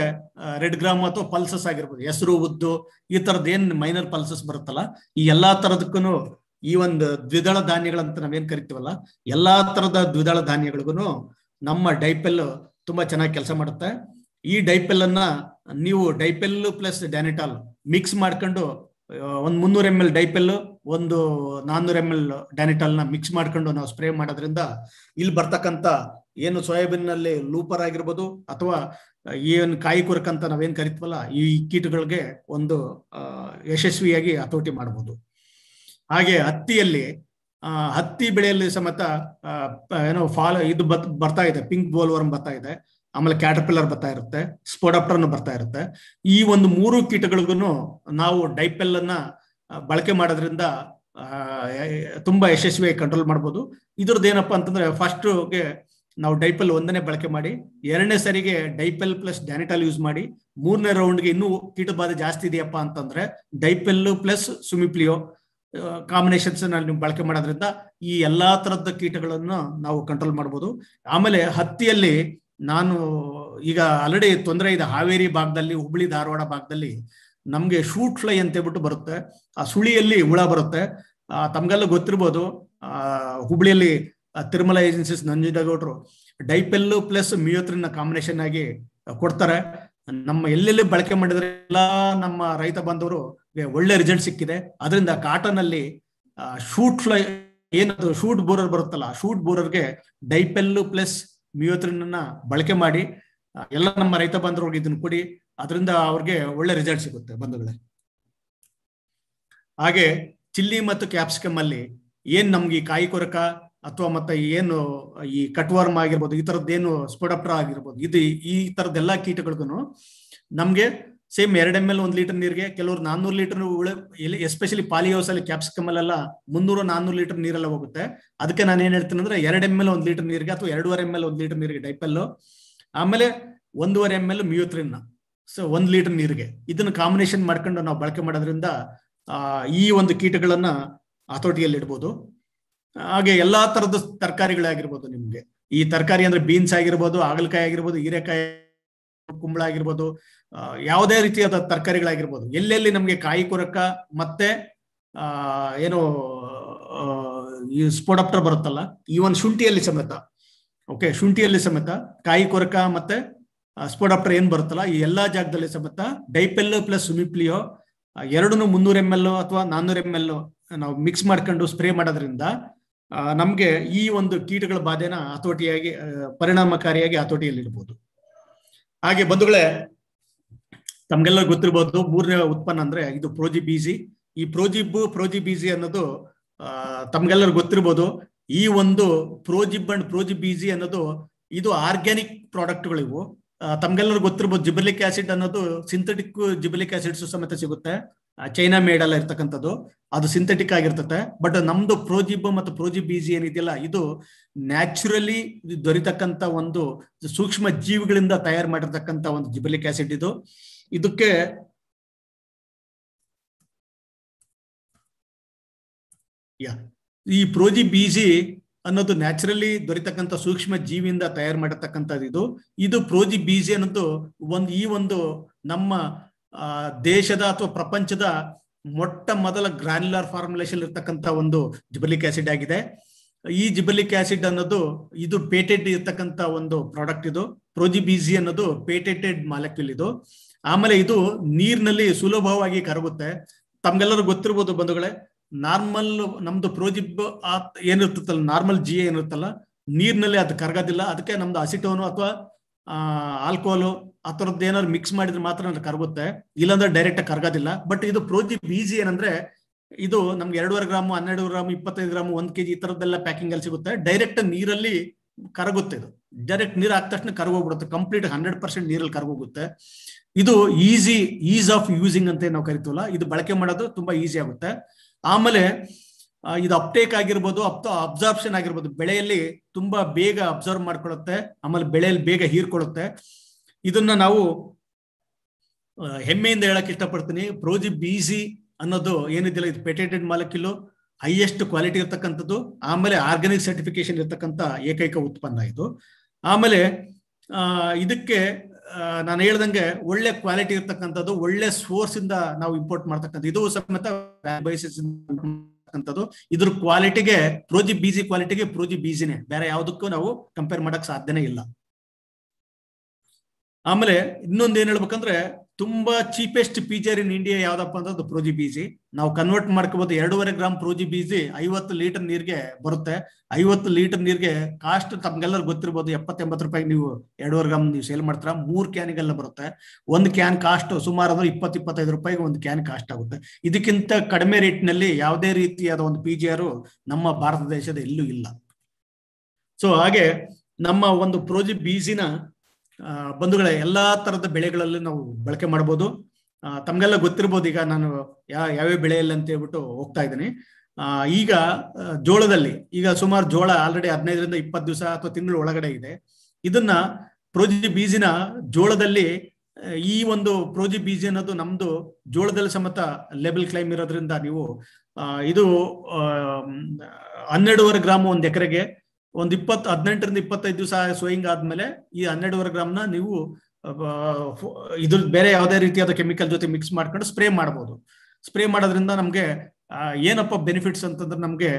ರೆಡ್ ಗ್ರಾಮ್ ಅಥವಾ ಪಲ್ಸಸ್ ಆಗಿರ್ಬೋದು ಹೆಸರು ಉದ್ದು ಈ ತರದ್ ಏನ್ ಮೈನರ್ ಪಲ್ಸಸ್ ಬರುತ್ತಲ್ಲ ಈ ಎಲ್ಲಾ ತರದಕ್ಕೂ ಈ ಒಂದು ದ್ವಿದಳ ಧಾನ್ಯಗಳಂತ ನಾವೇನ್ ಕರಿತೀವಲ್ಲ ಎಲ್ಲಾ ತರದ ದ್ವಿದಳ ಧಾನ್ಯಗಳಿಗೂ ನಮ್ಮ ಡೈಪೆಲ್ ತುಂಬಾ ಚೆನ್ನಾಗಿ ಕೆಲಸ ಮಾಡುತ್ತೆ ಈ ಡೈಪೆಲ್ ಅನ್ನ ನೀವು ಡೈಪೆಲ್ ಪ್ಲಸ್ ಡ್ಯಾನಿಟಾಲ್ ಮಿಕ್ಸ್ ಮಾಡ್ಕೊಂಡು ಒಂದ್ ಮುನ್ನೂರ ಎಂ ಎಲ್ ಡೈಪೆಲ್ ಒಂದು ನಾನ್ನೂರು ಎಮ್ ಎಲ್ ಡ್ಯಾನಿಟಲ್ ನ ಮಿಕ್ಸ್ ಮಾಡ್ಕೊಂಡು ನಾವು ಸ್ಪ್ರೇ ಮಾಡೋದ್ರಿಂದ ಇಲ್ಲಿ ಬರ್ತಕ್ಕಂತ ಏನು ಸೋಯಾಬೀನ್ ನಲ್ಲಿ ಲೂಪರ್ ಆಗಿರ್ಬೋದು ಅಥವಾ ಏನು ಕಾಯಿ ಕೊರಕಂತ ಅಂತ ನಾವೇನ್ ಕರಿತೀವಲ್ಲ ಈ ಕೀಟಗಳಿಗೆ ಒಂದು ಯಶಸ್ವಿಯಾಗಿ ಹತೋಟಿ ಮಾಡಬಹುದು ಹಾಗೆ ಹತ್ತಿಯಲ್ಲಿ ಹತ್ತಿ ಬೆಳೆಯಲ್ಲಿ ಸಮೇತ ಏನೋ ಫಾಲ್ ಇದು ಬತ್ ಬರ್ತಾ ಇದೆ ಪಿಂಕ್ ಬೋಲ್ವರ್ಮ್ ಬರ್ತಾ ಇದೆ ಆಮೇಲೆ ಕ್ಯಾಟರ್ಪಿಲ್ಲರ್ ಬರ್ತಾ ಇರುತ್ತೆ ಸ್ಪೋಡಾಪ್ಟರ್ನು ಬರ್ತಾ ಇರುತ್ತೆ ಈ ಒಂದು ಮೂರು ಕೀಟಗಳಿಗೂ ನಾವು ಡೈಪೆಲ್ ಅನ್ನ ಬಳಕೆ ಮಾಡೋದ್ರಿಂದ ತುಂಬಾ ಯಶಸ್ವಿಯಾಗಿ ಕಂಟ್ರೋಲ್ ಮಾಡ್ಬೋದು ಇದ್ರದ್ದು ಏನಪ್ಪಾ ಅಂತಂದ್ರೆ ಫಸ್ಟ್ಗೆ ನಾವು ಡೈಪಲ್ ಒಂದನೇ ಬಳಕೆ ಮಾಡಿ ಎರಡನೇ ಸರಿಗೆ ಡೈಪೆಲ್ ಪ್ಲಸ್ ಡ್ಯಾನಿಟಾಲ್ ಯೂಸ್ ಮಾಡಿ ಮೂರನೇ ರೌಂಡ್ಗೆ ಇನ್ನೂ ಕೀಟಬಾಧೆ ಜಾಸ್ತಿ ಇದೆಯಪ್ಪ ಅಂತಂದ್ರೆ ಡೈಪೆಲ್ ಪ್ಲಸ್ ಸುಮಿಪ್ಲಿಯೋ ಕಾಂಬಿನೇಷನ್ಸ್ ನೀವು ಬಳಕೆ ಮಾಡೋದ್ರಿಂದ ಈ ಎಲ್ಲಾ ತರದ ಕೀಟಗಳನ್ನು ನಾವು ಕಂಟ್ರೋಲ್ ಮಾಡ್ಬೋದು ಆಮೇಲೆ ಹತ್ತಿಯಲ್ಲಿ ನಾನು ಈಗ ಆಲ್ರೆಡಿ ತೊಂದರೆ ಇದೆ ಹಾವೇರಿ ಭಾಗದಲ್ಲಿ ಹುಬ್ಳಿ ಧಾರವಾಡ ಭಾಗದಲ್ಲಿ ನಮ್ಗೆ ಶೂಟ್ ಫ್ಲೈ ಅಂತ ಹೇಳ್ಬಿಟ್ಟು ಬರುತ್ತೆ ಆ ಸುಳಿಯಲ್ಲಿ ಹುಳ ಬರುತ್ತೆ ತಮ್ಗೆಲ್ಲ ಗೊತ್ತಿರ್ಬೋದು ಆ ಹುಬ್ಳಿಯಲ್ಲಿ ತಿರುಮಲ ಏಜೆನ್ಸೀಸ್ ಗೌಡ್ರು ಡೈಪೆಲ್ಲು ಪ್ಲಸ್ ಮಿಯೋತ್ರಿನ ಕಾಂಬಿನೇಷನ್ ಆಗಿ ಕೊಡ್ತಾರೆ ನಮ್ಮ ಎಲ್ಲೆಲ್ಲಿ ಬಳಕೆ ಮಾಡಿದ್ರೆ ಎಲ್ಲಾ ನಮ್ಮ ರೈತ ಬಾಂಧವರು ಒಳ್ಳೆ ರಿಸಲ್ಟ್ ಸಿಕ್ಕಿದೆ ಅದರಿಂದ ಕಾಟನ್ ಅಲ್ಲಿ ಶೂಟ್ ಫ್ಲೈ ಏನದು ಶೂಟ್ ಬೋರರ್ ಬರುತ್ತಲ್ಲ ಶೂಟ್ ಬೋರರ್ಗೆ ಡೈಪೆಲ್ಲು ಪ್ಲಸ್ ಮಿಯೋತ್ರಿನ ಬಳಕೆ ಮಾಡಿ ಎಲ್ಲ ನಮ್ಮ ರೈತ ಬಾಂಧವರು ಇದನ್ನ ಕೊಡಿ ಅದರಿಂದ ಅವ್ರಿಗೆ ಒಳ್ಳೆ ರಿಸಲ್ಟ್ ಸಿಗುತ್ತೆ ಬಂಧುಗಳೇ ಹಾಗೆ ಚಿಲ್ಲಿ ಮತ್ತು ಕ್ಯಾಪ್ಸಿಕಮ್ ಅಲ್ಲಿ ಏನ್ ನಮ್ಗೆ ಈ ಕಾಯಿ ಕೊರಕ ಅಥವಾ ಮತ್ತೆ ಏನು ಈ ಕಟ್ವರ್ಮ್ ಆಗಿರ್ಬೋದು ಈ ತರದ್ದೇನು ಸ್ಪೋಡಪ್ಟ್ರಾ ಆಗಿರ್ಬೋದು ಇದು ಈ ತರದೆಲ್ಲ ಕೀಟಗಳಿಗೂ ನಮ್ಗೆ ಸೇಮ್ ಎರಡ್ ಎಮ್ ಎಲ್ ಒಂದ್ ಲೀಟರ್ ನೀರಿಗೆ ಕೆಲವರು ನಾನ್ನೂರು ಲೀಟರ್ ಎಸ್ಪೆಷಲಿ ಪಾಲಿಯೋಸ್ ಅಲ್ಲಿ ಕ್ಯಾಪ್ಸಿಕಮ್ ಅಲ್ಲೆಲ್ಲ ಮುನ್ನೂರು ನಾನ್ನೂರು ಲೀಟರ್ ನೀರೆಲ್ಲ ಹೋಗುತ್ತೆ ಅದಕ್ಕೆ ನಾನು ಏನ್ ಹೇಳ್ತೀನಿ ಅಂದ್ರೆ ಎರಡ್ ಎಮ್ ಎಲ್ ಒಂದ್ ಲೀಟರ್ ನೀರಿಗೆ ಅಥವಾ ಎರಡೂವರೆ ಎಮ್ ಎಲ್ ಒಂದ್ ಲೀಟರ್ ನೀರಿಗೆ ಡೈಪಲ್ ಆಮೇಲೆ ಒಂದೂವರೆ ಎಮ್ ಎಲ್ ಮ್ಯೂತ್ರಿನ್ ಸೊ ಒಂದ್ ಲೀಟರ್ ನೀರಿಗೆ ಇದನ್ನ ಕಾಂಬಿನೇಷನ್ ಮಾಡ್ಕೊಂಡು ನಾವು ಬಳಕೆ ಮಾಡೋದ್ರಿಂದ ಈ ಒಂದು ಕೀಟಗಳನ್ನ ಹತೋಟಿಯಲ್ಲಿ ಇಡ್ಬೋದು ಹಾಗೆ ಎಲ್ಲಾ ತರದ ತರಕಾರಿಗಳಾಗಿರ್ಬೋದು ನಿಮ್ಗೆ ಈ ತರಕಾರಿ ಅಂದ್ರೆ ಬೀನ್ಸ್ ಆಗಿರ್ಬೋದು ಹಾಗಲಕಾಯಿ ಆಗಿರ್ಬೋದು ಹೀರೆಕಾಯಿ ಕುಂಬಳ ಆಗಿರ್ಬೋದು ಯಾವುದೇ ರೀತಿಯಾದ ತರಕಾರಿಗಳಾಗಿರ್ಬೋದು ಎಲ್ಲೆಲ್ಲಿ ನಮ್ಗೆ ಕಾಯಿ ಕೊರಕ ಮತ್ತೆ ಆ ಏನು ಈ ಸ್ಪೋಡಪ್ಟರ್ ಬರುತ್ತಲ್ಲ ಈ ಒಂದು ಶುಂಠಿಯಲ್ಲಿ ಸಮೇತ ಓಕೆ ಶುಂಠಿಯಲ್ಲಿ ಸಮೇತ ಕಾಯಿ ಕೊರಕ ಮತ್ತೆ ಸ್ಪೋಡಾಪ್ಟರ್ ಏನ್ ಬರುತ್ತಲ್ಲ ಈ ಎಲ್ಲಾ ಜಾಗದಲ್ಲಿ ಸಮೇತ ಡೈಪೆಲ್ ಪ್ಲಸ್ ಸುಮಿಪ್ಲಿಯೋ ಎರಡು ಮುನ್ನೂರ ಎಮ್ ಎಲ್ ಅಥವಾ ನಾನ್ನೂರ ಎಮ್ ಎಲ್ ನಾವು ಮಿಕ್ಸ್ ಮಾಡ್ಕೊಂಡು ಸ್ಪ್ರೇ ಮಾಡೋದ್ರಿಂದ ನಮ್ಗೆ ಈ ಒಂದು ಕೀಟಗಳ ಬಾಧೆನ ಹತೋಟಿಯಾಗಿ ಪರಿಣಾಮಕಾರಿಯಾಗಿ ಹತೋಟಿಯಲ್ಲಿ ಇಡಬಹುದು ಹಾಗೆ ಬಂಧುಗಳೇ ತಮ್ಗೆಲ್ಲ ಗೊತ್ತಿರಬಹುದು ಮೂರನೇ ಉತ್ಪನ್ನ ಅಂದ್ರೆ ಇದು ಪ್ರೋಜಿ ಬೀಜಿ ಈ ಪ್ರೋಜಿಬ್ ಪ್ರೋಜಿ ಬೀಜಿ ಅನ್ನೋದು ತಮ್ಗೆಲ್ಲರೂ ಗೊತ್ತಿರ್ಬೋದು ಈ ಒಂದು ಪ್ರೋಜಿಬ್ ಅಂಡ್ ಪ್ರೋಜಿ ಬೀಜಿ ಅನ್ನೋದು ಇದು ಆರ್ಗ್ಯಾನಿಕ್ ಪ್ರಾಡಕ್ಟ್ಗಳಿವು ತಮ್ಗೆಲ್ಲರೂ ಗೊತ್ತಿರ್ಬೋದು ಜಿಬಲಿಕ್ ಆಸಿಡ್ ಅನ್ನೋದು ಸಿಂಥೆಟಿಕ್ ಜಿಬಲಿಕ್ ಆಸಿಡ್ಸ್ ಸಮೇತ ಸಿಗುತ್ತೆ ಚೈನಾ ಮೇಡ್ ಅಲ್ಲ ಇರ್ತಕ್ಕಂಥದ್ದು ಅದು ಸಿಂಥೆಟಿಕ್ ಆಗಿರ್ತತೆ ಬಟ್ ನಮ್ದು ಪ್ರೋಜಿಬ್ ಮತ್ತು ಪ್ರೋಜಿ ಬೀಜಿ ಏನಿದೆಯಲ್ಲ ಇದು ನ್ಯಾಚುರಲಿ ದೊರಿತಕ್ಕಂತ ಒಂದು ಸೂಕ್ಷ್ಮ ಜೀವಿಗಳಿಂದ ತಯಾರು ಮಾಡಿರ್ತಕ್ಕಂಥ ಒಂದು ಜಿಬಲಿಕ್ ಆಸಿಡ್ ಇದು ಇದಕ್ಕೆ ಯಾ ಈ ಪ್ರೋಜಿ ಬೀಜಿ ಅನ್ನೋದು ನ್ಯಾಚುರಲಿ ದೊರಿತಕ್ಕಂಥ ಸೂಕ್ಷ್ಮ ಜೀವಿಯಿಂದ ತಯಾರು ಮಾಡತಕ್ಕಂಥದ್ದು ಇದು ಇದು ಪ್ರೋಜಿ ಬೀಜ ಅನ್ನೋದು ಒಂದು ಈ ಒಂದು ನಮ್ಮ ದೇಶದ ಅಥವಾ ಪ್ರಪಂಚದ ಮೊಟ್ಟ ಮೊದಲ ಗ್ರಾನ್ಯುಲರ್ ಫಾರ್ಮುಲೇಷನ್ ಇರ್ತಕ್ಕಂಥ ಒಂದು ಜಿಬಲಿಕ್ ಆಸಿಡ್ ಆಗಿದೆ ಈ ಜಿಬಲಿಕ್ ಆಸಿಡ್ ಅನ್ನೋದು ಇದು ಪೇಟೆಡ್ ಇರ್ತಕ್ಕಂಥ ಒಂದು ಪ್ರಾಡಕ್ಟ್ ಇದು ಪ್ರೋಜಿ ಬೀಜಿ ಅನ್ನೋದು ಪೇಟೆಟೆಡ್ ಮಾಲೆಕ್ಯೂಲ್ ಇದು ಆಮೇಲೆ ಇದು ನೀರಿನಲ್ಲಿ ಸುಲಭವಾಗಿ ಕರಗುತ್ತೆ ತಮ್ಗೆಲ್ಲರೂ ಗೊತ್ತಿರ್ಬೋದು ಬಂಧುಗಳೇ ನಾರ್ಮಲ್ ನಮ್ದು ಪ್ರೋಜಿಬ್ ಏನಿರ್ತಲ್ಲ ನಾರ್ಮಲ್ ಜಿ ಏನಿರುತ್ತಲ್ಲ ನೀರ್ನಲ್ಲಿ ಅದು ಕರಗೋದಿಲ್ಲ ಅದಕ್ಕೆ ನಮ್ದು ಅಸಿಟೋನು ಅಥವಾ ಆಲ್ಕೋಹಾಲು ಆ ಥರದ್ದು ಏನಾದ್ರು ಮಿಕ್ಸ್ ಮಾಡಿದ್ರೆ ಮಾತ್ರ ಅದು ಕರಗುತ್ತೆ ಇಲ್ಲಾಂದ್ರೆ ಡೈರೆಕ್ಟ್ ಕರಗೋದಿಲ್ಲ ಬಟ್ ಇದು ಪ್ರೋಜಿಬ್ ಈಸಿ ಏನಂದ್ರೆ ಇದು ನಮ್ಗೆ ಎರಡೂವರೆ ಗ್ರಾಮ್ ಹನ್ನೆರಡು ಗ್ರಾಮ್ ಇಪ್ಪತ್ತೈದು ಗ್ರಾಮ್ ಒಂದ್ ಕೆಜಿ ಈ ತರದ್ದೆಲ್ಲ ಪ್ಯಾಕಿಂಗ್ ಅಲ್ಲಿ ಸಿಗುತ್ತೆ ಡೈರೆಕ್ಟ್ ನೀರಲ್ಲಿ ಕರಗುತ್ತೆ ಇದು ಡೈರೆಕ್ಟ್ ನೀರ್ ಹಾಕಿದ ತಕ್ಷಣ ಕರಗೋಗ್ಬಿಡುತ್ತೆ ಕಂಪ್ಲೀಟ್ ಹಂಡ್ರೆಡ್ ಪರ್ಸೆಂಟ್ ನೀರಲ್ಲಿ ಕರಗೋಗುತ್ತೆ ಇದು ಈಸಿ ಈಸ್ ಆಫ್ ಯೂಸಿಂಗ್ ಅಂತ ನಾವು ಕರಿತೀವಲ್ಲ ಇದು ಬಳಕೆ ಮಾಡೋದು ತುಂಬಾ ಈಸಿ ಆಗುತ್ತೆ ಆಮೇಲೆ ಇದು ಅಪ್ಟೇಕ್ ಆಗಿರ್ಬೋದು ಅಪ್ ಅಬ್ಸಾರ್ಪ್ಷನ್ ಆಗಿರ್ಬೋದು ಬೆಳೆಯಲ್ಲಿ ತುಂಬಾ ಬೇಗ ಅಬ್ಸರ್ವ್ ಮಾಡ್ಕೊಳುತ್ತೆ ಆಮೇಲೆ ಬೆಳೆಯಲ್ಲಿ ಬೇಗ ಹೀರ್ಕೊಳುತ್ತೆ ಇದನ್ನ ನಾವು ಹೆಮ್ಮೆಯಿಂದ ಹೇಳಕ್ ಇಷ್ಟಪಡ್ತೀನಿ ಪ್ರೋಜಿ ಬಿಸಿ ಅನ್ನೋದು ಏನಿದೆಯಲ್ಲ ಇದು ಪೇಟೆಂಟೆಡ್ ಮಾಲಕಿಲು ಹೈಯೆಸ್ಟ್ ಕ್ವಾಲಿಟಿ ಇರ್ತಕ್ಕಂಥದ್ದು ಆಮೇಲೆ ಆರ್ಗಾನಿಕ್ ಸರ್ಟಿಫಿಕೇಶನ್ ಇರ್ತಕ್ಕಂಥ ಏಕೈಕ ಉತ್ಪನ್ನ ಇದು ಆಮೇಲೆ ಇದಕ್ಕೆ ನಾನು ಹೇಳ್ದಂಗೆ ಒಳ್ಳೆ ಕ್ವಾಲಿಟಿ ಇರ್ತಕ್ಕಂಥದ್ದು ಒಳ್ಳೆ ಸೋರ್ಸ್ ಇಂದ ನಾವು ಇಂಪೋರ್ಟ್ ಮಾಡ್ತಕ್ಕಂಥ ಇದು ಸಮೇತ ಇದ್ರ ಕ್ವಾಲಿಟಿಗೆ ಪ್ರೋಜಿ ಬೀಜಿ ಕ್ವಾಲಿಟಿಗೆ ಪ್ರೋಜಿ ಬೀಜಿನೇ ಬೇರೆ ಯಾವುದಕ್ಕೂ ನಾವು ಕಂಪೇರ್ ಮಾಡಕ್ ಸಾಧ್ಯನೇ ಇಲ್ಲ ಆಮೇಲೆ ಇನ್ನೊಂದು ಏನ್ ಹೇಳ್ಬೇಕಂದ್ರೆ ತುಂಬಾ ಚೀಪೆಸ್ಟ್ ಪೀಜರ್ ಇನ್ ಇಂಡಿಯಾ ಯಾವ್ದಪ್ಪ ಅಂದ್ರೆ ಪ್ರೋಜಿ ಬೀಜಿ ನಾವು ಕನ್ವರ್ಟ್ ಮಾಡ್ಕೋಬಹುದು ಎರಡೂವರೆ ಗ್ರಾಮ್ ಪ್ರೋಜಿ ಬೀಜಿ ಐವತ್ತು ಲೀಟರ್ ನೀರ್ಗೆ ಬರುತ್ತೆ ಐವತ್ತು ಲೀಟರ್ ನೀರ್ಗೆ ಕಾಸ್ಟ್ ತಮ್ಗೆಲ್ಲರೂ ಗೊತ್ತಿರ್ಬೋದು ಎಪ್ಪತ್ತೆಂಬತ್ತು ರೂಪಾಯಿಗೆ ನೀವು ಎರಡೂವರೆ ಗ್ರಾಮ್ ನೀವು ಸೇಲ್ ಮಾಡ್ತೀರಾ ಮೂರ್ ಕ್ಯಾನಿಗೆಲ್ಲ ಬರುತ್ತೆ ಒಂದು ಕ್ಯಾನ್ ಕಾಸ್ಟ್ ಸುಮಾರು ಅಂದ್ರೆ ಇಪ್ಪತ್ ಇಪ್ಪತ್ತೈದು ರೂಪಾಯಿಗೆ ಒಂದು ಕ್ಯಾನ್ ಕಾಸ್ಟ್ ಆಗುತ್ತೆ ಇದಕ್ಕಿಂತ ಕಡಿಮೆ ರೇಟ್ ನಲ್ಲಿ ಯಾವುದೇ ರೀತಿಯಾದ ಒಂದು ಪಿ ಜಿ ನಮ್ಮ ಭಾರತ ದೇಶದ ಎಲ್ಲೂ ಇಲ್ಲ ಸೊ ಹಾಗೆ ನಮ್ಮ ಒಂದು ಪ್ರೋಜಿ ಬೀಜಿನ ಬಂಧುಗಳ ಎಲ್ಲಾ ತರದ ಬೆಳೆಗಳಲ್ಲಿ ನಾವು ಬಳಕೆ ಮಾಡ್ಬೋದು ತಮ್ಗೆಲ್ಲ ಗೊತ್ತಿರ್ಬೋದು ಈಗ ನಾನು ಯಾವ ಯಾವ್ಯಾವ ಬೆಳೆಯಲ್ಲಿ ಅಂತ ಹೇಳ್ಬಿಟ್ಟು ಹೋಗ್ತಾ ಇದ್ದೀನಿ ಈಗ ಜೋಳದಲ್ಲಿ ಈಗ ಸುಮಾರು ಜೋಳ ಆಲ್ರೆಡಿ ಹದಿನೈದರಿಂದ ಇಪ್ಪತ್ತು ದಿವಸ ಅಥವಾ ತಿಂಗಳು ಒಳಗಡೆ ಇದೆ ಇದನ್ನ ಪ್ರೋಜಿ ಬೀಜಿನ ಜೋಳದಲ್ಲಿ ಈ ಒಂದು ಪ್ರೋಜಿ ಬೀಜ ಅನ್ನೋದು ನಮ್ದು ಜೋಳದಲ್ಲಿ ಸಮೇತ ಲೆಬಲ್ ಕ್ಲೈಮ್ ಇರೋದ್ರಿಂದ ನೀವು ಇದು ಹನ್ನೆರಡೂವರೆ ಗ್ರಾಮ ಒಂದು ಎಕರೆಗೆ ಒಂದ್ ಇಪ್ಪತ್ ಹದಿನೆಂಟರಿಂದ ಇಪ್ಪತ್ತೈದು ದಿವಸ ಸೋಯಿಂಗ್ ಆದ್ಮೇಲೆ ಈ ಹನ್ನೆರಡುವರೆ ಗ್ರಾಮ್ನ ನೀವು ಇದ್ರ ಬೇರೆ ಯಾವುದೇ ರೀತಿಯಾದ ಕೆಮಿಕಲ್ ಜೊತೆ ಮಿಕ್ಸ್ ಮಾಡ್ಕೊಂಡು ಸ್ಪ್ರೇ ಮಾಡಬಹುದು ಸ್ಪ್ರೇ ಮಾಡೋದ್ರಿಂದ ನಮ್ಗೆ ಏನಪ್ಪ ಬೆನಿಫಿಟ್ಸ್ ಅಂತಂದ್ರೆ ನಮ್ಗೆ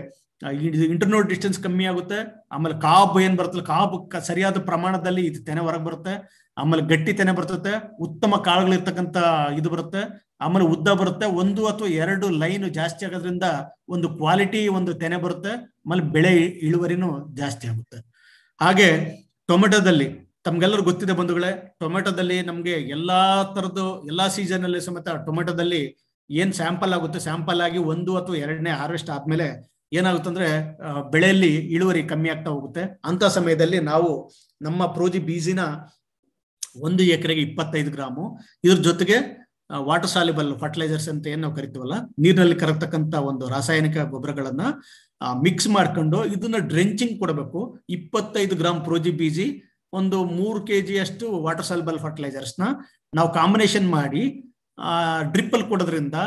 ಇಂಟರ್ನೋಟ್ ಡಿಸ್ಟೆನ್ಸ್ ಕಮ್ಮಿ ಆಗುತ್ತೆ ಆಮೇಲೆ ಕಾಬ್ ಏನ್ ಬರುತ್ತಲ್ಲ ಕಾಬ್ ಸರಿಯಾದ ಪ್ರಮಾಣದಲ್ಲಿ ಇದು ತೆನೆ ಹೊರಗೆ ಬರುತ್ತೆ ಆಮೇಲೆ ತೆನೆ ಬರ್ತತೆ ಉತ್ತಮ ಕಾಳುಗಳಿರ್ತಕ್ಕಂಥ ಇದು ಬರುತ್ತೆ ಆಮೇಲೆ ಉದ್ದ ಬರುತ್ತೆ ಒಂದು ಅಥವಾ ಎರಡು ಲೈನ್ ಜಾಸ್ತಿ ಆಗೋದ್ರಿಂದ ಒಂದು ಕ್ವಾಲಿಟಿ ಒಂದು ತೆನೆ ಬರುತ್ತೆ ಆಮೇಲೆ ಬೆಳೆ ಇಳುವರಿನು ಜಾಸ್ತಿ ಆಗುತ್ತೆ ಹಾಗೆ ಟೊಮೆಟೊದಲ್ಲಿ ತಮ್ಗೆಲ್ಲರೂ ಗೊತ್ತಿದೆ ಬಂಧುಗಳೇ ಟೊಮೆಟೊದಲ್ಲಿ ನಮ್ಗೆ ಎಲ್ಲಾ ತರದ್ದು ಎಲ್ಲಾ ಸೀಸನ್ ಅಲ್ಲಿ ಸಮೇತ ಟೊಮೆಟೊದಲ್ಲಿ ಏನ್ ಸ್ಯಾಂಪಲ್ ಆಗುತ್ತೆ ಸ್ಯಾಂಪಲ್ ಆಗಿ ಒಂದು ಅಥವಾ ಎರಡನೇ ಹಾರ್ವೆಸ್ಟ್ ಆದ್ಮೇಲೆ ಏನಾಗುತ್ತೆ ಅಂದ್ರೆ ಬೆಳೆಯಲ್ಲಿ ಇಳುವರಿ ಕಮ್ಮಿ ಆಗ್ತಾ ಹೋಗುತ್ತೆ ಅಂತ ಸಮಯದಲ್ಲಿ ನಾವು ನಮ್ಮ ಪ್ರೋಜಿ ಬೀಜಿನ ಒಂದು ಎಕರೆಗೆ ಇಪ್ಪತ್ತೈದು ಗ್ರಾಮು ಇದ್ರ ಜೊತೆಗೆ ವಾಟರ್ ಸಾಲಿಬಲ್ ಫರ್ಟಿಲೈಸರ್ಸ್ ಅಂತ ಏನ್ ನಾವು ಕರಿತೀವಲ್ಲ ನೀರಿನಲ್ಲಿ ಕರಗ್ತಕ್ಕಂತ ಒಂದು ರಾಸಾಯನಿಕ ಗೊಬ್ಬರಗಳನ್ನ ಮಿಕ್ಸ್ ಮಾಡ್ಕೊಂಡು ಇದನ್ನ ಡ್ರೆಂಚಿಂಗ್ ಕೊಡಬೇಕು ಇಪ್ಪತ್ತೈದು ಗ್ರಾಮ್ ಪ್ರೋಜಿ ಬೀಜಿ ಒಂದು ಮೂರು ಕೆ ಜಿ ಅಷ್ಟು ವಾಟರ್ ಸಾಲಿಬಲ್ ಫರ್ಟಿಲೈಸರ್ಸ್ ನ ನಾವು ಕಾಂಬಿನೇಷನ್ ಮಾಡಿ ಡ್ರಿಪ್ ಕೊಡೋದ್ರಿಂದ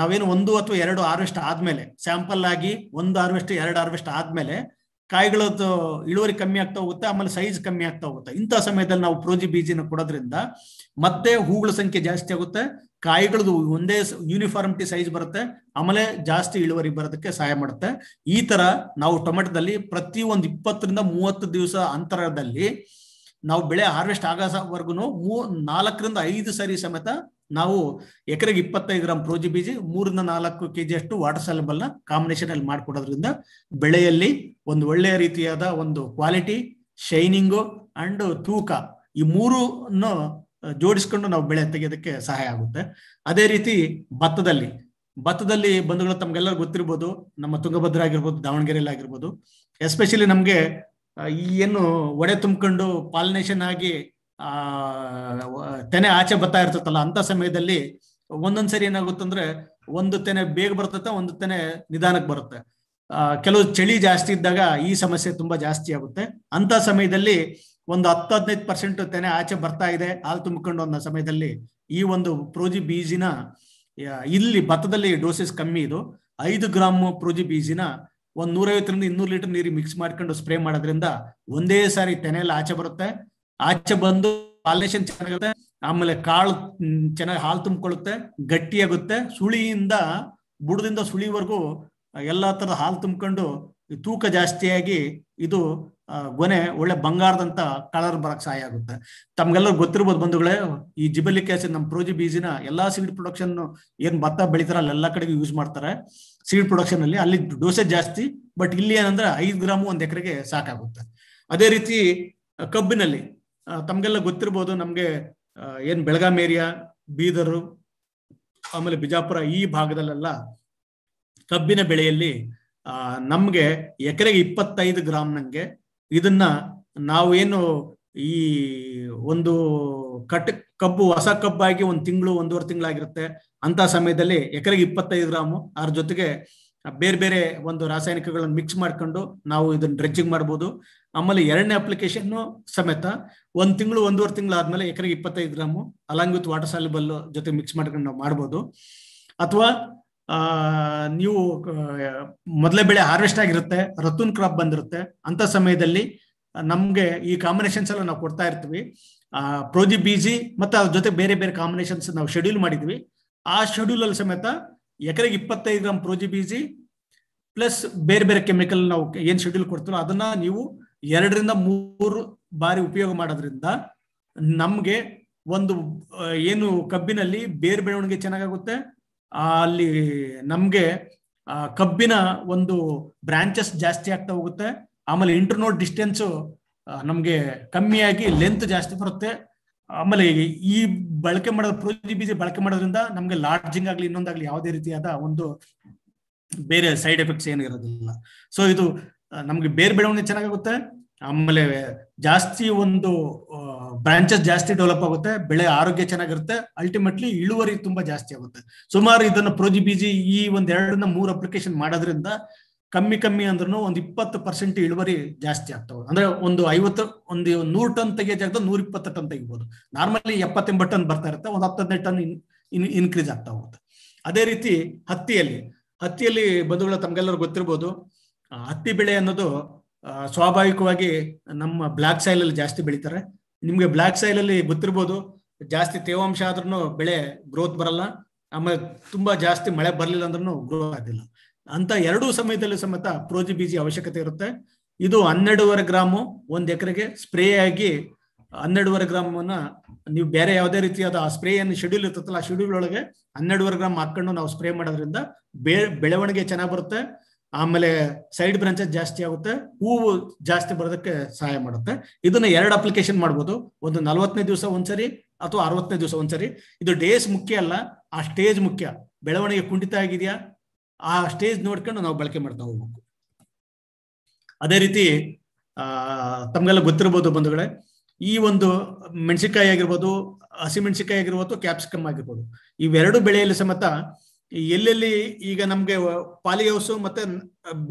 ನಾವೇನು ಒಂದು ಅಥವಾ ಎರಡು ಹಾರ್ವೆಸ್ಟ್ ಆದ್ಮೇಲೆ ಸ್ಯಾಂಪಲ್ ಆಗಿ ಒಂದು ಹಾರ್ವೆಸ್ಟ್ ಎರಡು ಹಾರ್ವೆಸ್ಟ್ ಆದ್ಮೇಲೆ ಕಾಯಿಗಳದ್ದು ಇಳುವರಿ ಕಮ್ಮಿ ಆಗ್ತಾ ಹೋಗುತ್ತೆ ಆಮೇಲೆ ಸೈಜ್ ಕಮ್ಮಿ ಆಗ್ತಾ ಹೋಗುತ್ತೆ ಇಂಥ ಸಮಯದಲ್ಲಿ ನಾವು ಪ್ರೋಜಿ ಬೀಜಿನ ಕೊಡೋದ್ರಿಂದ ಮತ್ತೆ ಹೂಗಳ ಸಂಖ್ಯೆ ಜಾಸ್ತಿ ಆಗುತ್ತೆ ಕಾಯಿಗಳದ್ದು ಒಂದೇ ಯೂನಿಫಾರ್ಮಿಟಿ ಸೈಜ್ ಬರುತ್ತೆ ಆಮೇಲೆ ಜಾಸ್ತಿ ಇಳುವರಿ ಬರೋದಕ್ಕೆ ಸಹಾಯ ಮಾಡುತ್ತೆ ಈ ತರ ನಾವು ಟೊಮೆಟೊದಲ್ಲಿ ಪ್ರತಿ ಒಂದು ಇಪ್ಪತ್ತರಿಂದ ಮೂವತ್ತು ದಿವಸ ಅಂತರದಲ್ಲಿ ನಾವು ಬೆಳೆ ಹಾರ್ವೆಸ್ಟ್ ಆಗಸವರೆಗೂ ಮೂ ನಾಲ್ಕರಿಂದ ಐದು ಸರಿ ಸಮೇತ ನಾವು ಎಕರೆಗೆ ಇಪ್ಪತ್ತೈದು ಗ್ರಾಮ್ ಪ್ರೋಜಿ ಬೀಜ ಮೂರಿಂದ ನಾಲ್ಕು ಕೆ ಜಿ ಅಷ್ಟು ವಾಟರ್ ಸಲಬಲ್ನ ಕಾಂಬಿನೇಷನ್ ಅಲ್ಲಿ ಮಾಡಿಕೊಡೋದ್ರಿಂದ ಬೆಳೆಯಲ್ಲಿ ಒಂದು ಒಳ್ಳೆಯ ರೀತಿಯಾದ ಒಂದು ಕ್ವಾಲಿಟಿ ಶೈನಿಂಗು ಅಂಡ್ ತೂಕ ಈ ಮೂರನ್ನು ಜೋಡಿಸ್ಕೊಂಡು ನಾವು ಬೆಳೆ ತೆಗೆಯೋದಕ್ಕೆ ಸಹಾಯ ಆಗುತ್ತೆ ಅದೇ ರೀತಿ ಭತ್ತದಲ್ಲಿ ಭತ್ತದಲ್ಲಿ ಬಂಧುಗಳು ತಮ್ಗೆಲ್ಲರೂ ಗೊತ್ತಿರ್ಬೋದು ನಮ್ಮ ತುಂಗಭದ್ರ ಆಗಿರ್ಬೋದು ದಾವಣಗೆರೆಯಲ್ಲಿ ಆಗಿರ್ಬೋದು ಎಸ್ಪೆಷಲಿ ನಮ್ಗೆ ಏನು ಒಡೆ ತುಂಬಿಕೊಂಡು ಪಾಲಿನೇಷನ್ ಆಗಿ ಆ ತೆನೆ ಆಚೆ ಬರ್ತಾ ಇರ್ತತಲ್ಲ ಅಂತ ಸಮಯದಲ್ಲಿ ಒಂದೊಂದ್ಸರಿ ಅಂದ್ರೆ ಒಂದು ತೆನೆ ಬೇಗ ಬರ್ತತೆ ಒಂದು ತೆನೆ ನಿಧಾನಕ್ಕೆ ಬರುತ್ತೆ ಕೆಲವು ಚಳಿ ಜಾಸ್ತಿ ಇದ್ದಾಗ ಈ ಸಮಸ್ಯೆ ತುಂಬಾ ಜಾಸ್ತಿ ಆಗುತ್ತೆ ಅಂತ ಸಮಯದಲ್ಲಿ ಒಂದು ಹತ್ತು ಹದಿನೈದು ಪರ್ಸೆಂಟ್ ತೆನೆ ಆಚೆ ಬರ್ತಾ ಇದೆ ಹಾಲು ತುಂಬಿಕೊಂಡು ಅನ್ನೋ ಸಮಯದಲ್ಲಿ ಈ ಒಂದು ಪ್ರೋಜಿ ಬೀಜಿನ ಇಲ್ಲಿ ಭತ್ತದಲ್ಲಿ ಡೋಸಸ್ ಕಮ್ಮಿ ಇದು ಐದು ಗ್ರಾಮ್ ಪ್ರೋಜಿ ಬೀಜಿನ ಒಂದ್ ನೂರೈವತ್ತರಿಂದ ಇನ್ನೂರು ಲೀಟರ್ ನೀರಿ ಮಿಕ್ಸ್ ಮಾಡ್ಕೊಂಡು ಸ್ಪ್ರೇ ಮಾಡೋದ್ರಿಂದ ಒಂದೇ ಸಾರಿ ತೆನೆಯಲ್ಲಿ ಆಚೆ ಬರುತ್ತೆ ಆಚೆ ಬಂದು ಪಾಲಿನೇಷನ್ ಚೆನ್ನಾಗಿರುತ್ತೆ ಆಮೇಲೆ ಕಾಳು ಚೆನ್ನಾಗಿ ಹಾಲು ತುಂಬಿಕೊಳ್ಳುತ್ತೆ ಗಟ್ಟಿಯಾಗುತ್ತೆ ಸುಳಿಯಿಂದ ಬುಡದಿಂದ ಸುಳಿವರೆಗೂ ಎಲ್ಲಾ ತರದ ಹಾಲು ತುಂಬಿಕೊಂಡು ತೂಕ ಜಾಸ್ತಿಯಾಗಿ ಇದು ಗೊನೆ ಒಳ್ಳೆ ಬಂಗಾರದಂತ ಕಲರ್ ಬರಕ್ ಸಹಾಯ ಆಗುತ್ತೆ ತಮ್ಗೆಲ್ಲರೂ ಗೊತ್ತಿರ್ಬೋದು ಬಂಧುಗಳೇ ಈ ಜಿಬೆಲಿಕ್ ಆಸಿಡ್ ನಮ್ಮ ಪ್ರೋಜಿ ಬೀಜಿನ ಎಲ್ಲಾ ಸೀಡ್ ಪ್ರೊಡಕ್ಷನ್ ಏನ್ ಭತ್ತ ಬೆಳಿತಾರ ಎಲ್ಲಾ ಕಡೆಗೂ ಯೂಸ್ ಮಾಡ್ತಾರೆ ಸೀಡ್ ಪ್ರೊಡಕ್ಷನ್ ಅಲ್ಲಿ ಅಲ್ಲಿ ಡೋಸೇಜ್ ಜಾಸ್ತಿ ಬಟ್ ಇಲ್ಲಿ ಏನಂದ್ರೆ ಐದು ಗ್ರಾಮು ಒಂದ್ ಎಕರೆಗೆ ಸಾಕಾಗುತ್ತೆ ಅದೇ ರೀತಿ ಕಬ್ಬಿನಲ್ಲಿ ತಮ್ಗೆಲ್ಲ ಗೊತ್ತಿರ್ಬೋದು ನಮ್ಗೆ ಏನ್ ಬೆಳಗಾಂ ಏರಿಯಾ ಬೀದರು ಆಮೇಲೆ ಬಿಜಾಪುರ ಈ ಭಾಗದಲ್ಲೆಲ್ಲ ಕಬ್ಬಿನ ಬೆಳೆಯಲ್ಲಿ ನಮ್ಗೆ ಎಕರೆಗೆ ಇಪ್ಪತ್ತೈದು ಗ್ರಾಮ್ ನಂಗೆ ಇದನ್ನ ನಾವು ಏನು ಈ ಒಂದು ಕಟ್ ಕಬ್ಬು ಹೊಸ ಕಬ್ಬಾಗಿ ಒಂದು ತಿಂಗಳು ಒಂದೂವರೆ ತಿಂಗಳಾಗಿರುತ್ತೆ ಅಂತ ಸಮಯದಲ್ಲಿ ಎಕರೆಗೆ ಇಪ್ಪತ್ತೈದು ಗ್ರಾಮು ಅದ್ರ ಜೊತೆಗೆ ಬೇರೆ ಬೇರೆ ಒಂದು ರಾಸಾಯನಿಕಗಳನ್ನು ಮಿಕ್ಸ್ ಮಾಡ್ಕೊಂಡು ನಾವು ಇದನ್ನ ಡ್ರೆಜ್ಜಿಂಗ್ ಮಾಡ್ಬೋದು ಆಮೇಲೆ ಎರಡನೇ ಅಪ್ಲಿಕೇಶನ್ ಸಮೇತ ಒಂದು ತಿಂಗಳು ಒಂದೂವರೆ ತಿಂಗಳಾದ್ಮೇಲೆ ಎಕರೆಗೆ ಇಪ್ಪತ್ತೈದು gram along with water soluble ಜೊತೆ ಮಿಕ್ಸ್ ಮಾಡ್ಕೊಂಡು ನಾವು ಮಾಡ್ಬೋದು ಅಥವಾ ನೀವು ಮೊದಲೇ ಬೆಳೆ ಹಾರ್ವೆಸ್ಟ್ ಆಗಿರುತ್ತೆ ರತುನ್ ಕ್ರಾಪ್ ಬಂದಿರುತ್ತೆ ಅಂತ ಸಮಯದಲ್ಲಿ ನಮ್ಗೆ ಈ ಕಾಂಬಿನೇಷನ್ಸ್ ಎಲ್ಲ ನಾವು ಕೊಡ್ತಾ ಇರ್ತೀವಿ ಪ್ರೋಜಿ ಬೀಜಿ ಮತ್ತೆ ಅದ್ರ ಜೊತೆ ಬೇರೆ ಬೇರೆ ಕಾಂಬಿನೇಷನ್ಸ್ ನಾವು ಶೆಡ್ಯೂಲ್ ಮಾಡಿದ್ವಿ ಆ ಶೆಡ್ಯೂಲ್ ಅಲ್ಲಿ ಸಮೇತ ಎಕರೆಗೆ ಇಪ್ಪತ್ತೈದು ಗ್ರಾಮ್ ಪ್ರೋಜಿ ಬೀಜಿ ಪ್ಲಸ್ ಬೇರೆ ಬೇರೆ ಕೆಮಿಕಲ್ ನಾವು ಏನ್ ಶೆಡ್ಯೂಲ್ ಕೊಡ್ತೀರೋ ಅದನ್ನ ನೀವು ಎರಡರಿಂದ ಮೂರು ಬಾರಿ ಉಪಯೋಗ ಮಾಡೋದ್ರಿಂದ ನಮ್ಗೆ ಒಂದು ಏನು ಕಬ್ಬಿನಲ್ಲಿ ಬೇರ್ ಬೆಳವಣಿಗೆ ಚೆನ್ನಾಗಾಗುತ್ತೆ ಅಲ್ಲಿ ನಮ್ಗೆ ಕಬ್ಬಿನ ಒಂದು ಬ್ರಾಂಚಸ್ ಜಾಸ್ತಿ ಆಗ್ತಾ ಹೋಗುತ್ತೆ ಆಮೇಲೆ ನೋಡ್ ಡಿಸ್ಟೆನ್ಸ್ ನಮ್ಗೆ ಕಮ್ಮಿಯಾಗಿ ಲೆಂತ್ ಜಾಸ್ತಿ ಬರುತ್ತೆ ಆಮೇಲೆ ಈ ಬಳಕೆ ಮಾಡೋದು ಪ್ರೋಜಿ ಬೀಜ ಬಳಕೆ ಮಾಡೋದ್ರಿಂದ ನಮ್ಗೆ ಲಾರ್ಜಿಂಗ್ ಆಗ್ಲಿ ಇನ್ನೊಂದಾಗ್ಲಿ ಯಾವುದೇ ರೀತಿಯಾದ ಒಂದು ಬೇರೆ ಸೈಡ್ ಎಫೆಕ್ಟ್ಸ್ ಏನು ಇರೋದಿಲ್ಲ ಸೊ ಇದು ನಮ್ಗೆ ಬೇರೆ ಬೆಳವಣಿಗೆ ಚೆನ್ನಾಗುತ್ತೆ ಆಮೇಲೆ ಜಾಸ್ತಿ ಒಂದು ಬ್ರಾಂಚಸ್ ಜಾಸ್ತಿ ಡೆವಲಪ್ ಆಗುತ್ತೆ ಬೆಳೆ ಆರೋಗ್ಯ ಚೆನ್ನಾಗಿರುತ್ತೆ ಅಲ್ಟಿಮೇಟ್ಲಿ ಇಳುವರಿ ತುಂಬಾ ಜಾಸ್ತಿ ಆಗುತ್ತೆ ಸುಮಾರು ಇದನ್ನ ಪ್ರೋಜಿ ಬೀಜಿ ಈ ಒಂದ್ ಎರಡರಿಂದ ಮೂರು ಅಪ್ಲಿಕೇಶನ್ ಮಾಡೋದ್ರಿಂದ ಕಮ್ಮಿ ಕಮ್ಮಿ ಅಂದ್ರೂ ಒಂದು ಇಪ್ಪತ್ತು ಪರ್ಸೆಂಟ್ ಇಳುವರಿ ಜಾಸ್ತಿ ಆಗ್ತವೆ ಅಂದ್ರೆ ಒಂದು ಐವತ್ತು ಒಂದು ನೂರು ಟನ್ ತೆಗಿಯೋ ಜಾಗದ ನೂರ ಇಪ್ಪತ್ತು ಟನ್ ತೆಗಿಬಹುದು ನಾರ್ಮಲಿ ಎಪ್ಪತ್ತೆಂಬತ್ತು ಟನ್ ಬರ್ತಾ ಇರುತ್ತೆ ಒಂದು ಹತ್ತು ಟನ್ ಇನ್ ಇನ್ಕ್ರೀಸ್ ಆಗ್ತಾ ಹೋಗುತ್ತೆ ಅದೇ ರೀತಿ ಹತ್ತಿಯಲ್ಲಿ ಹತ್ತಿಯಲ್ಲಿ ಬಂಧುಗಳು ತಮ್ಗೆಲ್ಲರೂ ಗೊತ್ತಿರ್ಬೋದು ಹತ್ತಿ ಬೆಳೆ ಅನ್ನೋದು ಸ್ವಾಭಾವಿಕವಾಗಿ ನಮ್ಮ ಬ್ಲಾಕ್ ಸೈಲ್ ಅಲ್ಲಿ ಜಾಸ್ತಿ ಬೆಳಿತಾರೆ ನಿಮ್ಗೆ ಬ್ಲಾಕ್ ಸೈಲ್ ಅಲ್ಲಿ ಗೊತ್ತಿರ್ಬೋದು ಜಾಸ್ತಿ ತೇವಾಂಶ ಆದ್ರೂ ಬೆಳೆ ಗ್ರೋತ್ ಬರಲ್ಲ ಆಮೇಲೆ ತುಂಬಾ ಜಾಸ್ತಿ ಮಳೆ ಬರಲಿಲ್ಲ ಅಂದ್ರೂ ಗ್ರೋ ಆಗಿಲ್ಲ ಅಂತ ಎರಡೂ ಸಮಯದಲ್ಲಿ ಸಮೇತ ಪ್ರೋಜಿ ಬೀಜಿ ಅವಶ್ಯಕತೆ ಇರುತ್ತೆ ಇದು ಹನ್ನೆರಡೂವರೆ ಗ್ರಾಮು ಒಂದ್ ಎಕರೆಗೆ ಸ್ಪ್ರೇ ಆಗಿ ಹನ್ನೆರಡುವರೆ ಗ್ರಾಮನ್ನ ನೀವು ಬೇರೆ ಯಾವುದೇ ರೀತಿಯಾದ ಆ ಸ್ಪ್ರೇ ಏನು ಶೆಡ್ಯೂಲ್ ಇರ್ತದಲ್ಲ ಆ ಶೆಡ್ಯೂಲ್ ಒಳಗೆ ಹನ್ನೆರಡುವರೆ ಗ್ರಾಮ್ ಹಾಕೊಂಡು ನಾವು ಸ್ಪ್ರೇ ಮಾಡೋದ್ರಿಂದ ಬೆಳವಣಿಗೆ ಚೆನ್ನಾಗಿ ಬರುತ್ತೆ ಆಮೇಲೆ ಸೈಡ್ ಬ್ರಾಂಚಸ್ ಜಾಸ್ತಿ ಆಗುತ್ತೆ ಹೂವು ಜಾಸ್ತಿ ಬರೋದಕ್ಕೆ ಸಹಾಯ ಮಾಡುತ್ತೆ ಇದನ್ನ ಎರಡು ಅಪ್ಲಿಕೇಶನ್ ಮಾಡ್ಬೋದು ಒಂದು ನಲವತ್ತನೇ ದಿವಸ ಒಂದ್ಸರಿ ಅಥವಾ ಅರವತ್ತನೇ ದಿವಸ ಒಂದ್ಸರಿ ಇದು ಡೇಸ್ ಮುಖ್ಯ ಅಲ್ಲ ಆ ಸ್ಟೇಜ್ ಮುಖ್ಯ ಬೆಳವಣಿಗೆ ಕುಂಠಿತ ಆಗಿದೆಯಾ ಆ ಸ್ಟೇಜ್ ನೋಡ್ಕೊಂಡು ನಾವು ಬಳಕೆ ಮಾಡ್ತಾ ಹೋಗ್ಬೇಕು ಅದೇ ರೀತಿ ಆ ತಮ್ಗೆಲ್ಲ ಗೊತ್ತಿರ್ಬೋದು ಬಂಧುಗಳೇ ಈ ಒಂದು ಮೆಣಸಿಕಾಯಿ ಆಗಿರ್ಬೋದು ಮೆಣಸಿಕಾಯಿ ಆಗಿರ್ಬೋದು ಕ್ಯಾಪ್ಸಿಕಮ್ ಆಗಿರ್ಬೋದು ಇವೆರಡು ಬೆಳೆಯಲ್ಲಿ ಸಮೇತ ಎಲ್ಲೆಲ್ಲಿ ಈಗ ನಮ್ಗೆ ಪಾಲಿ ಹೌಸ್ ಮತ್ತೆ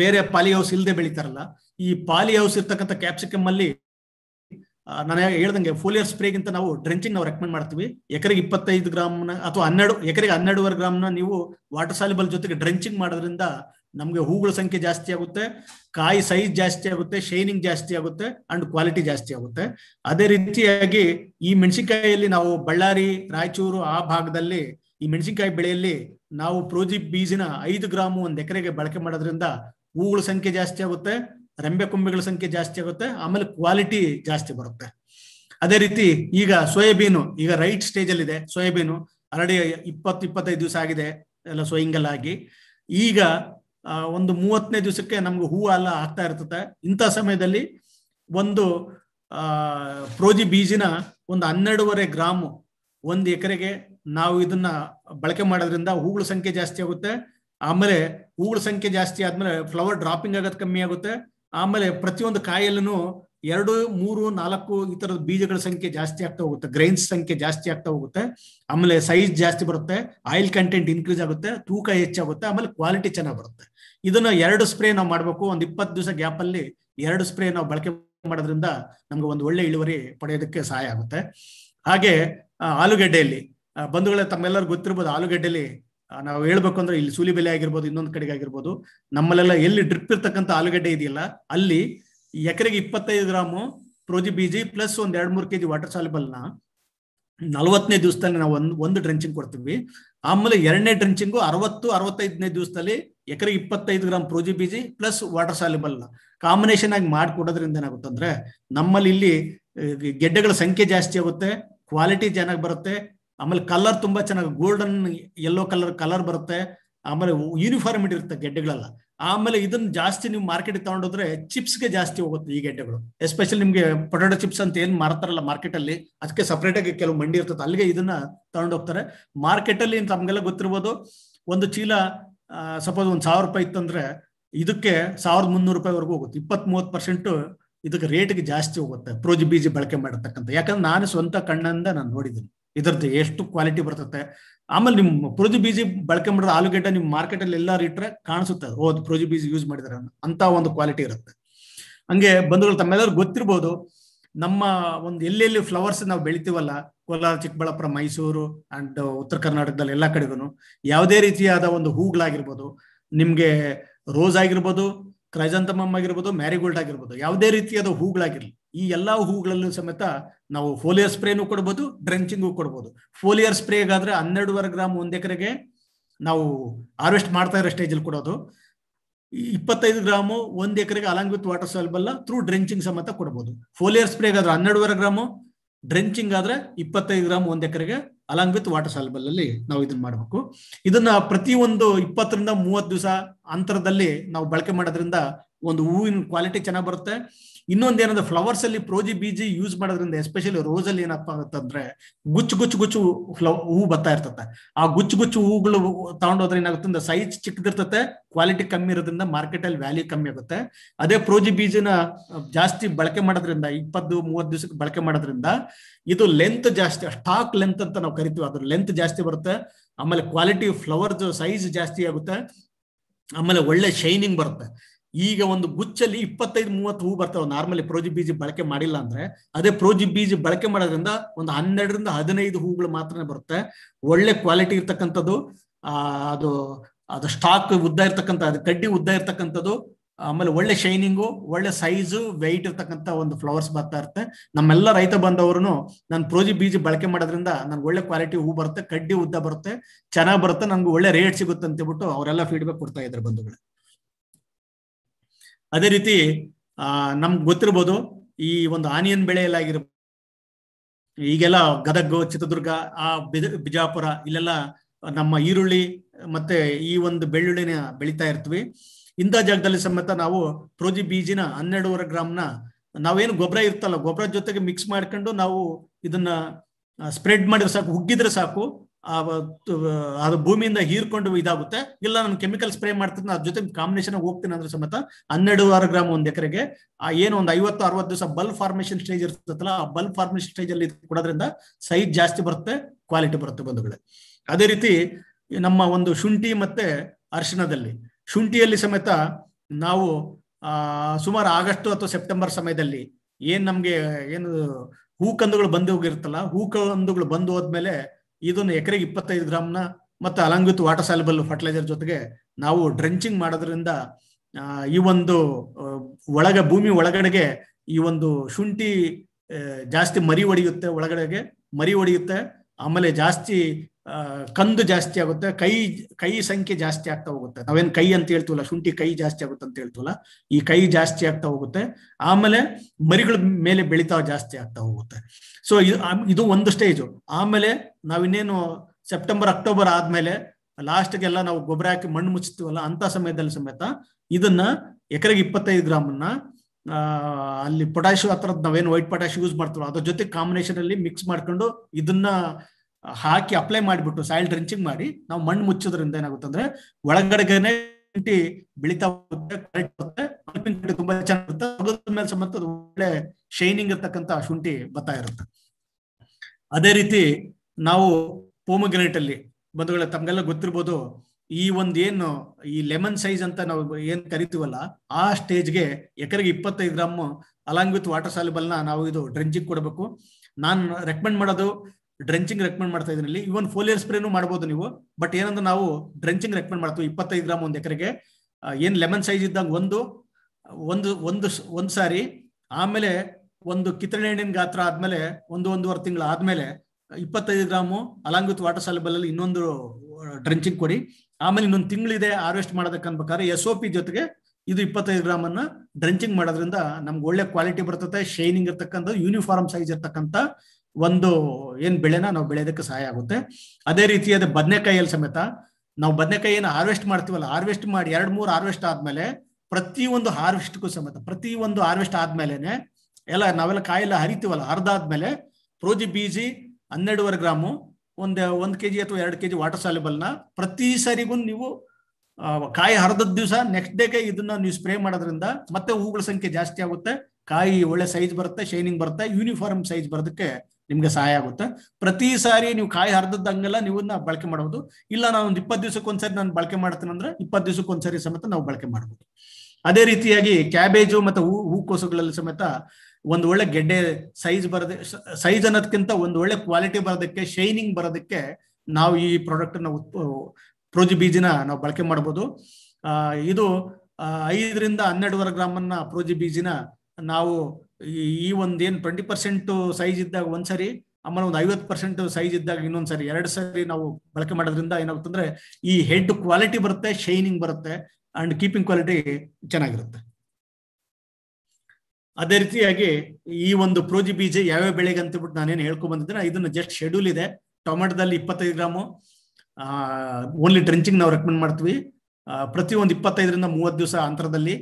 ಬೇರೆ ಪಾಲಿ ಹೌಸ್ ಇಲ್ಲದೆ ಬೆಳಿತಾರಲ್ಲ ಈ ಪಾಲಿ ಹೌಸ್ ಇರ್ತಕ್ಕಂಥ ಕ್ಯಾಪ್ಸಿಕಮ್ ಅಲ್ಲಿ ನಾನು ಹೇಳ್ದಂಗೆ ಫೋಲಿಯರ್ ಸ್ಪ್ರೇಗಿಂತ ನಾವು ಡ್ರೆಂಚಿಂಗ್ ನಾವು ರೆಕಮೆಂಡ್ ಮಾಡ್ತೀವಿ ಎಕರೆಗೆ ಇಪ್ಪತ್ತೈದು ಗ್ರಾಮ್ನ ಅಥವಾ ಹನ್ನೆರಡು ಎಕರೆಗೆ ಹನ್ನೆರಡುವರೆ ಗ್ರಾಮ್ನ ನೀವು ವಾಟರ್ ಸಾಲಿಬಲ್ ಜೊತೆಗೆ ಡ್ರೆಂಚಿಂಗ್ ಮಾಡೋದ್ರಿಂದ ನಮಗೆ ಹೂಗಳ ಸಂಖ್ಯೆ ಜಾಸ್ತಿ ಆಗುತ್ತೆ ಕಾಯಿ ಸೈಜ್ ಜಾಸ್ತಿ ಆಗುತ್ತೆ ಶೈನಿಂಗ್ ಜಾಸ್ತಿ ಆಗುತ್ತೆ ಅಂಡ್ ಕ್ವಾಲಿಟಿ ಜಾಸ್ತಿ ಆಗುತ್ತೆ ಅದೇ ರೀತಿಯಾಗಿ ಈ ಮೆಣಸಿನಕಾಯಿಯಲ್ಲಿ ನಾವು ಬಳ್ಳಾರಿ ರಾಯಚೂರು ಆ ಭಾಗದಲ್ಲಿ ಈ ಮೆಣಸಿನಕಾಯಿ ಬೆಳೆಯಲ್ಲಿ ನಾವು ಪ್ರೋಜಿಪ್ ಬೀಜಿನ ಐದು ಗ್ರಾಮ್ ಒಂದು ಎಕರೆಗೆ ಬಳಕೆ ಮಾಡೋದ್ರಿಂದ ಹೂಗಳ ಸಂಖ್ಯೆ ಜಾಸ್ತಿ ಆಗುತ್ತೆ ರೆಂಬೆ ಕೊಂಬೆಗಳ ಸಂಖ್ಯೆ ಜಾಸ್ತಿ ಆಗುತ್ತೆ ಆಮೇಲೆ ಕ್ವಾಲಿಟಿ ಜಾಸ್ತಿ ಬರುತ್ತೆ ಅದೇ ರೀತಿ ಈಗ ಸೋಯಾಬೀನು ಈಗ ರೈಟ್ ಸ್ಟೇಜ್ ಅಲ್ಲಿ ಇದೆ ಸೋಯಾಬೀನು ಆಲ್ರೆಡಿ ಇಪ್ಪತ್ತು ಇಪ್ಪತ್ತೈದು ದಿವಸ ಆಗಿದೆ ಎಲ್ಲ ಸೋಯಿಂಗಲ್ ಆಗಿ ಈಗ ಒಂದು ಮೂವತ್ತನೇ ದಿವಸಕ್ಕೆ ನಮ್ಗೆ ಹೂವು ಎಲ್ಲ ಆಗ್ತಾ ಇರ್ತದೆ ಇಂಥ ಸಮಯದಲ್ಲಿ ಒಂದು ಆ ಪ್ರೋಜಿ ಬೀಜಿನ ಒಂದು ಹನ್ನೆರಡೂವರೆ ಗ್ರಾಮು ಒಂದು ಎಕರೆಗೆ ನಾವು ಇದನ್ನ ಬಳಕೆ ಮಾಡೋದ್ರಿಂದ ಹೂಗಳ ಸಂಖ್ಯೆ ಜಾಸ್ತಿ ಆಗುತ್ತೆ ಆಮೇಲೆ ಹೂಗಳ ಸಂಖ್ಯೆ ಜಾಸ್ತಿ ಆದ್ಮೇಲೆ ಫ್ಲವರ್ ಡ್ರಾಪಿಂಗ್ ಆಗೋದು ಕಮ್ಮಿ ಆಗುತ್ತೆ ಆಮೇಲೆ ಪ್ರತಿಯೊಂದು ಕಾಯಲ್ಲೂ ಎರಡು ಮೂರು ನಾಲ್ಕು ಈ ತರದ ಬೀಜಗಳ ಸಂಖ್ಯೆ ಜಾಸ್ತಿ ಆಗ್ತಾ ಹೋಗುತ್ತೆ ಗ್ರೈನ್ಸ್ ಸಂಖ್ಯೆ ಜಾಸ್ತಿ ಆಗ್ತಾ ಹೋಗುತ್ತೆ ಆಮೇಲೆ ಸೈಜ್ ಜಾಸ್ತಿ ಬರುತ್ತೆ ಆಯಿಲ್ ಕಂಟೆಂಟ್ ಇನ್ಕ್ರೀಸ್ ಆಗುತ್ತೆ ತೂಕ ಹೆಚ್ಚಾಗುತ್ತೆ ಆಮೇಲೆ ಕ್ವಾಲಿಟಿ ಚೆನ್ನಾಗಿ ಬರುತ್ತೆ ಇದನ್ನ ಎರಡು ಸ್ಪ್ರೇ ನಾವು ಮಾಡಬೇಕು ಒಂದು ಇಪ್ಪತ್ತು ದಿವಸ ಗ್ಯಾಪ್ ಅಲ್ಲಿ ಎರಡು ಸ್ಪ್ರೇ ನಾವು ಬಳಕೆ ಮಾಡೋದ್ರಿಂದ ನಮ್ಗೆ ಒಂದು ಒಳ್ಳೆ ಇಳುವರಿ ಪಡೆಯೋದಕ್ಕೆ ಸಹಾಯ ಆಗುತ್ತೆ ಹಾಗೆ ಆಲೂಗಡ್ಡೆಯಲ್ಲಿ ಬಂಧುಗಳೇ ತಮ್ಮೆಲ್ಲರೂ ಗೊತ್ತಿರ್ಬೋದು ಆಲೂಗಡ್ಡೆಲಿ ನಾವು ಹೇಳ್ಬೇಕು ಅಂದ್ರೆ ಇಲ್ಲಿ ಸೂಲಿಬೆಲೆ ಆಗಿರ್ಬೋದು ಇನ್ನೊಂದು ಕಡೆಗೆ ಆಗಿರ್ಬೋದು ನಮ್ಮಲ್ಲೆಲ್ಲ ಎಲ್ಲಿ ಡ್ರಿಪ್ ಇರ್ತಕ್ಕಂಥ ಆಲೂಗಡ್ಡೆ ಇದೆಯಲ್ಲ ಅಲ್ಲಿ ಎಕರೆಗೆ ಇಪ್ಪತ್ತೈದು ಗ್ರಾಮು ಪ್ರೋಜಿ ಬೀಜಿ ಪ್ಲಸ್ ಒಂದ್ ಎರಡ್ ಮೂರು ಕೆಜಿ ವಾಟರ್ ಸಾಲಿಬಲ್ನ ನಲ್ವತ್ತನೇ ದಿವಸದಲ್ಲಿ ನಾವು ಒಂದು ಒಂದು ಡ್ರೆಂಚಿಂಗ್ ಕೊಡ್ತೀವಿ ಆಮೇಲೆ ಎರಡನೇ ಡ್ರೆಂಚಿಂಗು ಅರವತ್ತು ಅರವತ್ತೈದನೇ ದಿವಸದಲ್ಲಿ ಎಕರೆಗೆ ಇಪ್ಪತ್ತೈದು ಗ್ರಾಮ್ ಪ್ರೋಜಿ ಬೀಜಿ ಪ್ಲಸ್ ವಾಟರ್ ಸಾಲಿಬಲ್ನ ಕಾಂಬಿನೇಷನ್ ಆಗಿ ಮಾಡಿಕೊಡೋದ್ರಿಂದ ಏನಾಗುತ್ತಂದ್ರೆ ನಮ್ಮಲ್ಲಿ ಇಲ್ಲಿ ಗೆಡ್ಡೆಗಳ ಸಂಖ್ಯೆ ಜಾಸ್ತಿ ಆಗುತ್ತೆ ಕ್ವಾಲಿಟಿ ಚೆನ್ನಾಗಿ ಬರುತ್ತೆ ಆಮೇಲೆ ಕಲರ್ ತುಂಬಾ ಚೆನ್ನಾಗಿ ಗೋಲ್ಡನ್ ಯೆಲ್ಲೋ ಕಲರ್ ಕಲರ್ ಬರುತ್ತೆ ಆಮೇಲೆ ಯೂನಿಫಾರ್ಮ್ ಇಟ್ಟಿರುತ್ತೆ ಗೆಡ್ಡೆಗಳೆಲ್ಲ ಆಮೇಲೆ ಇದನ್ನ ಜಾಸ್ತಿ ನೀವು ಮಾರ್ಕೆಟ್ ತಗೊಂಡೋದ್ರೆ ಚಿಪ್ಸ್ಗೆ ಜಾಸ್ತಿ ಹೋಗುತ್ತೆ ಈ ಗೆಡ್ಡೆಗಳು ಎಸ್ಪೆಷಲಿ ನಿಮ್ಗೆ ಪೊಟೊಟೊ ಚಿಪ್ಸ್ ಅಂತ ಏನ್ ಮಾರ್ತಾರಲ್ಲ ಮಾರ್ಕೆಟ್ ಅಲ್ಲಿ ಅದಕ್ಕೆ ಸಪ್ರೇಟ್ ಆಗಿ ಕೆಲವು ಮಂಡಿ ಇರ್ತದೆ ಅಲ್ಲಿಗೆ ಇದನ್ನ ತಗೊಂಡೋಗ್ತಾರೆ ಮಾರ್ಕೆಟ್ ಅಲ್ಲಿ ತಮ್ಗೆಲ್ಲ ಗೊತ್ತಿರ್ಬೋದು ಒಂದು ಚೀಲ ಸಪೋಸ್ ಒಂದ್ ಸಾವಿರ ರೂಪಾಯಿ ಇತ್ತಂದ್ರೆ ಇದಕ್ಕೆ ಸಾವಿರದ ಮುನ್ನೂರು ರೂಪಾಯಿವರೆಗೂ ಹೋಗುತ್ತೆ ಇಪ್ಪತ್ತ್ ಮೂವತ್ತು ಪರ್ಸೆಂಟ್ ಇದಕ್ಕೆ ರೇಟ್ಗೆ ಜಾಸ್ತಿ ಹೋಗುತ್ತೆ ಪ್ರೋಜಿ ಬೀಜ ಬಳಕೆ ಮಾಡಿರ್ತಕ್ಕಂಥ ಯಾಕಂದ್ರೆ ನಾನು ಸ್ವಂತ ಕಣ್ಣಿಂದ ನಾನು ನೋಡಿದ್ದೀನಿ ಇದರದ್ದು ಎಷ್ಟು ಕ್ವಾಲಿಟಿ ಬರ್ತದೆ ಆಮೇಲೆ ನಿಮ್ಮ ಪ್ರೊಜಿ ಬೀಜಿ ಬಳಕೆ ಮಾಡಿದ್ರೆ ಆಲೂಗೆಡ್ಡೆ ನಿಮ್ ಮಾರ್ಕೆಟ್ ಅಲ್ಲಿ ಎಲ್ಲಾರು ಇಟ್ಟರೆ ಕಾಣಿಸುತ್ತೆ ಓದ್ ಪುರುಜಿ ಬೀಜಿ ಯೂಸ್ ಮಾಡಿದಾರೆ ಅಂತ ಒಂದು ಕ್ವಾಲಿಟಿ ಇರುತ್ತೆ ಹಂಗೆ ಬಂಧುಗಳು ತಮ್ಮೆಲ್ಲರೂ ಗೊತ್ತಿರ್ಬೋದು ನಮ್ಮ ಒಂದು ಎಲ್ಲೆಲ್ಲಿ ಫ್ಲವರ್ಸ್ ನಾವು ಬೆಳಿತೀವಲ್ಲ ಕೋಲಾರ ಚಿಕ್ಕಬಳ್ಳಾಪುರ ಮೈಸೂರು ಅಂಡ್ ಉತ್ತರ ಕರ್ನಾಟಕದಲ್ಲಿ ಎಲ್ಲಾ ಕಡೆಗೂ ಯಾವುದೇ ರೀತಿಯಾದ ಒಂದು ಹೂಗಳಾಗಿರ್ಬೋದು ನಿಮ್ಗೆ ರೋಸ್ ಆಗಿರ್ಬೋದು ಕ್ರೈಜಂತಮಮ್ ಆಗಿರ್ಬೋದು ಮ್ಯಾರಿಗೋಲ್ಡ್ ಆಗಿರ್ಬೋದು ಯಾವುದೇ ರೀತಿಯಾದ ಹೂಗಳಾಗಿರ್ಲಿ ಈ ಎಲ್ಲಾ ಹೂಗಳಲ್ಲೂ ಸಮೇತ ನಾವು ಫೋಲಿಯರ್ ಸ್ಪ್ರೇನು ಕೊಡ್ಬೋದು ಡ್ರೆಂಚಿಂಗು ಕೊಡ್ಬೋದು ಫೋಲಿಯರ್ ಸ್ಪ್ರೇಗಾದ್ರೆ ಹನ್ನೆರಡುವರೆ ಗ್ರಾಮ್ ಒಂದ್ ಎಕರೆಗೆ ನಾವು ಹಾರ್ವೆಸ್ಟ್ ಮಾಡ್ತಾ ಇರೋ ಸ್ಟೇಜಲ್ಲಿ ಕೊಡೋದು ಇಪ್ಪತ್ತೈದು ಗ್ರಾಮು ಒಂದ್ ಎಕರೆಗೆ ಅಲಾಂಗ್ ವಿತ್ ವಾಟರ್ ಸಾಲ್ಬಲ್ಲ ಥ್ರೂ ಡ್ರೆಂಚಿಂಗ್ ಸಮೇತ ಕೊಡ್ಬೋದು ಫೋಲಿಯರ್ ಸ್ಪ್ರೇಗಾದ್ರೆ ಹನ್ನೆರಡುವರೆ ಗ್ರಾಮು ಡ್ರೆಂಚಿಂಗ್ ಆದ್ರೆ ಇಪ್ಪತ್ತೈದು ಗ್ರಾಮ್ ಒಂದ್ ಎಕರೆಗೆ ಅಲಾಂಗ್ ವಿತ್ ವಾಟರ್ ಸಾಲ್ಬಲ್ ಅಲ್ಲಿ ನಾವು ಇದನ್ನ ಮಾಡಬೇಕು ಇದನ್ನ ಪ್ರತಿ ಒಂದು ಇಪ್ಪತ್ತರಿಂದ ಮೂವತ್ತು ದಿವಸ ಅಂತರದಲ್ಲಿ ನಾವು ಬಳಕೆ ಮಾಡೋದ್ರಿಂದ ಒಂದು ಹೂವಿನ ಕ್ವಾಲಿಟಿ ಚೆನ್ನಾಗಿ ಬರುತ್ತೆ ಇನ್ನೊಂದೇನಂದ್ರೆ ಫ್ಲವರ್ಸ್ ಅಲ್ಲಿ ಪ್ರೋಜಿ ಬೀಜ ಯೂಸ್ ಮಾಡೋದ್ರಿಂದ ಎಸ್ಪೆಷಲಿ ರೋಸ್ ಅಲ್ಲಿ ಏನಪ್ಪಾ ಅಂತಂದ್ರೆ ಗುಚ್ಚು ಗುಚ್ಚು ಗುಚ್ಚು ಫ್ಲವ್ ಹೂ ಬರ್ತಾ ಇರ್ತತೆ ಆ ಗುಚ್ಚು ಗುಚ್ಚು ಹೂಗಳು ತಗೊಂಡೋದ್ರೆ ಏನಾಗುತ್ತೆ ಸೈಜ್ ಚಿಕ್ಕದಿರ್ತತೆ ಕ್ವಾಲಿಟಿ ಕಮ್ಮಿ ಇರೋದ್ರಿಂದ ಮಾರ್ಕೆಟ್ ಅಲ್ಲಿ ವ್ಯಾಲ್ಯೂ ಕಮ್ಮಿ ಆಗುತ್ತೆ ಅದೇ ಪ್ರೋಜಿ ಬೀಜನ ಜಾಸ್ತಿ ಬಳಕೆ ಮಾಡೋದ್ರಿಂದ ಇಪ್ಪತ್ತು ಮೂವತ್ತು ದಿವಸಕ್ಕೆ ಬಳಕೆ ಮಾಡೋದ್ರಿಂದ ಇದು ಲೆಂತ್ ಜಾಸ್ತಿ ಸ್ಟಾಕ್ ಲೆಂತ್ ಅಂತ ನಾವು ಕರಿತೀವಿ ಅದ್ರ ಲೆಂತ್ ಜಾಸ್ತಿ ಬರುತ್ತೆ ಆಮೇಲೆ ಕ್ವಾಲಿಟಿ ಫ್ಲವರ್ಸ್ ಸೈಜ್ ಜಾಸ್ತಿ ಆಗುತ್ತೆ ಆಮೇಲೆ ಒಳ್ಳೆ ಶೈನಿಂಗ್ ಬರುತ್ತೆ ಈಗ ಒಂದು ಗುಚ್ಚಲ್ಲಿ ಇಪ್ಪತ್ತೈದು ಮೂವತ್ತು ಹೂ ಬರ್ತಾವೆ ನಾರ್ಮಲಿ ಪ್ರೋಜಿ ಬೀಜ ಬಳಕೆ ಮಾಡಿಲ್ಲ ಅಂದ್ರೆ ಅದೇ ಪ್ರೋಜಿ ಬೀಜ ಬಳಕೆ ಮಾಡೋದ್ರಿಂದ ಒಂದು ಹನ್ನೆರಡರಿಂದ ಹದಿನೈದು ಹೂಗಳು ಮಾತ್ರ ಬರುತ್ತೆ ಒಳ್ಳೆ ಕ್ವಾಲಿಟಿ ಇರ್ತಕ್ಕಂಥದ್ದು ಆ ಅದು ಅದು ಸ್ಟಾಕ್ ಉದ್ದ ಇರ್ತಕ್ಕಂಥ ಅದು ಕಡ್ಡಿ ಉದ್ದ ಇರ್ತಕ್ಕಂಥದ್ದು ಆಮೇಲೆ ಒಳ್ಳೆ ಶೈನಿಂಗು ಒಳ್ಳೆ ಸೈಜು ವೆಯ್ಟ್ ಇರ್ತಕ್ಕಂಥ ಒಂದು ಫ್ಲವರ್ಸ್ ಬರ್ತಾ ಇರುತ್ತೆ ನಮ್ಮೆಲ್ಲ ರೈತ ಬಂದವರು ನಾನು ಪ್ರೋಜಿ ಬೀಜ ಬಳಕೆ ಮಾಡೋದ್ರಿಂದ ನನ್ಗೆ ಒಳ್ಳೆ ಕ್ವಾಲಿಟಿ ಹೂ ಬರುತ್ತೆ ಕಡ್ಡಿ ಉದ್ದ ಬರುತ್ತೆ ಚೆನ್ನಾಗಿ ಬರುತ್ತೆ ನನಗೆ ಒಳ್ಳೆ ರೇಟ್ ಸಿಗುತ್ತೆ ಅಂತ ಹೇಳ್ಬಿಟ್ಟು ಅವರೆಲ್ಲ ಫೀಡ್ಬ್ಯಾಕ್ ಕೊಡ್ತಾ ಇದ್ರು ಬಂಧುಗಳು ಅದೇ ರೀತಿ ಆ ನಮ್ಗೆ ಗೊತ್ತಿರ್ಬೋದು ಈ ಒಂದು ಆನಿಯನ್ ಬೆಳೆಯಲ್ಲಾಗಿರ ಈಗೆಲ್ಲ ಗದಗ್ ಚಿತ್ರದುರ್ಗ ಆ ಬಿಜಾಪುರ ಇಲ್ಲೆಲ್ಲ ನಮ್ಮ ಈರುಳ್ಳಿ ಮತ್ತೆ ಈ ಒಂದು ಬೆಳ್ಳುಳ್ಳಿನ ಬೆಳಿತಾ ಇರ್ತೀವಿ ಇಂಥ ಜಾಗದಲ್ಲಿ ಸಮೇತ ನಾವು ಪ್ರೋಜಿ ಬೀಜಿನ ಹನ್ನೆರಡೂವರೆ ಗ್ರಾಮ್ನ ನಾವೇನು ಗೊಬ್ಬರ ಇರ್ತಲ್ಲ ಗೊಬ್ಬರ ಜೊತೆಗೆ ಮಿಕ್ಸ್ ಮಾಡ್ಕೊಂಡು ನಾವು ಇದನ್ನ ಸ್ಪ್ರೆಡ್ ಮಾಡಿದ್ರೆ ಸಾಕು ಉಗ್ಗಿದ್ರೆ ಸಾಕು ಅದು ಭೂಮಿಯಿಂದ ಹೀರ್ಕೊಂಡು ಇದಾಗುತ್ತೆ ಇಲ್ಲ ನಾನು ಕೆಮಿಕಲ್ ಸ್ಪ್ರೇ ಮಾಡ್ತೀನಿ ಅದ್ರ ಜೊತೆ ಕಾಂಬಿನೇಷನ್ ಹೋಗ್ತೀನಿ ಅಂದ್ರೆ ಸಮೇತ ಹನ್ನೆರಡು ಆರು ಗ್ರಾಮ್ ಒಂದು ಎಕರೆಗೆ ಆ ಏನು ಒಂದು ಐವತ್ತು ಅರವತ್ತು ದಿವಸ ಬಲ್ ಫಾರ್ಮೇಶನ್ ಸ್ಟೇಜ್ ಇರ್ತದಲ್ಲ ಆ ಬಲ್ ಫಾರ್ಮೇಷನ್ ಸ್ಟೇಜ್ ಅಲ್ಲಿ ಕೊಡೋದ್ರಿಂದ ಸೈಜ್ ಜಾಸ್ತಿ ಬರುತ್ತೆ ಕ್ವಾಲಿಟಿ ಬರುತ್ತೆ ಬಂಧುಗಳೇ ಅದೇ ರೀತಿ ನಮ್ಮ ಒಂದು ಶುಂಠಿ ಮತ್ತೆ ಅರ್ಶಿನದಲ್ಲಿ ಶುಂಠಿಯಲ್ಲಿ ಸಮೇತ ನಾವು ಆ ಸುಮಾರು ಆಗಸ್ಟ್ ಅಥವಾ ಸೆಪ್ಟೆಂಬರ್ ಸಮಯದಲ್ಲಿ ಏನ್ ನಮ್ಗೆ ಏನು ಹೂಕಂದುಗಳು ಬಂದು ಹೋಗಿರ್ತಲ್ಲ ಹೂಕಂದುಗಳು ಬಂದು ಹೋದ್ಮೇಲೆ ಇದನ್ನು ಎಕರೆಗೆ ಇಪ್ಪತ್ತೈದು ಗ್ರಾಮ್ನ ಮತ್ತೆ along with water soluble fertiliser ಜೊತೆಗೆ ನಾವು ಡ್ರೆಂಚಿಂಗ್ ಮಾಡೋದ್ರಿಂದ ಈ ಒಂದು ಒಳಗ ಭೂಮಿ ಒಳಗಡೆಗೆ ಈ ಒಂದು ಶುಂಠಿ ಜಾಸ್ತಿ ಮರಿ ಒಡೆಯುತ್ತೆ ಒಳಗಡೆಗೆ ಮರಿ ಒಡೆಯುತ್ತೆ ಆಮೇಲೆ ಜಾಸ್ತಿ ಕಂದು ಜಾಸ್ತಿ ಆಗುತ್ತೆ ಕೈ ಕೈ ಸಂಖ್ಯೆ ಜಾಸ್ತಿ ಆಗ್ತಾ ಹೋಗುತ್ತೆ ನಾವೇನ್ ಕೈ ಅಂತ ಹೇಳ್ತೀವಲ್ಲ ಶುಂಠಿ ಕೈ ಜಾಸ್ತಿ ಆಗುತ್ತೆ ಅಂತ ಹೇಳ್ತೀವಲ್ಲ ಈ ಕೈ ಜಾಸ್ತಿ ಆಗ್ತಾ ಹೋಗುತ್ತೆ ಆಮೇಲೆ ಮರಿಗಳ ಮೇಲೆ ಬೆಳಿತಾವ ಜಾಸ್ತಿ ಆಗ್ತಾ ಹೋಗುತ್ತೆ ಸೊ ಇದು ಒಂದು ಸ್ಟೇಜ್ ಆಮೇಲೆ ನಾವಿನ್ನೇನು ಸೆಪ್ಟೆಂಬರ್ ಅಕ್ಟೋಬರ್ ಆದ್ಮೇಲೆ ಲಾಸ್ಟ್ಗೆಲ್ಲ ನಾವು ಗೊಬ್ಬರ ಹಾಕಿ ಮಣ್ಣು ಮುಚ್ಚುತ್ತೀವಲ್ಲ ಅಂತ ಸಮಯದಲ್ಲಿ ಸಮೇತ ಇದನ್ನ ಎಕರೆಗೆ ಇಪ್ಪತ್ತೈದು ಗ್ರಾಮ್ ಅನ್ನ ಅಲ್ಲಿ ಪೊಟ್ಯಾಶ್ ಹತ್ರ ನಾವೇನು ವೈಟ್ ಪೊಟ್ಯಾಶ್ ಯೂಸ್ ಮಾಡ್ತೀವೋ ಅದ್ರ ಜೊತೆ ಕಾಂಬಿನೇಷನ್ ಅಲ್ಲಿ ಮಿಕ್ಸ್ ಮಾಡ್ಕೊಂಡು ಇದನ್ನ ಹಾಕಿ ಅಪ್ಲೈ ಮಾಡಿಬಿಟ್ಟು ಸಾಯಿಲ್ ಡ್ರಿಂಚಿಂಗ್ ಮಾಡಿ ನಾವು ಮಣ್ಣು ಮುಚ್ಚೋದ್ರಿಂದ ಏನಾಗುತ್ತೆ ಅಂದ್ರೆ ಒಳಗಡೆಗೆನೆ ಬೆಳಿತಾ ಹೋಗುತ್ತೆ ತುಂಬಾ ಚೆನ್ನಾಗಿರುತ್ತೆ ಒಳ್ಳೆ ಶೈನಿಂಗ್ ಇರ್ತಕ್ಕಂತ ಶುಂಠಿ ಬತ್ತಾ ಇರುತ್ತೆ ಅದೇ ರೀತಿ ನಾವು ಪೋಮಗ್ರೆನೇಟ್ ಅಲ್ಲಿ ಬಂಧುಗಳ ತಮ್ಗೆಲ್ಲ ಗೊತ್ತಿರ್ಬೋದು ಈ ಒಂದು ಏನು ಈ ಲೆಮನ್ ಸೈಜ್ ಅಂತ ನಾವು ಏನ್ ಕರಿತೀವಲ್ಲ ಆ ಸ್ಟೇಜ್ಗೆ ಎಕರೆಗೆ ಇಪ್ಪತ್ತೈದು gram along with water soluble ನ ನಾವು ಇದು ಡ್ರೆಂಚಿಂಗ್ ಕೊಡಬೇಕು ನಾನು ರೆಕಮೆಂಡ್ ಮಾಡೋದು ಡ್ರೆಂಚಿಂಗ್ ರೆಕಮೆಂಡ್ ಮಾಡ್ತಾ ಇದ್ರಲ್ಲಿ ಇವನ್ ಫೋಲಿಯರ್ ಸ್ಪ್ರೇನು ಮಾಡ್ಬೋದು ನೀವು ಬಟ್ ಏನಂದ್ರೆ ನಾವು ಡ್ರೆಂಚಿಂಗ್ ರೆಕಮೆಂಡ್ ಮಾಡ್ತೀವಿ ಇಪ್ಪತ್ತೈದು ಗ್ರಾಮ್ ಒಂದ್ ಎಕರೆಗೆ ಏನ್ ಲೆಮನ್ ಸೈಜ್ ಇದ್ದಂಗೆ ಒಂದು ಒಂದು ಒಂದು ಒಂದು ಸಾರಿ ಆಮೇಲೆ ಒಂದು ಕಿತ್ತಳೆ ಹಣ್ಣಿನ ಗಾತ್ರ ಆದ್ಮೇಲೆ ಒಂದು ಒಂದೂವರೆ ತಿಂಗಳು ಆದ್ಮೇಲೆ ಇಪ್ಪತ್ತೈದು ಗ್ರಾಮು ಅಲಾಂಗುತ್ ವಾಟರ್ ಸಾಲಬಲ್ ಅಲ್ಲಿ ಇನ್ನೊಂದು ಡ್ರೆಂಚಿಂಗ್ ಕೊಡಿ ಆಮೇಲೆ ಇನ್ನೊಂದು ತಿಂಗಳಿದೆ ಹಾರ್ವೆಸ್ಟ್ ಮಾಡೋದಕ್ಕೆ ಅನ್ಬೇಕಾದ್ರೆ ಎಸ್ ಒ ಪಿ ಜೊತೆಗೆ ಇದು ಇಪ್ಪತ್ತೈದು ಗ್ರಾಮ್ ಅನ್ನ ಡ್ರೆಂಚಿಂಗ್ ಮಾಡೋದ್ರಿಂದ ನಮ್ಗೆ ಒಳ್ಳೆ ಕ್ವಾಲಿಟಿ ಬರ್ತದೆ ಶೈನಿಂಗ್ ಇರ್ತಕ್ಕಂಥ ಯೂನಿಫಾರ್ಮ್ ಸೈಜ್ ಇರ್ತಕ್ಕಂಥ ಒಂದು ಏನ್ ಬೆಳೆನ ನಾವು ಬೆಳೆಯೋದಕ್ಕೆ ಸಹಾಯ ಆಗುತ್ತೆ ಅದೇ ರೀತಿಯಾದ ಬದನೆಕಾಯಿಯಲ್ಲಿ ಸಮೇತ ನಾವು ಬದನೆಕಾಯಿಯನ್ನು ಹಾರ್ವೆಸ್ಟ್ ಮಾಡ್ತೀವಲ್ಲ ಹಾರ್ವೆಸ್ಟ್ ಮಾಡಿ ಎರಡು ಮೂರು ಹಾರ್ವೆಸ್ಟ್ ಆದ್ಮೇಲೆ ಪ್ರತಿ ಒಂದು ಹಾರ್ವೆಸ್ಟ್ಗೂ ಸಮೇತ ಪ್ರತಿ ಒಂದು ಹಾರ್ವೆಸ್ಟ್ ಆದ್ಮೇಲೆನೆ ಎಲ್ಲ ನಾವೆಲ್ಲ ಕಾಯಿಲ್ಲ ಹರಿತೀವಲ್ಲ ಅರ್ಧ ಆದ್ಮೇಲೆ ಪ್ರೋಜಿ ಬೀಜಿ ಹನ್ನೆರಡುವರೆ ಗ್ರಾಮು ಒಂದ್ ಒಂದ್ ಕೆಜಿ ಅಥವಾ ಎರಡು ಕೆಜಿ ವಾಟರ್ ಸಾಲಿಬಲ್ನ ಪ್ರತಿ ಸರಿಗೂ ನೀವು ಕಾಯಿ ಹರಿದ ದಿವಸ ನೆಕ್ಸ್ಟ್ ಡೇಗೆ ಇದನ್ನ ನೀವು ಸ್ಪ್ರೇ ಮಾಡೋದ್ರಿಂದ ಮತ್ತೆ ಹೂಗಳ ಸಂಖ್ಯೆ ಜಾಸ್ತಿ ಆಗುತ್ತೆ ಕಾಯಿ ಒಳ್ಳೆ ಸೈಜ್ ಬರುತ್ತೆ ಶೈನಿಂಗ್ ಬರುತ್ತೆ ಯೂನಿಫಾರ್ಮ್ ಸೈಜ್ ಬರೋದಕ್ಕೆ ನಿಮ್ಗೆ ಸಹಾಯ ಆಗುತ್ತೆ ಪ್ರತಿ ಸಾರಿ ನೀವು ಕಾಯಿ ಹರಿದಂಗೆಲ್ಲ ನೀವು ಬಳಕೆ ಮಾಡಬಹುದು ಇಲ್ಲ ನಾನು ಒಂದು ಇಪ್ಪತ್ತು ದಿವಸಕ್ಕೊಂದ್ಸರಿ ನಾನು ಬಳಕೆ ಮಾಡ್ತೀನಿ ಅಂದ್ರೆ ಇಪ್ಪತ್ತು ದಿವಸಕ್ಕೊಂದ್ಸರಿ ಸಮೇತ ನಾವು ಬಳಕೆ ಮಾಡಬಹುದು ಅದೇ ರೀತಿಯಾಗಿ ಕ್ಯಾಬೇಜು ಮತ್ತೆ ಹೂ ಹೂಕೋಸುಗಳಲ್ಲಿ ಸಮೇತ ಒಂದು ಒಳ್ಳೆ ಗೆಡ್ಡೆ ಸೈಜ್ ಬರೋದ ಸೈಜ್ ಅನ್ನೋದಕ್ಕಿಂತ ಒಂದು ಒಳ್ಳೆ ಕ್ವಾಲಿಟಿ ಬರೋದಕ್ಕೆ ಶೈನಿಂಗ್ ಬರೋದಕ್ಕೆ ನಾವು ಈ ಪ್ರಾಡಕ್ಟ್ ಅನ್ನ ಪ್ರೋಜಿ ಬೀಜನ ನಾವು ಬಳಕೆ ಮಾಡಬಹುದು ಇದು ಐದರಿಂದ ಹನ್ನೆರಡುವರೆ ಅನ್ನ ಪ್ರೋಜಿ ಬೀಜಿನ ನಾವು ಈ ಒಂದೇನ್ ಟ್ವೆಂಟಿ ಪರ್ಸೆಂಟ್ ಸೈಜ್ ಇದ್ದಾಗ ಒಂದ್ಸರಿ ಆಮೇಲೆ ಒಂದು ಐವತ್ತು ಪರ್ಸೆಂಟ್ ಸೈಜ್ ಇದ್ದಾಗ ಇನ್ನೊಂದ್ಸರಿ ಎರಡು ಸರಿ ನಾವು ಬಳಕೆ ಮಾಡೋದ್ರಿಂದ ಏನಾಗುತ್ತಂದ್ರೆ ಈ ಹೆಡ್ ಕ್ವಾಲಿಟಿ ಬರುತ್ತೆ ಶೈನಿಂಗ್ ಬರುತ್ತೆ ಅಂಡ್ ಕೀಪಿಂಗ್ ಕ್ವಾಲಿಟಿ ಚೆನ್ನಾಗಿರುತ್ತೆ ಅದೇ ರೀತಿಯಾಗಿ ಈ ಒಂದು ಪ್ರೋಜಿ ಬೀಜ ಯಾವ್ಯಾವ ಬೆಳೆಗೆ ಅಂತ ಬಿಟ್ಟು ನಾನೇನು ಹೇಳ್ಕೊಂಡ್ ಬಂದಿದ್ರೆ ಇದನ್ನ ಜಸ್ಟ್ ಶೆಡ್ಯೂಲ್ ಇದೆ ಟೊಮೆಟೊದಲ್ಲಿ ಇಪ್ಪತ್ತೈದು ಗ್ರಾಮು ಓನ್ಲಿ ಡ್ರೆಂಚಿಂಗ್ ನಾವು ರೆಕಮೆಂಡ್ ಮಾಡ್ತೀವಿ ಪ್ರತಿ ಒಂದು ಇಪ್ಪತ್ತೈದರಿಂದ ಮೂವತ್ತು ದಿವಸ ಅಂತರದಲ್ಲಿ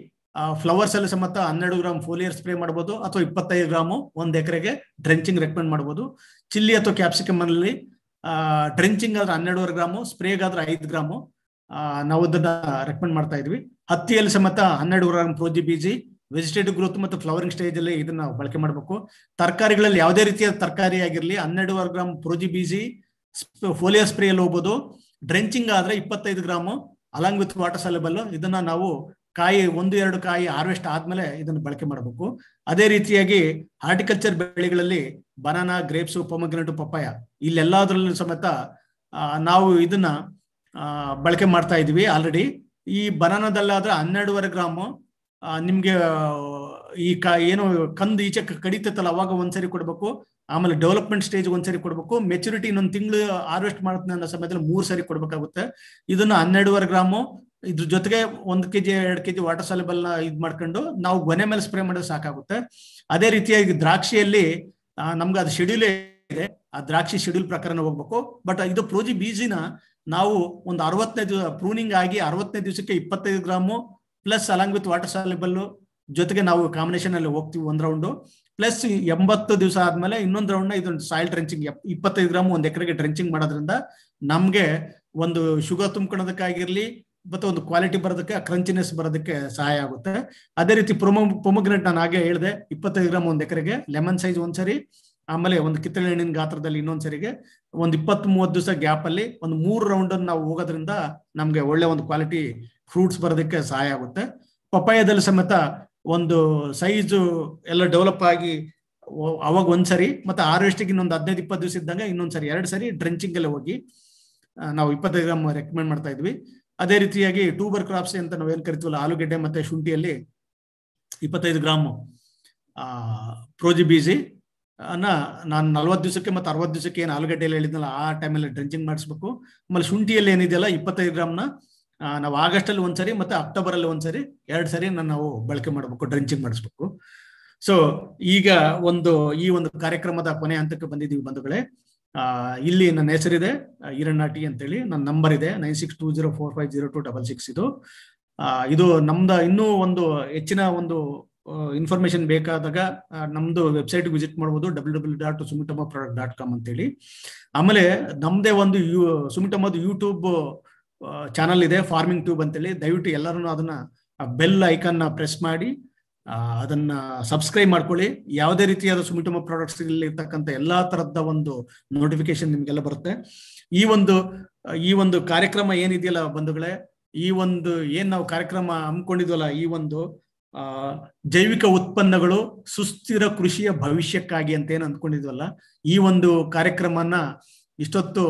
ಫ್ಲವರ್ಸ್ ಅಲ್ಲಿ ಸಮೇತ ಹನ್ನೆರಡು ಗ್ರಾಮ್ ಫೋಲಿಯರ್ ಸ್ಪ್ರೇ ಮಾಡ್ಬೋದು ಅಥವಾ ಇಪ್ಪತ್ತೈದು ಗ್ರಾಮು ಒಂದ್ ಎಕರೆಗೆ ಡ್ರೆಂಚಿಂಗ್ ರೆಕಮೆಂಡ್ ಮಾಡ್ಬೋದು ಚಿಲ್ಲಿ ಅಥವಾ ಕ್ಯಾಪ್ಸಿಕಮ್ ಅಲ್ಲಿ ಡ್ರೆಂಚಿಂಗ್ ಆದ್ರೆ ಹನ್ನೆರಡುವರೆ ಗ್ರಾಮು ಸ್ಪ್ರೇಗಾದ್ರೆ ಐದು ಗ್ರಾಮು ನಾವು ಅದನ್ನ ರೆಕಮೆಂಡ್ ಮಾಡ್ತಾ ಇದ್ವಿ ಹತ್ತಿಯಲ್ಲಿ ಸಮೇತ ಹನ್ನೆರಡು ಗ್ರಾಮ್ ಪ್ರೋಜಿ ಬೀಜಿ ವೆಜಿಟೇಟಿವ್ ಗ್ರೋತ್ ಮತ್ತು ಫ್ಲವರಿಂಗ್ ಸ್ಟೇಜ್ ಅಲ್ಲಿ ಇದನ್ನ ಬಳಕೆ ಮಾಡಬೇಕು ತರಕಾರಿಗಳಲ್ಲಿ ಯಾವುದೇ ರೀತಿಯ ತರಕಾರಿ ಆಗಿರಲಿ ಹನ್ನೆರಡುವರೆ ಗ್ರಾಮ್ ಪ್ರೋಜಿ ಬೀಜಿ ಫೋಲಿಯೋ ಸ್ಪ್ರೇ ಅಲ್ಲಿ ಹೋಗ್ಬೋದು ಡ್ರೆಂಚಿಂಗ್ ಆದ್ರೆ ಇಪ್ಪತ್ತೈದು gram along with water soluble ಇದನ್ನ ನಾವು ಕಾಯಿ ಒಂದು ಎರಡು ಕಾಯಿ ಹಾರ್ವೆಸ್ಟ್ ಆದ್ಮೇಲೆ ಇದನ್ನು ಬಳಕೆ ಮಾಡಬೇಕು ಅದೇ ರೀತಿಯಾಗಿ ಹಾರ್ಟಿಕಲ್ಚರ್ ಬೆಳೆಗಳಲ್ಲಿ ಬನಾನಾ ಗ್ರೇಪ್ಸ್ ಪೊಮಗ್ರೆನೇಟ್ ಪಪ್ಪಾಯ ಇಲ್ಲೆಲ್ಲದ್ರಲ್ಲೂ ಸಮೇತ ನಾವು ಇದನ್ನ ಬಳಕೆ ಮಾಡ್ತಾ ಇದೀವಿ ಆಲ್ರೆಡಿ ಈ ಬನಾನದಲ್ಲಾದ್ರೆ ಹನ್ನೆರಡುವರೆ ಗ್ರಾಮು ನಿಮ್ಗೆ ಈ ಕ ಏನು ಕಂದು ಈಚೆ ಕಡಿತೈತಲ್ಲ ಅವಾಗ ಒಂದ್ಸರಿ ಕೊಡ್ಬೇಕು ಆಮೇಲೆ ಡೆವಲಪ್ಮೆಂಟ್ ಸ್ಟೇಜ್ ಒಂದ್ಸರಿ ಕೊಡ್ಬೇಕು ಮೆಚುರಿಟಿ ಇನ್ನೊಂದು ತಿಂಗಳು ಹಾರ್ವೆಸ್ಟ್ ಮಾಡುತ್ತೆ ಅನ್ನೋ ಸಮಯದಲ್ಲಿ ಮೂರ್ ಸರಿ ಕೊಡ್ಬೇಕಾಗುತ್ತೆ ಇದನ್ನ ಹನ್ನೆರಡುವರೆ ಗ್ರಾಮು ಇದ್ರ ಜೊತೆಗೆ ಒಂದ್ ಕೆಜಿ ಎರಡ್ ಕೆಜಿ ವಾಟರ್ ಸಾಲಿಬಲ್ ನ ಇದ್ ಮಾಡ್ಕೊಂಡು ನಾವು ಗೊನೆ ಮೇಲೆ ಸ್ಪ್ರೇ ಮಾಡಿದ್ರೆ ಸಾಕಾಗುತ್ತೆ ಅದೇ ರೀತಿಯಾಗಿ ದ್ರಾಕ್ಷಿಯಲ್ಲಿ ನಮ್ಗೆ ಅದು ಶೆಡ್ಯೂಲ್ ಇದೆ ಆ ದ್ರಾಕ್ಷಿ ಶೆಡ್ಯೂಲ್ ಪ್ರಕಾರ ಹೋಗ್ಬೇಕು ಬಟ್ ಇದು ಪ್ರೋಜಿ ಬೀಜಿನ ನಾವು ಒಂದು ಅರವತ್ತನೇ ದಿವಸ ಪ್ರೂನಿಂಗ್ ಆಗಿ ಅರವತ್ತನೇ ದಿವಸಕ್ಕೆ ಇಪ್ಪತ್ತೈದು gram plus along with water soluble ಜೊತೆಗೆ ನಾವು ಕಾಂಬಿನೇಷನ್ ಅಲ್ಲಿ ಹೋಗ್ತೀವಿ ಒಂದ್ ರೌಂಡ್ ಪ್ಲಸ್ ಎಂಬತ್ತು ದಿವಸ ಆದ್ಮೇಲೆ ಇನ್ನೊಂದು ರೌಂಡ್ ಇದೊಂದು ಸಾಯಿಲ್ ಡ್ರೆಂಚಿಂಗ್ ಇಪ್ಪತ್ತೈದು ಗ್ರಾಮ್ ಒಂದ್ ಎಕರೆಗೆ ಡ್ರೆಂಚಿಂಗ್ ಮಾಡೋದ್ರಿಂದ ನಮ್ಗೆ ಒಂದು ಶುಗರ್ ತುಂಬ್ಕೊಳೋದಕ್ಕಾಗಿರ್ಲಿ ಮತ್ತೆ ಒಂದು ಕ್ವಾಲಿಟಿ ಬರೋದಕ್ಕೆ ಕ್ರಂಚಿನೆಸ್ ಬರೋದಕ್ಕೆ ಸಹಾಯ ಆಗುತ್ತೆ ಅದೇ ರೀತಿ ಪ್ರೊಮೊ ಪ್ರೊಮೊಗ್ರೆಟ್ ನಾನು ಹಾಗೆ ಹೇಳಿದೆ ಇಪ್ಪತ್ತೈದು ಗ್ರಾಮ್ ಒಂದ್ ಎಕರೆಗೆ ಲೆಮನ್ ಸೈಜ್ ಒಂದ್ಸರಿ ಆಮೇಲೆ ಒಂದು ಕಿತ್ತಳೆ ಹಣ್ಣಿನ ಗಾತ್ರದಲ್ಲಿ ಇನ್ನೊಂದ್ ಸರಿಗೆ ಒಂದ್ ಇಪ್ಪತ್ತ್ ಮೂವತ್ತು ದಿವಸ ಗ್ಯಾಪ್ ಅಲ್ಲಿ ಒಂದು ಮೂರು ರೌಂಡ್ ನಾವು ಹೋಗೋದ್ರಿಂದ ನಮ್ಗೆ ಒಳ್ಳೆ ಒಂದು ಕ್ವಾಲಿಟಿ ಫ್ರೂಟ್ಸ್ ಬರೋದಕ್ಕೆ ಸಹಾಯ ಆಗುತ್ತೆ ಪಪ್ಪಾಯದಲ್ಲಿ ಸಮೇತ ಒಂದು ಸೈಜು ಎಲ್ಲ ಡೆವಲಪ್ ಆಗಿ ಅವಾಗ ಒಂದ್ಸರಿ ಮತ್ತೆ ಹಾರ್ವೆಸ್ಟಿಗೆ ಇನ್ನೊಂದು ಹದಿನೈದು ಇಪ್ಪತ್ತು ದಿವಸ ಇದ್ದಂಗೆ ಇನ್ನೊಂದ್ಸರಿ ಎರಡು ಸರಿ ಡ್ರೆಂಚಿಂಗ್ ಎಲ್ಲ ಹೋಗಿ ನಾವು ಇಪ್ಪತ್ತೈದು ಗ್ರಾಮ್ ರೆಕಮೆಂಡ್ ಮಾಡ್ತಾ ಇದ್ವಿ ಅದೇ ರೀತಿಯಾಗಿ ಟೂಬರ್ ಕ್ರಾಪ್ಸ್ ಅಂತ ನಾವು ಏನ್ ಕರಿತೀವಲ್ಲ ಆಲೂಗಡ್ಡೆ ಮತ್ತೆ ಶುಂಠಿಯಲ್ಲಿ ಇಪ್ಪತ್ತೈದು ಗ್ರಾಮ್ ಪ್ರೋಜಿ ಬೀಜಿ ಅನ್ನ ನಾನು ನಲ್ವತ್ತು ದಿವಸಕ್ಕೆ ಮತ್ತೆ ಅರವತ್ತು ದಿವಸಕ್ಕೆ ಏನು ಆಲೂಗಡ್ಡೆಯಲ್ಲಿ ಹೇಳಿದ್ನಲ್ಲ ಆ ಟೈಮಲ್ಲಿ ಡ್ರೆಂಚಿಂಗ್ ಮಾಡಿಸ್ಬೇಕು ಆಮೇಲೆ ಶುಂಠಿಯಲ್ಲಿ ಏನಿದೆಯಲ್ಲ ಇಪ್ಪತ್ತೈದು ಗ್ರಾಮ್ನ ನಾವು ಅಲ್ಲಿ ಒಂದ್ಸರಿ ಮತ್ತೆ ಅಕ್ಟೋಬರ್ ಅಲ್ಲಿ ಒಂದ್ಸರಿ ಎರಡು ಸರಿ ನಾವು ಬಳಕೆ ಮಾಡಬೇಕು ಡ್ರೆಂಚಿಂಗ್ ಮಾಡಿಸ್ಬೇಕು ಸೊ ಈಗ ಒಂದು ಈ ಒಂದು ಕಾರ್ಯಕ್ರಮದ ಕೊನೆ ಹಂತಕ್ಕೆ ಬಂದಿದ್ದೀವಿ ಬಂಧುಗಳೇ ಇಲ್ಲಿ ನನ್ನ ಹೆಸರಿದೆ ಈರಣ್ಣ ಟಿ ಅಂತೇಳಿ ನನ್ನ ನಂಬರ್ ಇದೆ nine six two zero four five zero two double six ಇದು ಇದು ನಮ್ದು ಇನ್ನೂ ಒಂದು ಹೆಚ್ಚಿನ ಒಂದು ಇನ್ಫಾರ್ಮೇಶನ್ ಬೇಕಾದಾಗ ನಮ್ದು ವೆಬ್ಸೈಟ್ ವಿಸಿಟ್ ಮಾಡ್ಬೋದು W W dot Sumitomo product dot com ಹೇಳಿ ಆಮೇಲೆ ನಮ್ದೇ ಒಂದು ಯು ಸುಮಿಟಮದ ಯೂಟ್ಯೂಬ್ ಚಾನಲ್ ಇದೆ ಫಾರ್ಮಿಂಗ್ ಟ್ಯೂಬ್ ಅಂತೇಳಿ ದಯವಿಟ್ಟು ಎಲ್ಲರೂ ಅದನ್ನ ಬೆಲ್ ಐಕನ್ನ ಪ್ರೆಸ್ ಮಾಡಿ ಅದನ್ನ ಸಬ್ಸ್ಕ್ರೈಬ್ ಮಾಡ್ಕೊಳ್ಳಿ ಯಾವುದೇ ರೀತಿಯಾದ ಸುಮಿಟುಮ ಪ್ರಾಡಕ್ಟ್ಸ್ ಇರ್ತಕ್ಕಂಥ ಎಲ್ಲಾ ತರದ ಒಂದು ನೋಟಿಫಿಕೇಶನ್ ನಿಮ್ಗೆಲ್ಲ ಬರುತ್ತೆ ಈ ಒಂದು ಈ ಒಂದು ಕಾರ್ಯಕ್ರಮ ಏನಿದೆಯಲ್ಲ ಬಂಧುಗಳೇ ಈ ಒಂದು ಏನ್ ನಾವು ಕಾರ್ಯಕ್ರಮ ಹಮ್ಮಿಕೊಂಡಿದ್ವಲ್ಲ ಈ ಒಂದು ಆ ಜೈವಿಕ ಉತ್ಪನ್ನಗಳು ಸುಸ್ಥಿರ ಕೃಷಿಯ ಭವಿಷ್ಯಕ್ಕಾಗಿ ಅಂತ ಏನು ಅಂದ್ಕೊಂಡಿದ್ವಲ್ಲ ಈ ಒಂದು ಕಾರ್ಯಕ್ರಮನ ಇಷ್ಟೊತ್ತು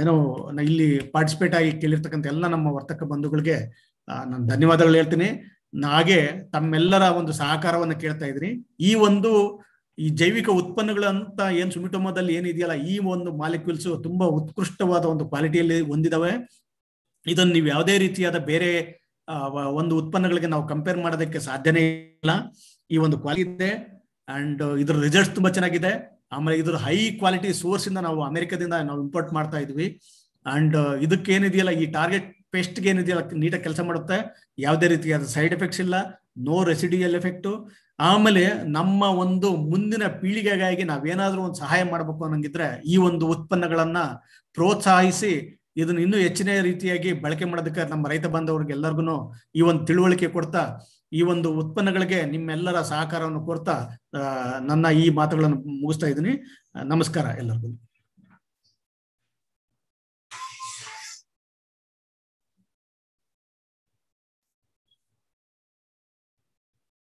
ಏನೋ ಇಲ್ಲಿ ಪಾರ್ಟಿಸಿಪೇಟ್ ಆಗಿ ಕೇಳಿರ್ತಕ್ಕಂಥ ಎಲ್ಲ ನಮ್ಮ ವರ್ತಕ ಬಂಧುಗಳಿಗೆ ನಾನು ಧನ್ಯವಾದಗಳು ಹೇಳ್ತೀನಿ ಹಾಗೆ ತಮ್ಮೆಲ್ಲರ ಒಂದು ಸಹಕಾರವನ್ನು ಕೇಳ್ತಾ ಇದ್ರಿ ಈ ಒಂದು ಈ ಜೈವಿಕ ಉತ್ಪನ್ನಗಳಂತ ಏನ್ ಸುಮಿಟೋಮದಲ್ಲಿ ಏನಿದೆಯಲ್ಲ ಈ ಒಂದು ಮಾಲಿಕ್ಯೂಲ್ಸ್ ತುಂಬಾ ಉತ್ಕೃಷ್ಟವಾದ ಒಂದು ಕ್ವಾಲಿಟಿಯಲ್ಲಿ ಹೊಂದಿದಾವೆ ಇದನ್ನು ನೀವು ಯಾವುದೇ ರೀತಿಯಾದ ಬೇರೆ ಒಂದು ಉತ್ಪನ್ನಗಳಿಗೆ ನಾವು ಕಂಪೇರ್ ಮಾಡೋದಕ್ಕೆ ಸಾಧ್ಯನೇ ಇಲ್ಲ ಈ ಒಂದು ಕ್ವಾಲಿಟಿ ಇದೆ ಅಂಡ್ ಇದರ ರಿಸಲ್ಟ್ಸ್ ತುಂಬಾ ಚೆನ್ನಾಗಿದೆ ಆಮೇಲೆ ಇದ್ರ ಹೈ ಕ್ವಾಲಿಟಿ ಸೋರ್ಸ್ ಇಂದ ನಾವು ಅಮೆರಿಕದಿಂದ ನಾವು ಇಂಪೋರ್ಟ್ ಮಾಡ್ತಾ ಇದ್ವಿ ಅಂಡ್ uh, ಇದಕ್ಕೆ ಏನಿದೆಯಲ್ಲ ಈ ಟಾರ್ಗೆಟ್ ಪೆಸ್ಟ್ ಗೆ ಏನಿದೆಯಲ್ಲ ನೀಟಾಗಿ ಕೆಲಸ ಮಾಡುತ್ತೆ ಯಾವುದೇ ರೀತಿಯಾದ ಸೈಡ್ ಎಫೆಕ್ಟ್ಸ್ ಇಲ್ಲ ನೋ ರೆಸಿಡಿಯಲ್ ಎಫೆಕ್ಟ್ ಆಮೇಲೆ ನಮ್ಮ ಒಂದು ಮುಂದಿನ ಪೀಳಿಗೆಗಾಗಿ ನಾವೇನಾದ್ರೂ ಒಂದು ಸಹಾಯ ಮಾಡಬೇಕು ಅನ್ನಂಗಿದ್ರೆ ಈ ಒಂದು ಉತ್ಪನ್ನಗಳನ್ನ ಪ್ರೋತ್ಸಾಹಿಸಿ ಇದನ್ನ ಇನ್ನೂ ಹೆಚ್ಚಿನ ರೀತಿಯಾಗಿ ಬಳಕೆ ಮಾಡೋದಕ್ಕೆ ನಮ್ಮ ರೈತ ಬಾಂಧವರಿಗೆ ಎಲ್ಲರಿಗೂ ಈ ಒಂದು ತಿಳುವಳಿಕೆ ಕೊಡ್ತಾ ಈ ಒಂದು ಉತ್ಪನ್ನಗಳಿಗೆ ನಿಮ್ಮೆಲ್ಲರ ಸಹಕಾರವನ್ನು ಕೋರ್ತಾ ನನ್ನ ಈ ಮಾತುಗಳನ್ನು ಮುಗಿಸ್ತಾ ಇದ್ದೀನಿ ನಮಸ್ಕಾರ ಎಲ್ಲರಿಗೂ